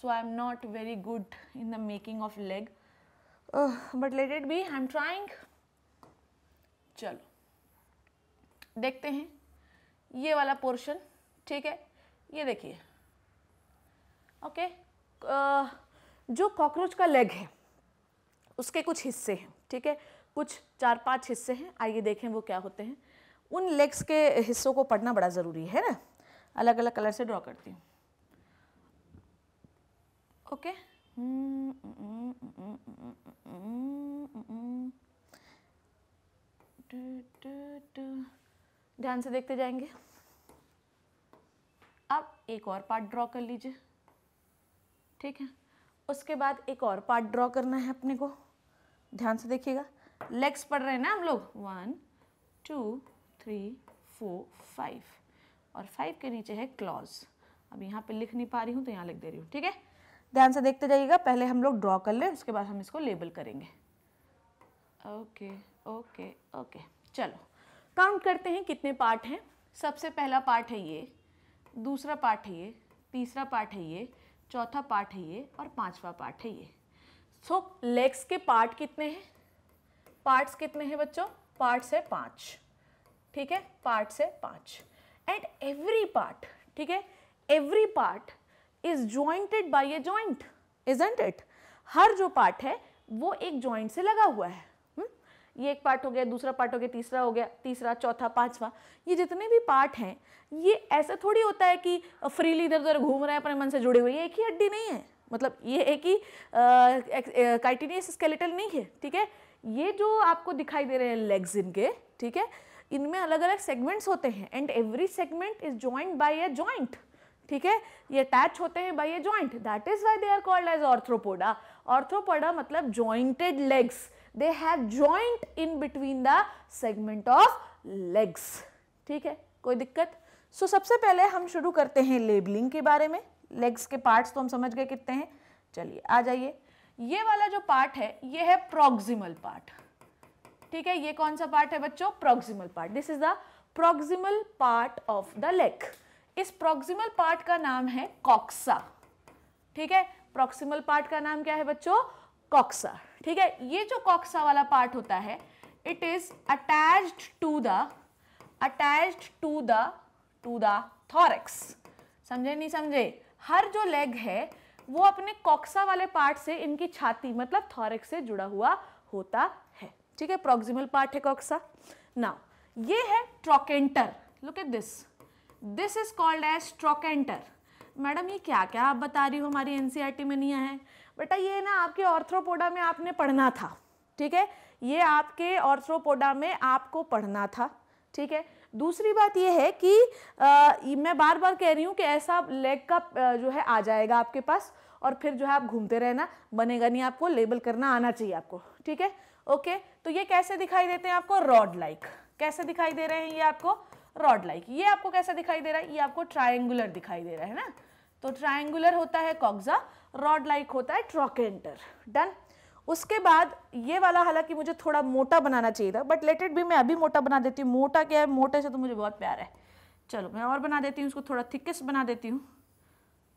so I am not very good in the making of leg but let it be I am trying चलो देखते हैं ये वाला पोर्शन ठीक है ये देखिए ओके जो कॉकरोच का लेग है उसके कुछ हिस्से हैं ठीक है कुछ चार पांच हिस्से हैं आइए देखें वो क्या होते हैं उन लेग्स के हिस्सों को पढ़ना बड़ा ज़रूरी है ना अलग अलग कलर से ड्रॉ करती हूँ ओके okay. ध्यान से देखते जाएंगे अब एक और पार्ट ड्रॉ कर लीजिए ठीक है उसके बाद एक और पार्ट ड्रॉ करना है अपने को ध्यान से देखिएगा लेग्स पढ़ रहे हैं ना हम लोग one two three four five और फाइव के नीचे है क्लॉज अब यहाँ पे लिख नहीं पा रही हूँ तो यहाँ लिख दे रही हूँ ठीक है ध्यान से देखते जाइएगा पहले हम लोग ड्रॉ कर लें उसके बाद हम इसको लेबल करेंगे ओके ओके ओके चलो काउंट करते हैं कितने पार्ट हैं सबसे पहला पार्ट है ये दूसरा पार्ट है ये तीसरा पार्ट है ये चौथा पार्ट है ये और पांचवा पार्ट है ये सो so, लेग्स के पार्ट कितने हैं पार्ट्स कितने हैं बच्चों पार्ट्स है पाँच ठीक है पार्ट्स है पाँच एंड एवरी पार्ट ठीक है every part is jointed by a joint isn't it हर जो पार्ट है वो एक ज्वाइंट से लगा हुआ है ये एक पार्ट हो गया दूसरा पार्ट हो गया तीसरा हो गया तीसरा चौथा पांचवा ये जितने भी पार्ट हैं ये ऐसा थोड़ी होता है कि फ्रीली इधर उधर घूम रहे हैं अपने मन से जुड़े हुए ये एक ही हड्डी नहीं है मतलब ये एक ही काइटिनियस स्केलेटल नहीं है ठीक है ये जो आपको दिखाई दे रहे हैं लेग्स इनके ठीक है इनमें अलग अलग सेगमेंट्स होते हैं and every segment is joint by a joint ठीक है ये अटैच होते हैं by a joint that is why they are called as arthropoda arthropoda मतलब jointed legs they have joint in between the segment of legs ठीक है कोई दिक्कत सो so, सबसे पहले हम शुरू करते हैं लेबलिंग के बारे में लेग्स के पार्ट्स तो हम समझ गए कितने हैं चलिए आ जाइए ये वाला जो पार्ट है ये है प्रोक्सिमल पार्ट ठीक है ये कौन सा पार्ट है बच्चों proximal part this is the proximal part of the leg इस प्रोक्सिमल पार्ट का नाम है कॉक्सा ठीक है प्रोक्सिमल पार्ट का नाम क्या है बच्चों कॉक्सा ठीक है ये जो कॉक्सा वाला पार्ट होता है it is attach to the attach to the to the thorax समझे नहीं समझे हर जो लेग है वो अपने कॉक्सा वाले पार्ट से इनकी छाती मतलब थॉरक्स से जुड़ा हुआ होता है ठीक है प्रोक्सिमल पार्ट है कॉक्सा नाउ ये है trochanter look at this this is called as trochanter madam ये क्या क्या आप बता रही हो हमारी एनसीईआरटी e में नहीं है बेटा ये ना आपके ऑर्थ्रोपोडा में आपने पढ़ना था ठीक है ये आपके ऑर्थ्रोपोडा में आपको पढ़ना था ठीक है दूसरी बात यह है कि आ, मैं बार बार कह रही हूँ कि ऐसा लेग का जो है आ जाएगा आपके पास और फिर जो है आप घूमते रहना बनेगा नहीं आपको लेबल करना आना चाहिए आपको ठीक है ओके तो ये कैसे दिखाई देते हैं आपको रॉड लाइक कैसे दिखाई दे रहे हैं ये आपको रॉड लाइक ये आपको कैसा दिखाई दे रहा है ये आपको ट्राइंगुलर दिखाई दे रहा है ना तो ट्राइंगुलर होता है कॉक्जा रॉड लाइक होता है ट्रॉक एंटर डन उसके बाद ये वाला हालांकि मुझे थोड़ा मोटा बनाना चाहिए था बट लेटेड भी मैं अभी मोटा बना देती हूँ मोटा क्या है मोटे से तो मुझे बहुत प्यार है चलो मैं और बना देती हूँ इसको थोड़ा थिकेस्ट बना देती हूँ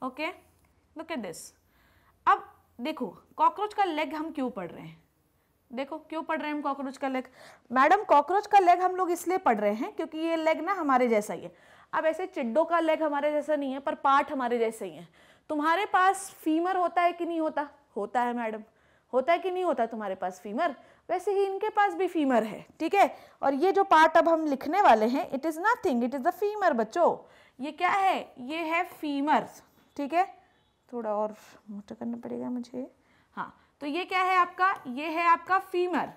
ओके लुक एट दिस अब देखो कॉकरोच का लेग हम क्यों पढ़ रहे हैं देखो क्यों पढ़ रहे हैं हम कॉकरोच का लेग मैडम कॉकरोच का लेग हम लोग इसलिए पढ़ रहे हैं क्योंकि ये लेग ना हमारे जैसा ही है अब ऐसे चिड्डों का लेग हमारे जैसा नहीं है पर पार्ट हमारे जैसे ही है तुम्हारे पास फीमर होता है कि नहीं होता होता है मैडम होता है कि नहीं होता तुम्हारे पास फीमर वैसे ही इनके पास भी फीमर है ठीक है और ये जो पार्ट अब हम लिखने वाले हैं it is nothing it is the femur बच्चो ये क्या है ये है फीमर ठीक है थोड़ा और मोटा करना पड़ेगा मुझे हाँ तो ये क्या है आपका ये है आपका फीमर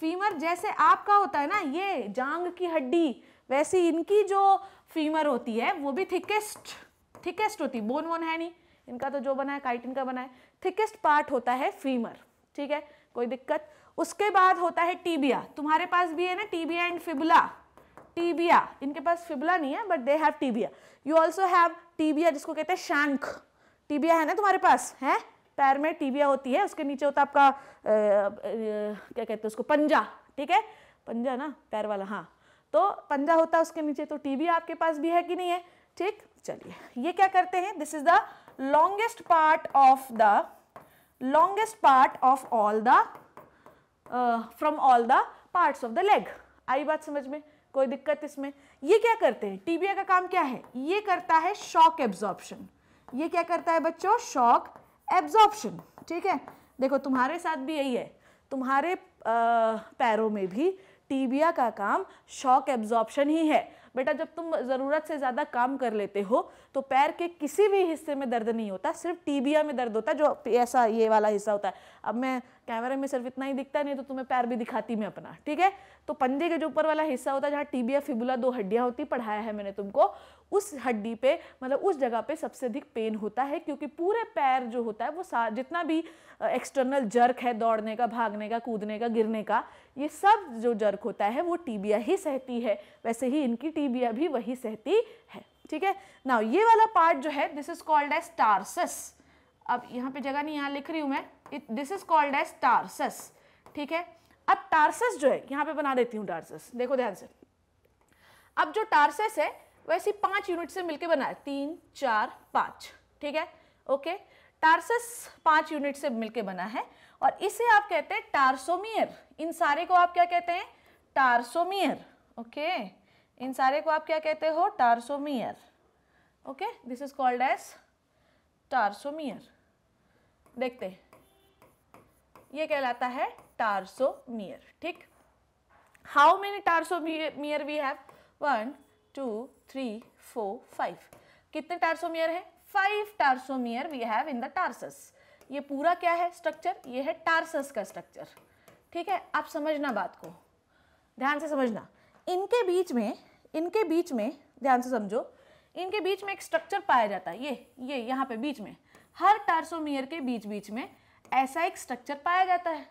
फीमर जैसे आपका होता है ना ये जांग की हड्डी वैसे इनकी जो फीमर होती है वो भी थिकेस्ट थिकेस्ट होती बोन वोन है नहीं इनका तो जो बना है काइटिन का बना है थिकेस्ट पार्ट होता है फीमर ठीक है कोई दिक्कत उसके बाद होता है टीबिया तुम्हारे पास भी है ना टीबिया एंड फिबुला टीबिया इनके पास फिबुला नहीं है but they have tibia you also have tibia जिसको कहते हैं शैंक टीबिया है ना तुम्हारे पास है पैर में टीबिया होती है उसके नीचे होता है आपका क्या कहते हैं उसको पंजा ठीक है पंजा ना पैर वाला हाँ तो पंजा होता है उसके नीचे तो टीबिया आपके पास भी है कि नहीं है ठीक चलिए ये क्या करते हैं this is the longest part of the longest part of all the uh, from all the parts of the leg आई बात समझ में कोई दिक्कत इसमें ये क्या करते हैं टीबिया का काम क्या है ये करता है शॉक एब्जॉर्प्शन ये क्या करता है बच्चों शॉक एब्जॉर्प्शन ठीक है देखो तुम्हारे साथ भी यही है तुम्हारे पैरों में भी टीबिया का काम शॉक एब्जॉर्प्शन ही है बेटा जब तुम ज़रूरत से ज़्यादा काम कर लेते हो तो पैर के किसी भी हिस्से में दर्द नहीं होता सिर्फ टीबिया में दर्द होता है जो ऐसा ये वाला हिस्सा होता है अब मैं कैमरे में सिर्फ इतना ही दिखता है नहीं तो तुम्हें पैर भी दिखाती मैं अपना ठीक है तो पंजे के जो ऊपर वाला हिस्सा होता है जहाँ टीबिया फिबुला दो हड्डियाँ होती पढ़ाया है मैंने तुमको उस हड्डी पे मतलब उस जगह पे सबसे अधिक पेन होता है क्योंकि पूरे पैर जो होता है वो सा जितना भी एक्सटर्नल जर्क है दौड़ने का भागने का कूदने का गिरने का ये सब जो जर्क होता है वो टीबिया ही सहती है वैसे ही इनकी टीबिया भी वही सहती है ठीक है ना ये वाला पार्ट जो है this is called as tarsus अब यहाँ पे जगह नहीं यहाँ लिख रही हूँ मैं this is called as tarsus ठीक है अब टारसस जो है यहाँ पे बना देती हूँ टारसस देखो ध्यान से अब जो टारसेस है वैसे पांच यूनिट से मिलकर बना है तीन चार पाँच ठीक है ओके टार्सस पांच यूनिट से मिलकर बना है और इसे आप कहते हैं टार्सोमियर इन सारे को आप क्या कहते हैं टार्सोमियर ओके इन सारे को आप क्या कहते हो tarsomere okay this is called as tarsomere देखते हैं ये कहलाता है टार्सोमियर ठीक how many tarsomere we have one two three four five कितने टार्सोमियर है five tarsomere we have in the tarsus ये पूरा क्या है स्ट्रक्चर ये है टार्सस का स्ट्रक्चर ठीक है आप समझना बात को ध्यान से समझना इनके बीच में इनके बीच में ध्यान से समझो इनके बीच में एक स्ट्रक्चर पाया जाता है ये ये यहाँ पे बीच में हर टार्सोमियर के बीच बीच में ऐसा एक स्ट्रक्चर पाया जाता है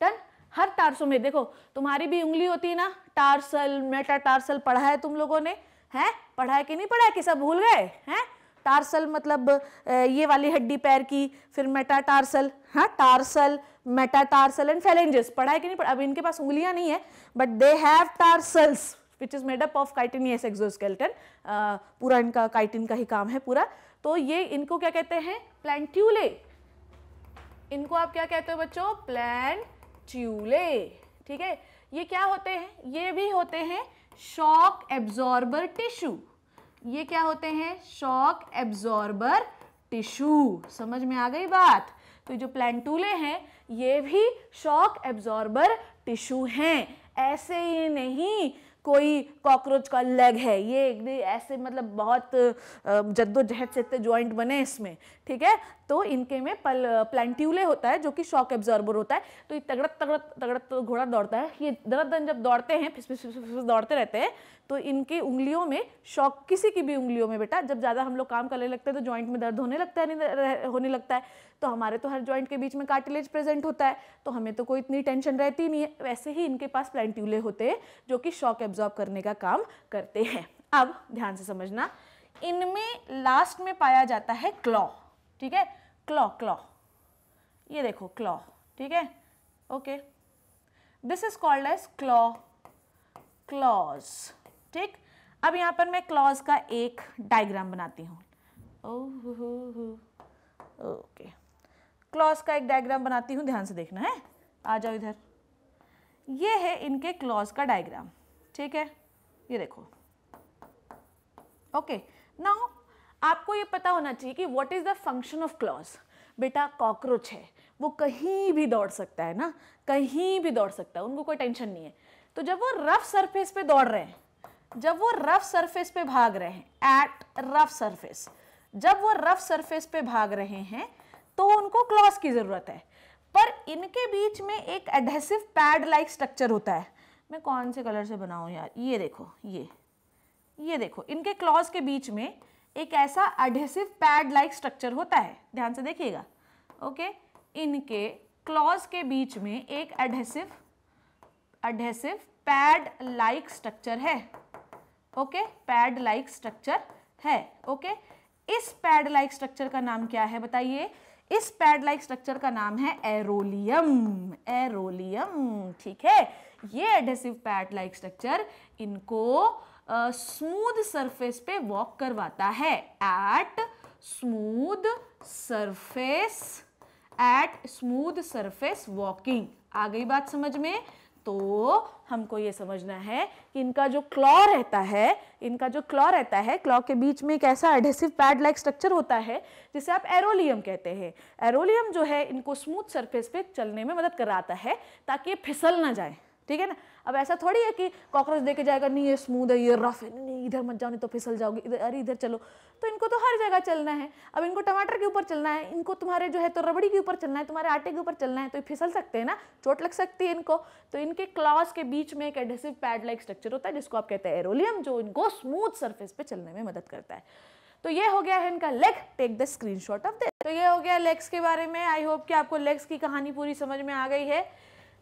डन हर टार्सो में देखो तुम्हारी भी उंगली होती है ना टार्सल मेटा टार्सल पढ़ा है तुम लोगों ने हैं पढ़ा है कि नहीं पढ़ा है कि सब भूल गए हैं टार्सल मतलब ये वाली हड्डी पैर की फिर मेटा टार्सल हाँ tarsal metatarsal and phalanges पढ़ा है कि नहीं पढ़ा अब इनके पास उंगलियां नहीं है but they have tarsals which is made up of chitinous exoskeleton पूरा इनका काइटिन का ही काम है पूरा तो ये इनको क्या कहते हैं प्लान्ट्यूले इनको आप क्या कहते हो बच्चों प्लान चूल्हे ठीक है ये क्या होते हैं ये भी होते हैं शॉक एब्जॉर्बर टिश्यू ये क्या होते हैं शॉक एब्जॉर्बर टिश्यू समझ में आ गई बात तो जो प्लान्टूले हैं ये भी शॉक एब्जॉर्बर टिश्यू हैं ऐसे ही नहीं कोई कॉकरोच का लेग है ये एक भी ऐसे मतलब बहुत जद्दोजहद से इतने ज्वाइंट बने इसमें ठीक है तो इनके में पल प्लान्टूले होता है जो कि शॉक एब्जॉर्बर होता है तो ये तगड़त तगड़त तगड़त तो घोड़ा दौड़ता है ये दरअदन जब दौड़ते हैं फिस फिस फिस फिस दौड़ते रहते हैं तो इनकी उंगलियों में शौक किसी की भी उंगलियों में बेटा जब ज़्यादा हम लोग काम करने लगते हैं तो जॉइंट में दर्द होने लगता है नहीं होने लगता है तो हमारे तो हर जॉइंट के बीच में कार्टिलेज प्रेजेंट होता है तो हमें तो कोई इतनी टेंशन रहती नहीं है वैसे ही इनके पास प्लान्टूले होते हैं जो कि शॉक एब्जॉर्ब करने का काम करते हैं अब ध्यान से समझना इनमें लास्ट में पाया जाता है क्लॉ ठीक है क्लॉ क्लॉ ये देखो क्लॉ ठीक है okay this is called as claw claws ठीक अब यहां पर मैं क्लॉज का एक डायग्राम बनाती हूं ओके क्लॉज का एक डायग्राम बनाती हूं ध्यान से देखना है आ जाओ इधर ये है इनके क्लॉज का डायग्राम ठीक है ये देखो ओके नाउ आपको ये पता होना चाहिए कि what is the function of claws बेटा कॉकरोच है वो कहीं भी दौड़ सकता है ना कहीं भी दौड़ सकता है उनको कोई टेंशन नहीं है तो जब वो रफ सरफेस पे दौड़ रहे हैं जब वो रफ सरफेस पे भाग रहे हैं एट रफ सरफेस जब वो रफ सरफेस पे भाग रहे हैं तो उनको क्लॉज की ज़रूरत है पर इनके बीच में एक एडहेसिव पैड लाइक स्ट्रक्चर होता है मैं कौन से कलर से बनाऊँ यार ये देखो ये ये देखो इनके क्लॉज के बीच में एक ऐसा एडहेसिव पैड लाइक स्ट्रक्चर होता है ध्यान से देखिएगा ओके इनके क्लॉज के बीच में एक adhesive adhesive pad like structure है ओके पैड लाइक स्ट्रक्चर है ओके इस पैड लाइक स्ट्रक्चर का नाम क्या है बताइए इस पैड लाइक स्ट्रक्चर का नाम है एरोलियम एरोलियम ठीक है ये एडहेसिव पैड लाइक स्ट्रक्चर इनको स्मूथ सरफेस पे वॉक करवाता है at smooth surface at smooth surface walking आ गई बात समझ में तो हमको ये समझना है कि इनका जो क्लॉ रहता है इनका जो क्लॉ रहता है क्लॉ के बीच में एक ऐसा एडहेसिव पैड लाइक स्ट्रक्चर होता है जिसे आप एरोलियम कहते हैं एरोलियम जो है इनको स्मूथ सरफेस पे चलने में मदद कराता है ताकि ये फिसल ना जाए ठीक है ना अब ऐसा थोड़ी है कि कॉकरोच देके जाएगा नहीं ये स्मूद है ये रफ है नहीं इधर मत जाओ नहीं तो फिसल जाओगे इधर अरे इधर चलो तो इनको तो हर जगह चलना है अब इनको टमाटर के ऊपर चलना है इनको तुम्हारे जो है तो रबड़ी के ऊपर चलना है तुम्हारे आटे के ऊपर चलना है तो ये फिसल सकते हैं ना चोट लग सकती है इनको तो इनके क्लॉज के बीच में एक एडहेसिव पैड लाइक स्ट्रक्चर होता है जिसको आप कहते हैं एरोलियम जो इनको स्मूथ सर्फेस पे चलने में मदद करता है तो ये हो गया है इनका leg take the screen of this तो ये हो गया लेग्स के बारे में आई होप कि आपको लेग्स की कहानी पूरी समझ में आ गई है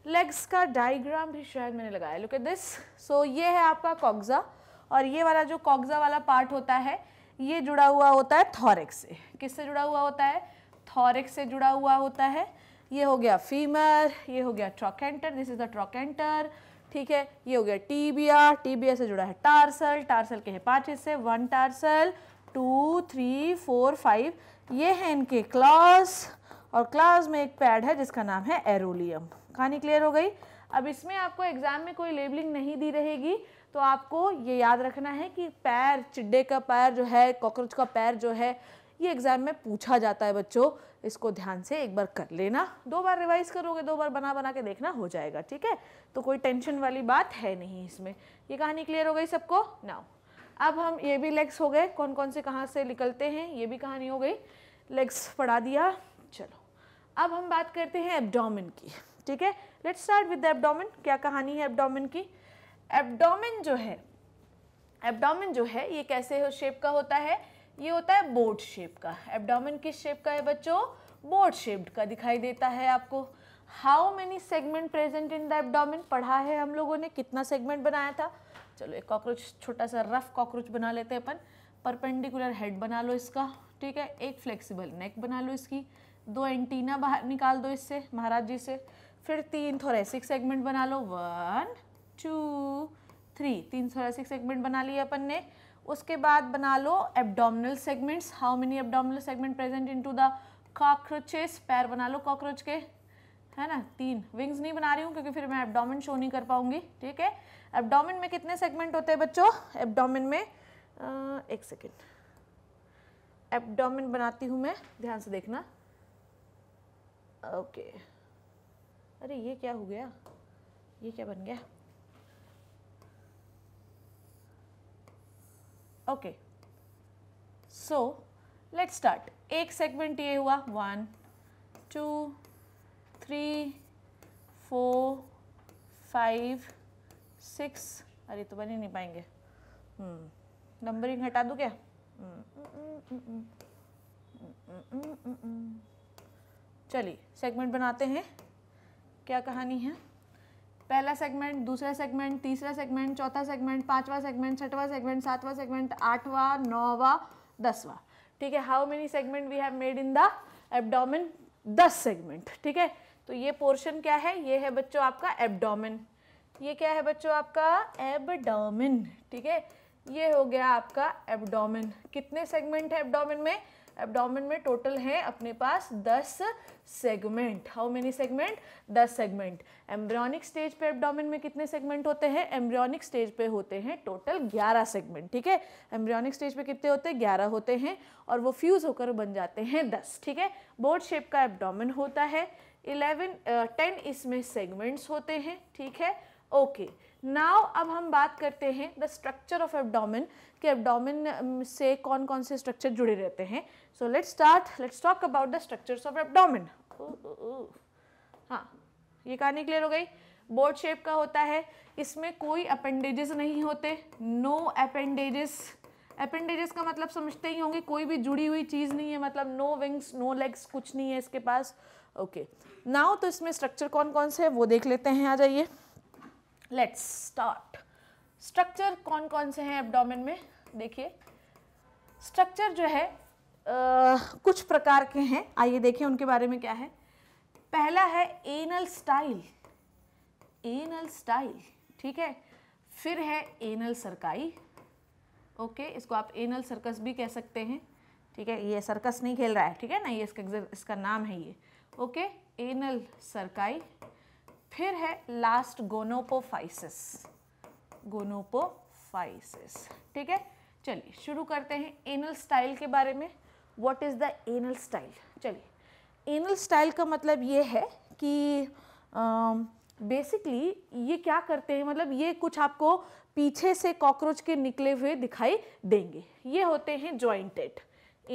लेग्स का डायग्राम भी शायद मैंने लगाया लुक एट दिस सो ये है आपका कॉग्ज़ा और ये वाला जो कॉग्ज़ा वाला पार्ट होता है ये जुड़ा हुआ होता है थॉरिक्स से किससे जुड़ा हुआ होता है थॉरिक्स से जुड़ा हुआ होता है ये हो गया फीमर ये हो गया trochanter this is the trochanter ठीक है ये हो गया टीबिया टीबिया से जुड़ा है टार्सल टार्सल के हैं पाँच हिस्से one tarsal two three four five ये है इनके क्लास और क्लास में एक पैड है जिसका नाम है एरोलियम कहानी क्लियर हो गई अब इसमें आपको एग्ज़ाम में कोई लेबलिंग नहीं दी रहेगी तो आपको ये याद रखना है कि पैर चिड्डे का पैर जो है कॉकरोच का पैर जो है ये एग्ज़ाम में पूछा जाता है बच्चों इसको ध्यान से एक बार कर लेना दो बार रिवाइज करोगे दो बार बना बना के देखना हो जाएगा ठीक है तो कोई टेंशन वाली बात है नहीं इसमें ये कहानी क्लियर हो गई सबको नाउ अब हम ये भी लेग्स हो गए कौन कौन से कहाँ से निकलते हैं ये भी कहानी हो गई लेग्स पढ़ा दिया चलो अब हम बात करते हैं एबडामिन की ठीक है let's start with the abdomen क्या कहानी है एब्डोमिन की एब्डोमिन जो है एब्डोमिन जो है ये कैसे हो शेप का होता है ये होता है बोर्ड शेप का एब्डोमिन किस शेप का है बच्चों बोर्ड शेप्ड का दिखाई देता है आपको how many segment present in the abdomen पढ़ा है हम लोगों ने कितना सेगमेंट बनाया था चलो एक कॉकरोच छोटा सा रफ कॉकरोच बना लेते हैं अपन परपेंडिकुलर हेड बना लो इसका ठीक है एक फ्लेक्सिबल नेक बना लो इसकी दो एंटीना बाहर निकाल दो इससे महाराज जी से फिर तीन थोरेसिक सेगमेंट बना लो वन टू थ्री तीन थोरेसिक सेगमेंट बना लिए अपन ने उसके बाद बना लो abdominal segments how many abdominal segment present into the cockroaches पैर बना लो कॉकरोच के है ना तीन विंग्स नहीं बना रही हूँ क्योंकि फिर मैं एब्डोमिन शो नहीं कर पाऊंगी ठीक है एब्डोमिन में कितने सेगमेंट होते हैं बच्चों एब्डोमिन में आ, एक सेकेंड एब्डोमिन बनाती हूँ मैं ध्यान से देखना ओके okay. अरे ये क्या हो गया ये क्या बन गया ओके सो लेट स्टार्ट एक सेगमेंट ये हुआ one two three four five six अरे तो बन ही नहीं पाएंगे नंबरिंग hmm. हटा दूँ क्या चलिए सेगमेंट बनाते हैं क्या कहानी है पहला सेगमेंट दूसरा सेगमेंट तीसरा सेगमेंट चौथा सेगमेंट पांचवा सेगमेंट छठवा सेगमेंट सातवां सेगमेंट आठवां नौवा दसवा ठीक है how many segment we have made in the abdomen दस सेगमेंट ठीक है तो ये पोर्शन क्या है ये है बच्चों आपका एबडोमिन ये क्या है बच्चों आपका एबडोमिन ठीक है ये हो गया आपका एबडोमिन कितने सेगमेंट है एबडोमिन में एबडोमिन में टोटल हैं अपने पास दस सेगमेंट हाउ मेनी सेगमेंट दस सेगमेंट एम्ब्रियोनिक स्टेज पे एबडोमिन में कितने सेगमेंट होते हैं एम्ब्रियोनिक स्टेज पे होते हैं टोटल ग्यारह सेगमेंट ठीक है एम्ब्रियोनिक स्टेज पे कितने होते हैं ग्यारह होते हैं और वो फ्यूज़ होकर बन जाते हैं दस ठीक है बोर्ड शेप का एबडामिन होता है इलेवन टेन इसमें सेगमेंट्स होते हैं ठीक है ओके नाव अब हम बात करते हैं द स्ट्रक्चर ऑफ एबडामिन के एबडोमिन से कौन कौन से स्ट्रक्चर जुड़े रहते हैं So let's start, let's talk about the structures of abdomen. हाँ ये kahani clear ho gayi broad shape का होता है इसमें कोई appendages नहीं होते नो appendages अपेंडेजेस का मतलब समझते ही होंगे कोई भी जुड़ी हुई चीज़ नहीं है मतलब नो विंग्स नो लेग्स कुछ नहीं है इसके पास ओके नाउ तो इसमें स्ट्रक्चर कौन कौन से है वो देख लेते हैं आ जाइए लेट्स स्टार्ट स्ट्रक्चर कौन कौन से हैं एब्डोमेन में देखिए स्ट्रक्चर जो है आ, कुछ प्रकार के हैं आइए देखें उनके बारे में क्या है पहला है एनल स्टाइल एनल स्टाइल ठीक है फिर है एनल सरकाई ओके इसको आप एनल सर्कस भी कह सकते हैं ठीक है ये सर्कस नहीं खेल रहा है ठीक है ना ये इसका इसका नाम है ये ओके एनल सरकाई फिर है लास्ट गोनोपोफाइसिस गोनोपोफाइसिस ठीक है चलिए शुरू करते हैं एनल स्टाइल के बारे में what is the anal style चलिए एनल स्टाइल का मतलब ये है कि बेसिकली uh, ये क्या करते हैं मतलब ये कुछ आपको पीछे से कॉकरोच के निकले हुए दिखाई देंगे ये होते हैं जॉइंटेड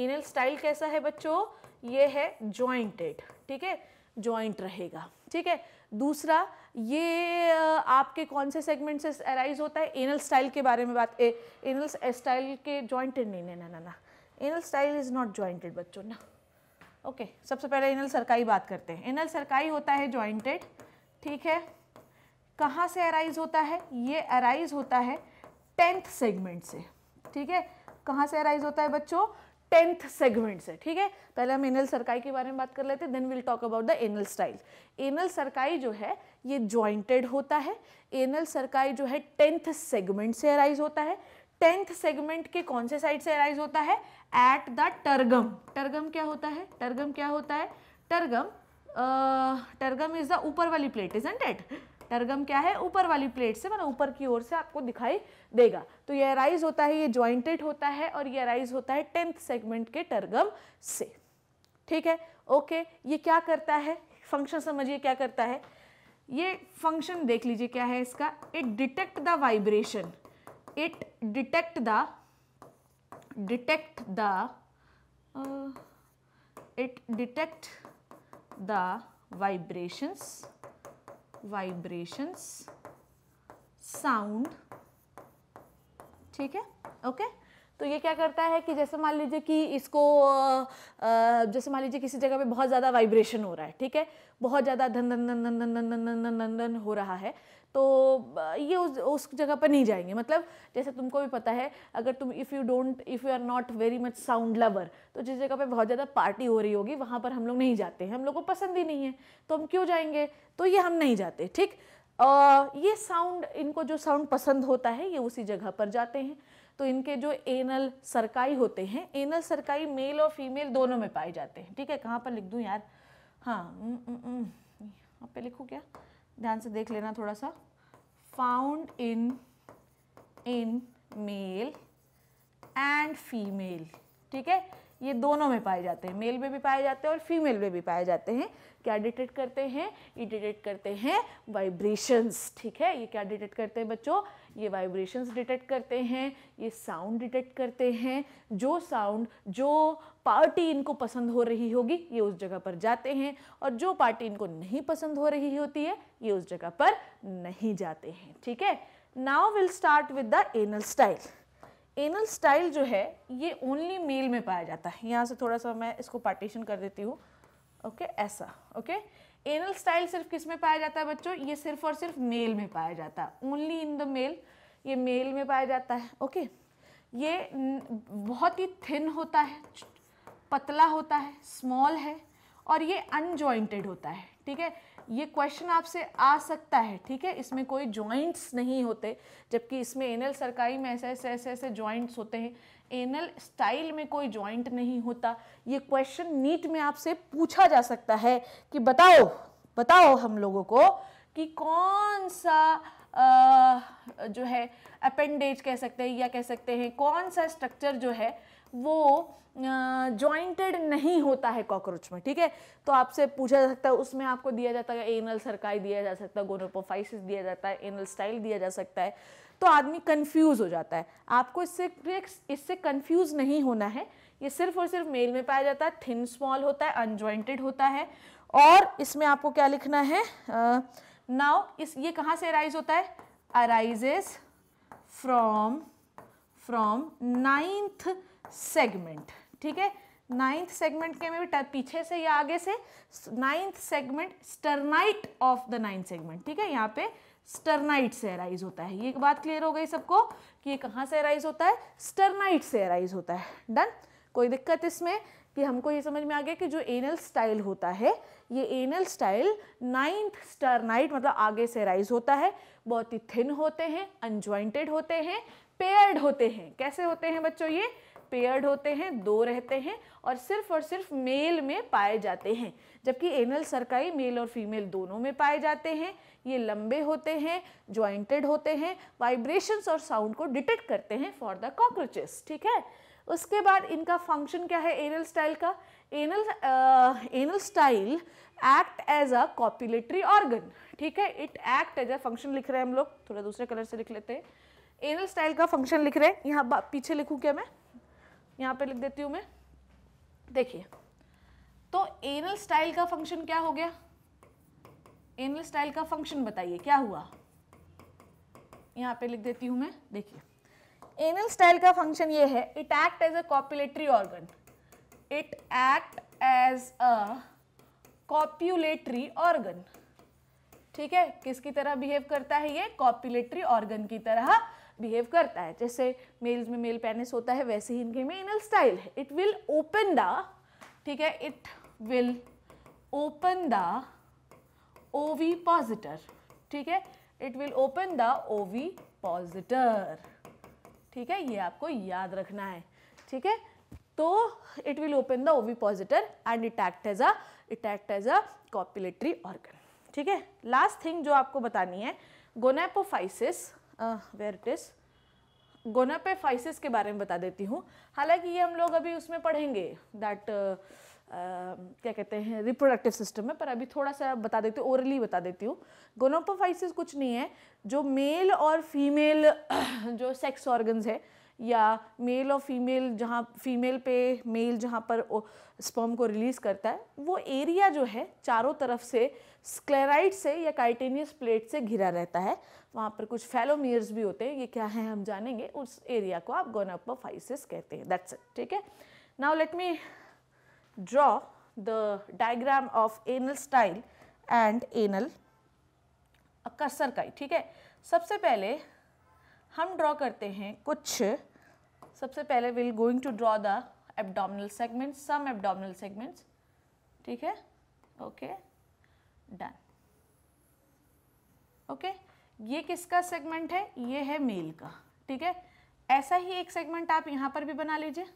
एनल स्टाइल कैसा है बच्चों ये है जॉइंटेड ठीक है जॉइंट रहेगा ठीक है दूसरा ये आपके कौन से सेगमेंट से अराइज होता है एनल स्टाइल के बारे में बात ए, एनल स्टाइल के जॉइंटेड नहीं ना ना ना anal style is not jointed बच्चों ना ओके सबसे पहले एनल सरकाई बात करते हैं एनल सरकाई होता है ज्वाइंटेड ठीक है कहाँ से अराइज होता है ये अराइज होता है टेंथ सेगमेंट से ठीक है कहाँ से अराइज होता है बच्चों टेंथ सेगमेंट से ठीक है पहले हम एनल सरकाई के बारे में बात कर लेते हैं then will talk about the anal style anal cerci जो है ये ज्वाइंटेड होता है एनल सरकाई जो है टेंथ सेगमेंट से अराइज होता है टेंथ सेगमेंट के कौन से साइड से अराइज होता है एट द टर्गम टर्गम क्या होता है टर्गम क्या होता है टर्गम टर्गम इज द ऊपर वाली plate is and that tergum क्या है ऊपर वाली प्लेट से मतलब ऊपर की ओर से आपको दिखाई देगा तो ये राइज होता है ये ज्वाइंटेड होता है और ये राइज होता है टेंथ सेगमेंट के टर्गम से ठीक है ओके ये क्या करता है फंक्शन समझिए क्या करता है ये फंक्शन देख लीजिए क्या है इसका it detect the vibration it detect the detect the uh, it detect the vibrations vibrations sound ठीक है ओके okay? तो ये क्या करता है कि जैसे मान लीजिए कि इसको जैसे मान लीजिए किसी जगह पे बहुत ज़्यादा वाइब्रेशन हो रहा है ठीक है बहुत ज़्यादा धन धन धन धन धन धन धन धन धन धन हो रहा है तो ये उस उस जगह पर नहीं जाएंगे मतलब जैसे तुमको भी पता है अगर तुम if you don't if you are not very much sound lover तो जिस जगह पे बहुत ज़्यादा पार्टी हो रही होगी वहाँ पर हम लोग नहीं जाते हैं हम लोग को पसंद ही नहीं है तो हम क्यों जाएंगे तो ये हम नहीं जाते ठीक ये साउंड इनको जो साउंड पसंद होता है ये उसी जगह पर जाते हैं तो इनके जो एनल सरकाई होते हैं एनल सरकाई मेल और फीमेल दोनों में पाए जाते हैं ठीक है कहाँ पर लिख दूँ यार हाँ यहाँ पे लिखूँ क्या ध्यान से देख लेना थोड़ा सा found in in male and female ठीक है ये दोनों में पाए जाते हैं मेल में भी पाए जाते हैं और फीमेल में भी पाए जाते हैं क्या डिटेक्ट करते हैं ये डिटेक्ट करते हैं वाइब्रेशंस ठीक है ये क्या डिटेक्ट करते हैं बच्चों ये वाइब्रेशंस डिटेक्ट करते हैं ये साउंड डिटेक्ट करते हैं जो साउंड जो पार्टी इनको पसंद हो रही होगी ये उस जगह पर जाते हैं और जो पार्टी इनको नहीं पसंद हो रही होती है ये उस जगह पर नहीं जाते हैं ठीक है now will start with the anal style anal style जो है ये ओनली मेल में पाया जाता है यहाँ से थोड़ा सा मैं इसको पार्टीशन कर देती हूँ ओके okay, ऐसा ओके एनल स्टाइल सिर्फ किस में पाया जाता है बच्चों ये सिर्फ और सिर्फ मेल में पाया जाता है ओनली इन द मेल ये मेल में पाया जाता है ओके okay? ये बहुत ही थिन होता है पतला होता है स्मॉल है और ये अनजॉइंटेड होता है ठीक है ये क्वेश्चन आपसे आ सकता है ठीक है इसमें कोई जॉइंट्स नहीं होते जबकि इसमें एनल सरकारी में ऐसे ऐसे ऐसे ऐसे जॉइंट्स होते हैं एनल स्टाइल में कोई जॉइंट नहीं होता ये क्वेश्चन नीट में आपसे पूछा जा सकता है कि बताओ बताओ हम लोगों को कि कौन सा आ, जो है अपेंडेज कह सकते हैं या कह सकते हैं कौन सा स्ट्रक्चर जो है वो जॉइंटेड नहीं होता है कॉकरोच में ठीक है तो आपसे पूछा जा सकता है उसमें आपको दिया जाता है एनल सरकाई दिया जा सकता है गोनोपोफाइसिस दिया जाता है एनल स्टाइल दिया जा सकता है तो आदमी कन्फ्यूज़ हो जाता है आपको इससे इससे कन्फ्यूज़ नहीं होना है ये सिर्फ और सिर्फ मेल में पाया जाता है थिन स्मॉल होता है अनजॉइंटेड होता है और इसमें आपको क्या लिखना है नाउ इस ये कहाँ से अराइज होता है arises from from ninth segment ठीक है नाइन्थ सेगमेंट के में भी पीछे से या आगे से ninth segment sternite of the ninth segment ठीक है यहाँ पे स्टरनाइट से एराइज होता है ये बात क्लियर हो गई सबको कि ये कहाँ से एराइज होता है स्टरनाइट से एराइज होता है डन कोई दिक्कत इसमें कि हमको ये समझ में आ गया कि जो एनल स्टाइल होता है ये एनल स्टाइल नाइन्थ स्टरनाइट मतलब आगे से अराइज होता है बहुत ही थिन होते हैं अनज्वाइंटेड होते हैं पेयर्ड होते हैं कैसे होते हैं बच्चों ये पेयर्ड होते हैं दो रहते हैं और सिर्फ और सिर्फ मेल में पाए जाते हैं जबकि एनल सरकाई मेल और फीमेल दोनों में पाए जाते हैं ये लंबे होते हैं ज्वाइंटेड होते हैं वाइब्रेशंस और साउंड को डिटेक्ट करते हैं फॉर द कॉकरोचेस ठीक है उसके बाद इनका फंक्शन क्या है एनल स्टाइल का anal anal style act as a copulatory organ ठीक है it act as a function लिख रहे हैं हम लोग थोड़ा दूसरे कलर से लिख लेते हैं एनल स्टाइल का फंक्शन लिख रहे हैं यहाँ पीछे लिखूँ क्या मैं यहाँ पे लिख देती हूँ मैं देखिए तो एनल स्टाइल का फंक्शन क्या हो गया एनल स्टाइल का फंक्शन बताइए क्या हुआ यहाँ पे लिख देती हूँ मैं देखिए एनल स्टाइल का फंक्शन ये है it act as a copulatory organ it act as a copulatory organ ठीक है किसकी तरह बिहेव करता है ये कॉपुलेटरी ऑर्गन की तरह बिहेव करता है जैसे मेल्स में मेल पेनिस होता है वैसे ही इनके में इनल स्टाइल है इट विल ओपन द ठीक है इट विल ओपन द ओवी पॉजिटर ठीक है इट विल ओपन द ओवी पॉजिटर ठीक है ये आपको याद रखना है ठीक है तो it will open the ovipositor and it act as a it act as a copulatory organ ठीक है लास्ट थिंग जो आपको बतानी है gonapophysis where it is gonapophysis के बारे में बता देती हूँ हालांकि ये हम लोग अभी उसमें पढ़ेंगे दैट uh, क्या कहते हैं रिप्रोडक्टिव सिस्टम में पर अभी थोड़ा सा बता देती हूँ ओरली बता देती हूँ गोनोपोफाइसिस कुछ नहीं है जो मेल और फीमेल जो सेक्स ऑर्गन्स है या मेल और फीमेल जहाँ फीमेल पे मेल जहाँ पर स्पर्म को रिलीज़ करता है वो एरिया जो है चारों तरफ से स्क्लेराइड से या काइटेनियस प्लेट से घिरा रहता है वहाँ पर कुछ फैलोमियर्स भी होते हैं ये क्या है हम जानेंगे उस एरिया को आप गोनापोफाइसिस कहते हैं दैट्स इट ठीक है now let me draw the diagram of anal style and anal कसर का ठीक है सबसे पहले हम ड्रॉ करते हैं कुछ सबसे पहले will going to draw the abdominal segments some abdominal segments ठीक है ओके okay. डन ओके ये किसका सेगमेंट है ये है मेल का ठीक है ऐसा ही एक सेगमेंट आप यहाँ पर भी बना लीजिए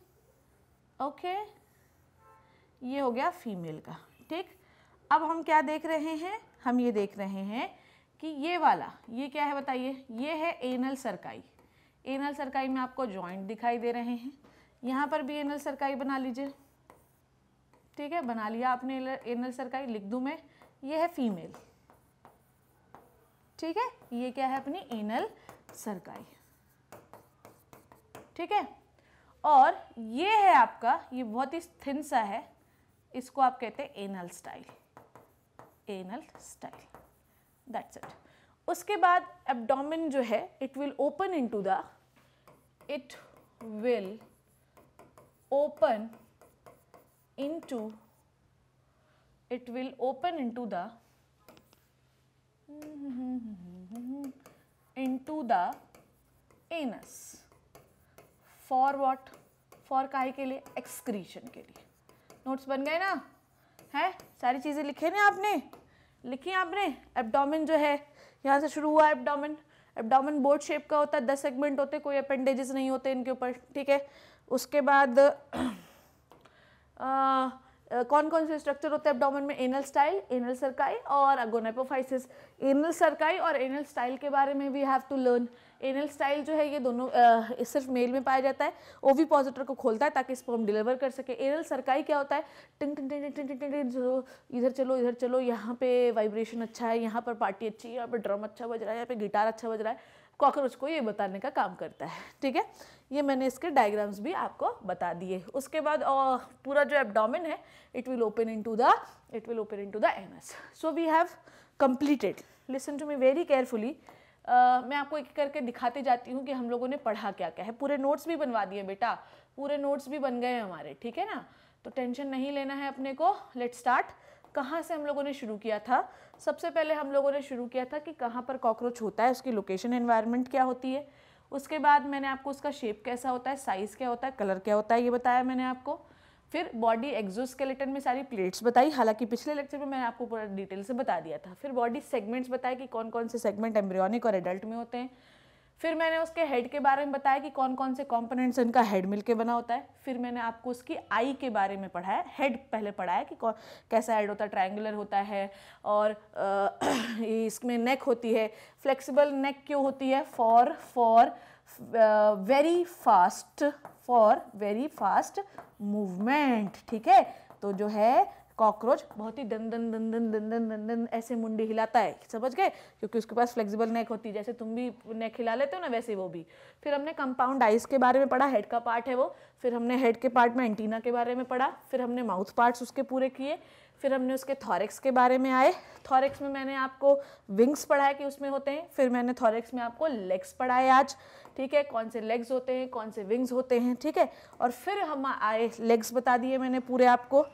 ओके ये हो गया फीमेल का ठीक अब हम क्या देख रहे हैं हम ये देख रहे हैं कि ये वाला ये क्या है बताइए ये है एनल सरकाई एनल सरकाई में आपको जॉइंट दिखाई दे रहे हैं यहाँ पर भी एनल सरकाई बना लीजिए ठीक है बना लिया आपने एनल सरकाई लिख दूँ मैं ये है फीमेल ठीक है ये क्या है अपनी एनल सरकाई ठीक है और ये है आपका ये बहुत ही थिन सा है इसको आप कहते हैं anal style anal style that's it उसके बाद एब्डोमिन जो है it will open into the it will open into it will open into the into the anus for what for काहे के लिए excretion के लिए नोट्स बन गए ना है सारी चीज़ें लिखे ना आपने लिखी आपने एबडामिन जो है यहाँ से शुरू हुआ एबडामिन एबडामिन बोर्ड शेप का होता है दस सेगमेंट होते कोई अपेंडेजेस नहीं होते इनके ऊपर ठीक है उसके बाद आ, कौन कौन से स्ट्रक्चर होते हैं एब्डोमेन में एनल स्टाइल एनल सरकाई और अगोनेपोफाइसिस एनल सरकाई और एनल स्टाइल के बारे में we have to learn anal style जो है ये दोनों आ, सिर्फ मेल में पाया जाता है ओवी पॉजिटर को खोलता है ताकि स्पर्म डिलीवर कर सके एनल सरकाई क्या होता है टिंग टिंग टिंग टिंग टिंग टिंग इधर चलो इधर चलो यहाँ पे वाइब्रेशन अच्छा है यहाँ पर पार्टी अच्छी है यहाँ पर ड्रम अच्छा बज रहा है यहाँ पे गिटार अच्छा बज रहा है कॉकरोच को ये बताने का काम करता है ठीक है ये मैंने इसके डायग्राम्स भी आपको बता दिए उसके बाद पूरा जो एबडामिन है it will open into the it will open into the S so we have completed listen to me very carefully मैं आपको एक करके दिखाते जाती हूँ कि हम लोगों ने पढ़ा क्या क्या है पूरे नोट्स भी बनवा दिए बेटा पूरे नोट्स भी बन गए हमारे ठीक है ना तो टेंशन नहीं लेना है अपने को लेट स्टार्ट कहाँ से हम लोगों ने शुरू किया था सबसे पहले हम लोगों ने शुरू किया था कि कहाँ पर कॉकरोच होता है उसकी लोकेशन एनवायरनमेंट क्या होती है उसके बाद मैंने आपको उसका शेप कैसा होता है साइज़ क्या होता है कलर क्या होता है ये बताया मैंने आपको फिर बॉडी एक्जोस्केलेटन में सारी प्लेट्स बताई हालांकि पिछले लेक्चर में मैंने आपको पूरा डिटेल से बता दिया था फिर बॉडी सेगमेंट्स बताए कि कौन कौन से सेगमेंट एम्ब्रियोनिक और एडल्ट में होते हैं फिर मैंने उसके हेड के बारे में बताया कि कौन कौन से कंपोनेंट्स इनका हेड मिलके बना होता है फिर मैंने आपको उसकी आई के बारे में पढ़ाया हेड पहले पढ़ाया कि कौन कैसा हेड होता है ट्रायंगुलर होता है और आ, इसमें नेक होती है फ्लेक्सिबल नेक क्यों होती है for for very fast for very fast movement ठीक है तो जो है कॉकरोच बहुत ही दन दन दन दन दन दन दन दन ऐसे मुंडी हिलाता है समझ गए क्योंकि उसके पास फ्लेक्सिबल नेक होती है जैसे तुम भी नेक हिला लेते हो ना वैसे वो भी फिर हमने कंपाउंड आइज के बारे में पढ़ा हेड का पार्ट है वो फिर हमने हेड के पार्ट में एंटीना के बारे में पढ़ा फिर हमने माउथ पार्ट्स उसके पूरे किए फिर हमने उसके थॉरिक्स के बारे में आए थॉरिक्स में मैंने आपको विंग्स पढ़ाया कि उसमें होते हैं फिर मैंने थॉरिक्स में आपको लेग्स पढ़ाए आज ठीक है कौन से लेग्स होते हैं कौन से विंग्स होते हैं ठीक है और फिर हम आए लेग्स बता दिए मैंने पूरे आपको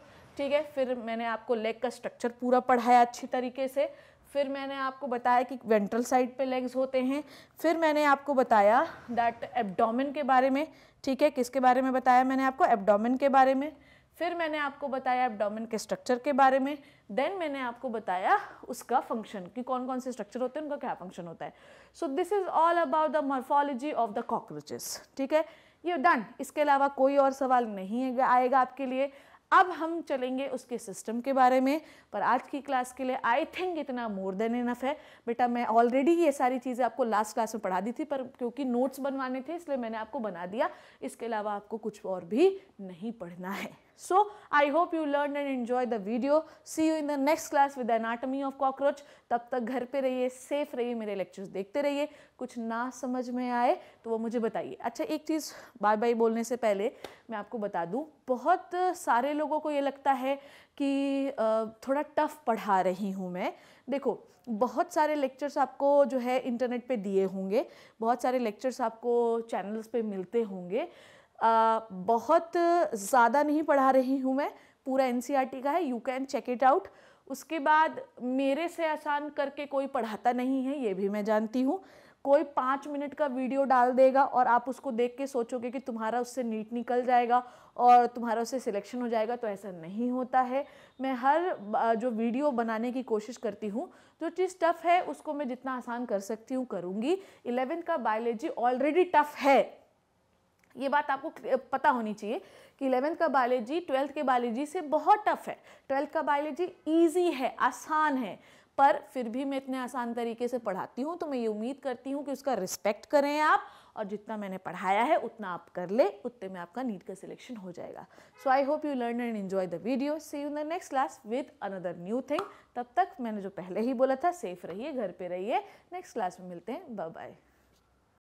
ठीक है फिर मैंने आपको लेग का स्ट्रक्चर पूरा पढ़ाया अच्छी तरीके से फिर मैंने आपको बताया कि वेंट्रल साइड पे लेग्स होते हैं फिर मैंने आपको बताया दैट एब्डोमेन के बारे में ठीक है किसके बारे में बताया मैंने आपको एब्डोमेन के बारे में फिर मैंने आपको बताया एब्डोमेन के स्ट्रक्चर के बारे में देन मैंने आपको बताया उसका फंक्शन कि कौन कौन से स्ट्रक्चर होते हैं उनका क्या फंक्शन होता है so this is all about the morphology of the cockroaches ठीक है ये डन इसके अलावा कोई और सवाल नहीं आएगा आपके लिए अब हम चलेंगे उसके सिस्टम के बारे में पर आज की क्लास के लिए आई थिंक इतना मोर देन इनफ है बेटा मैं ऑलरेडी ये सारी चीज़ें आपको लास्ट क्लास में पढ़ा दी थी पर क्योंकि नोट्स बनवाने थे इसलिए मैंने आपको बना दिया इसके अलावा आपको कुछ और भी नहीं पढ़ना है So I hope you learned and enjoy the video. See you in the next class with anatomy of cockroach. तब तक घर pe रहिए सेफ रहिए मेरे लेक्चर्स देखते रहिए कुछ ना समझ में आए तो वो मुझे बताइए अच्छा एक चीज़ bye bye बोलने से पहले मैं आपको बता दूँ बहुत सारे लोगों को ये लगता है कि थोड़ा टफ़ पढ़ा रही हूँ मैं देखो बहुत सारे लेक्चर्स आपको जो है इंटरनेट पे दिए होंगे बहुत सारे लेक्चर्स आपको चैनल्स पे मिलते होंगे बहुत ज़्यादा नहीं पढ़ा रही हूँ मैं पूरा एन e का है you can check it out उसके बाद मेरे से आसान करके कोई पढ़ाता नहीं है ये भी मैं जानती हूँ कोई पाँच मिनट का वीडियो डाल देगा और आप उसको देख के सोचोगे कि तुम्हारा उससे नीट निकल जाएगा और तुम्हारा उससे सिलेक्शन हो जाएगा तो ऐसा नहीं होता है मैं हर जो वीडियो बनाने की कोशिश करती हूँ जो चीज़ टफ़ है उसको मैं जितना आसान कर सकती हूँ करूँगी इलेवेंथ का बायोलॉजी ऑलरेडी टफ़ है ये बात आपको पता होनी चाहिए कि इलेवेंथ का बायोलॉजी ट्वेल्थ के बायोलॉजी से बहुत टफ है ट्वेल्थ का बायोलॉजी ईजी है आसान है पर फिर भी मैं इतने आसान तरीके से पढ़ाती हूँ तो मैं ये उम्मीद करती हूँ कि उसका रिस्पेक्ट करें आप और जितना मैंने पढ़ाया है उतना आप कर ले उतने में आपका नीट का सिलेक्शन हो जाएगा so I hope you learn and enjoy the video see you the next class with another new thing तब तक मैंने जो पहले ही बोला था सेफ रहिए घर पर रहिए नेक्स्ट क्लास में मिलते हैं बाय बाय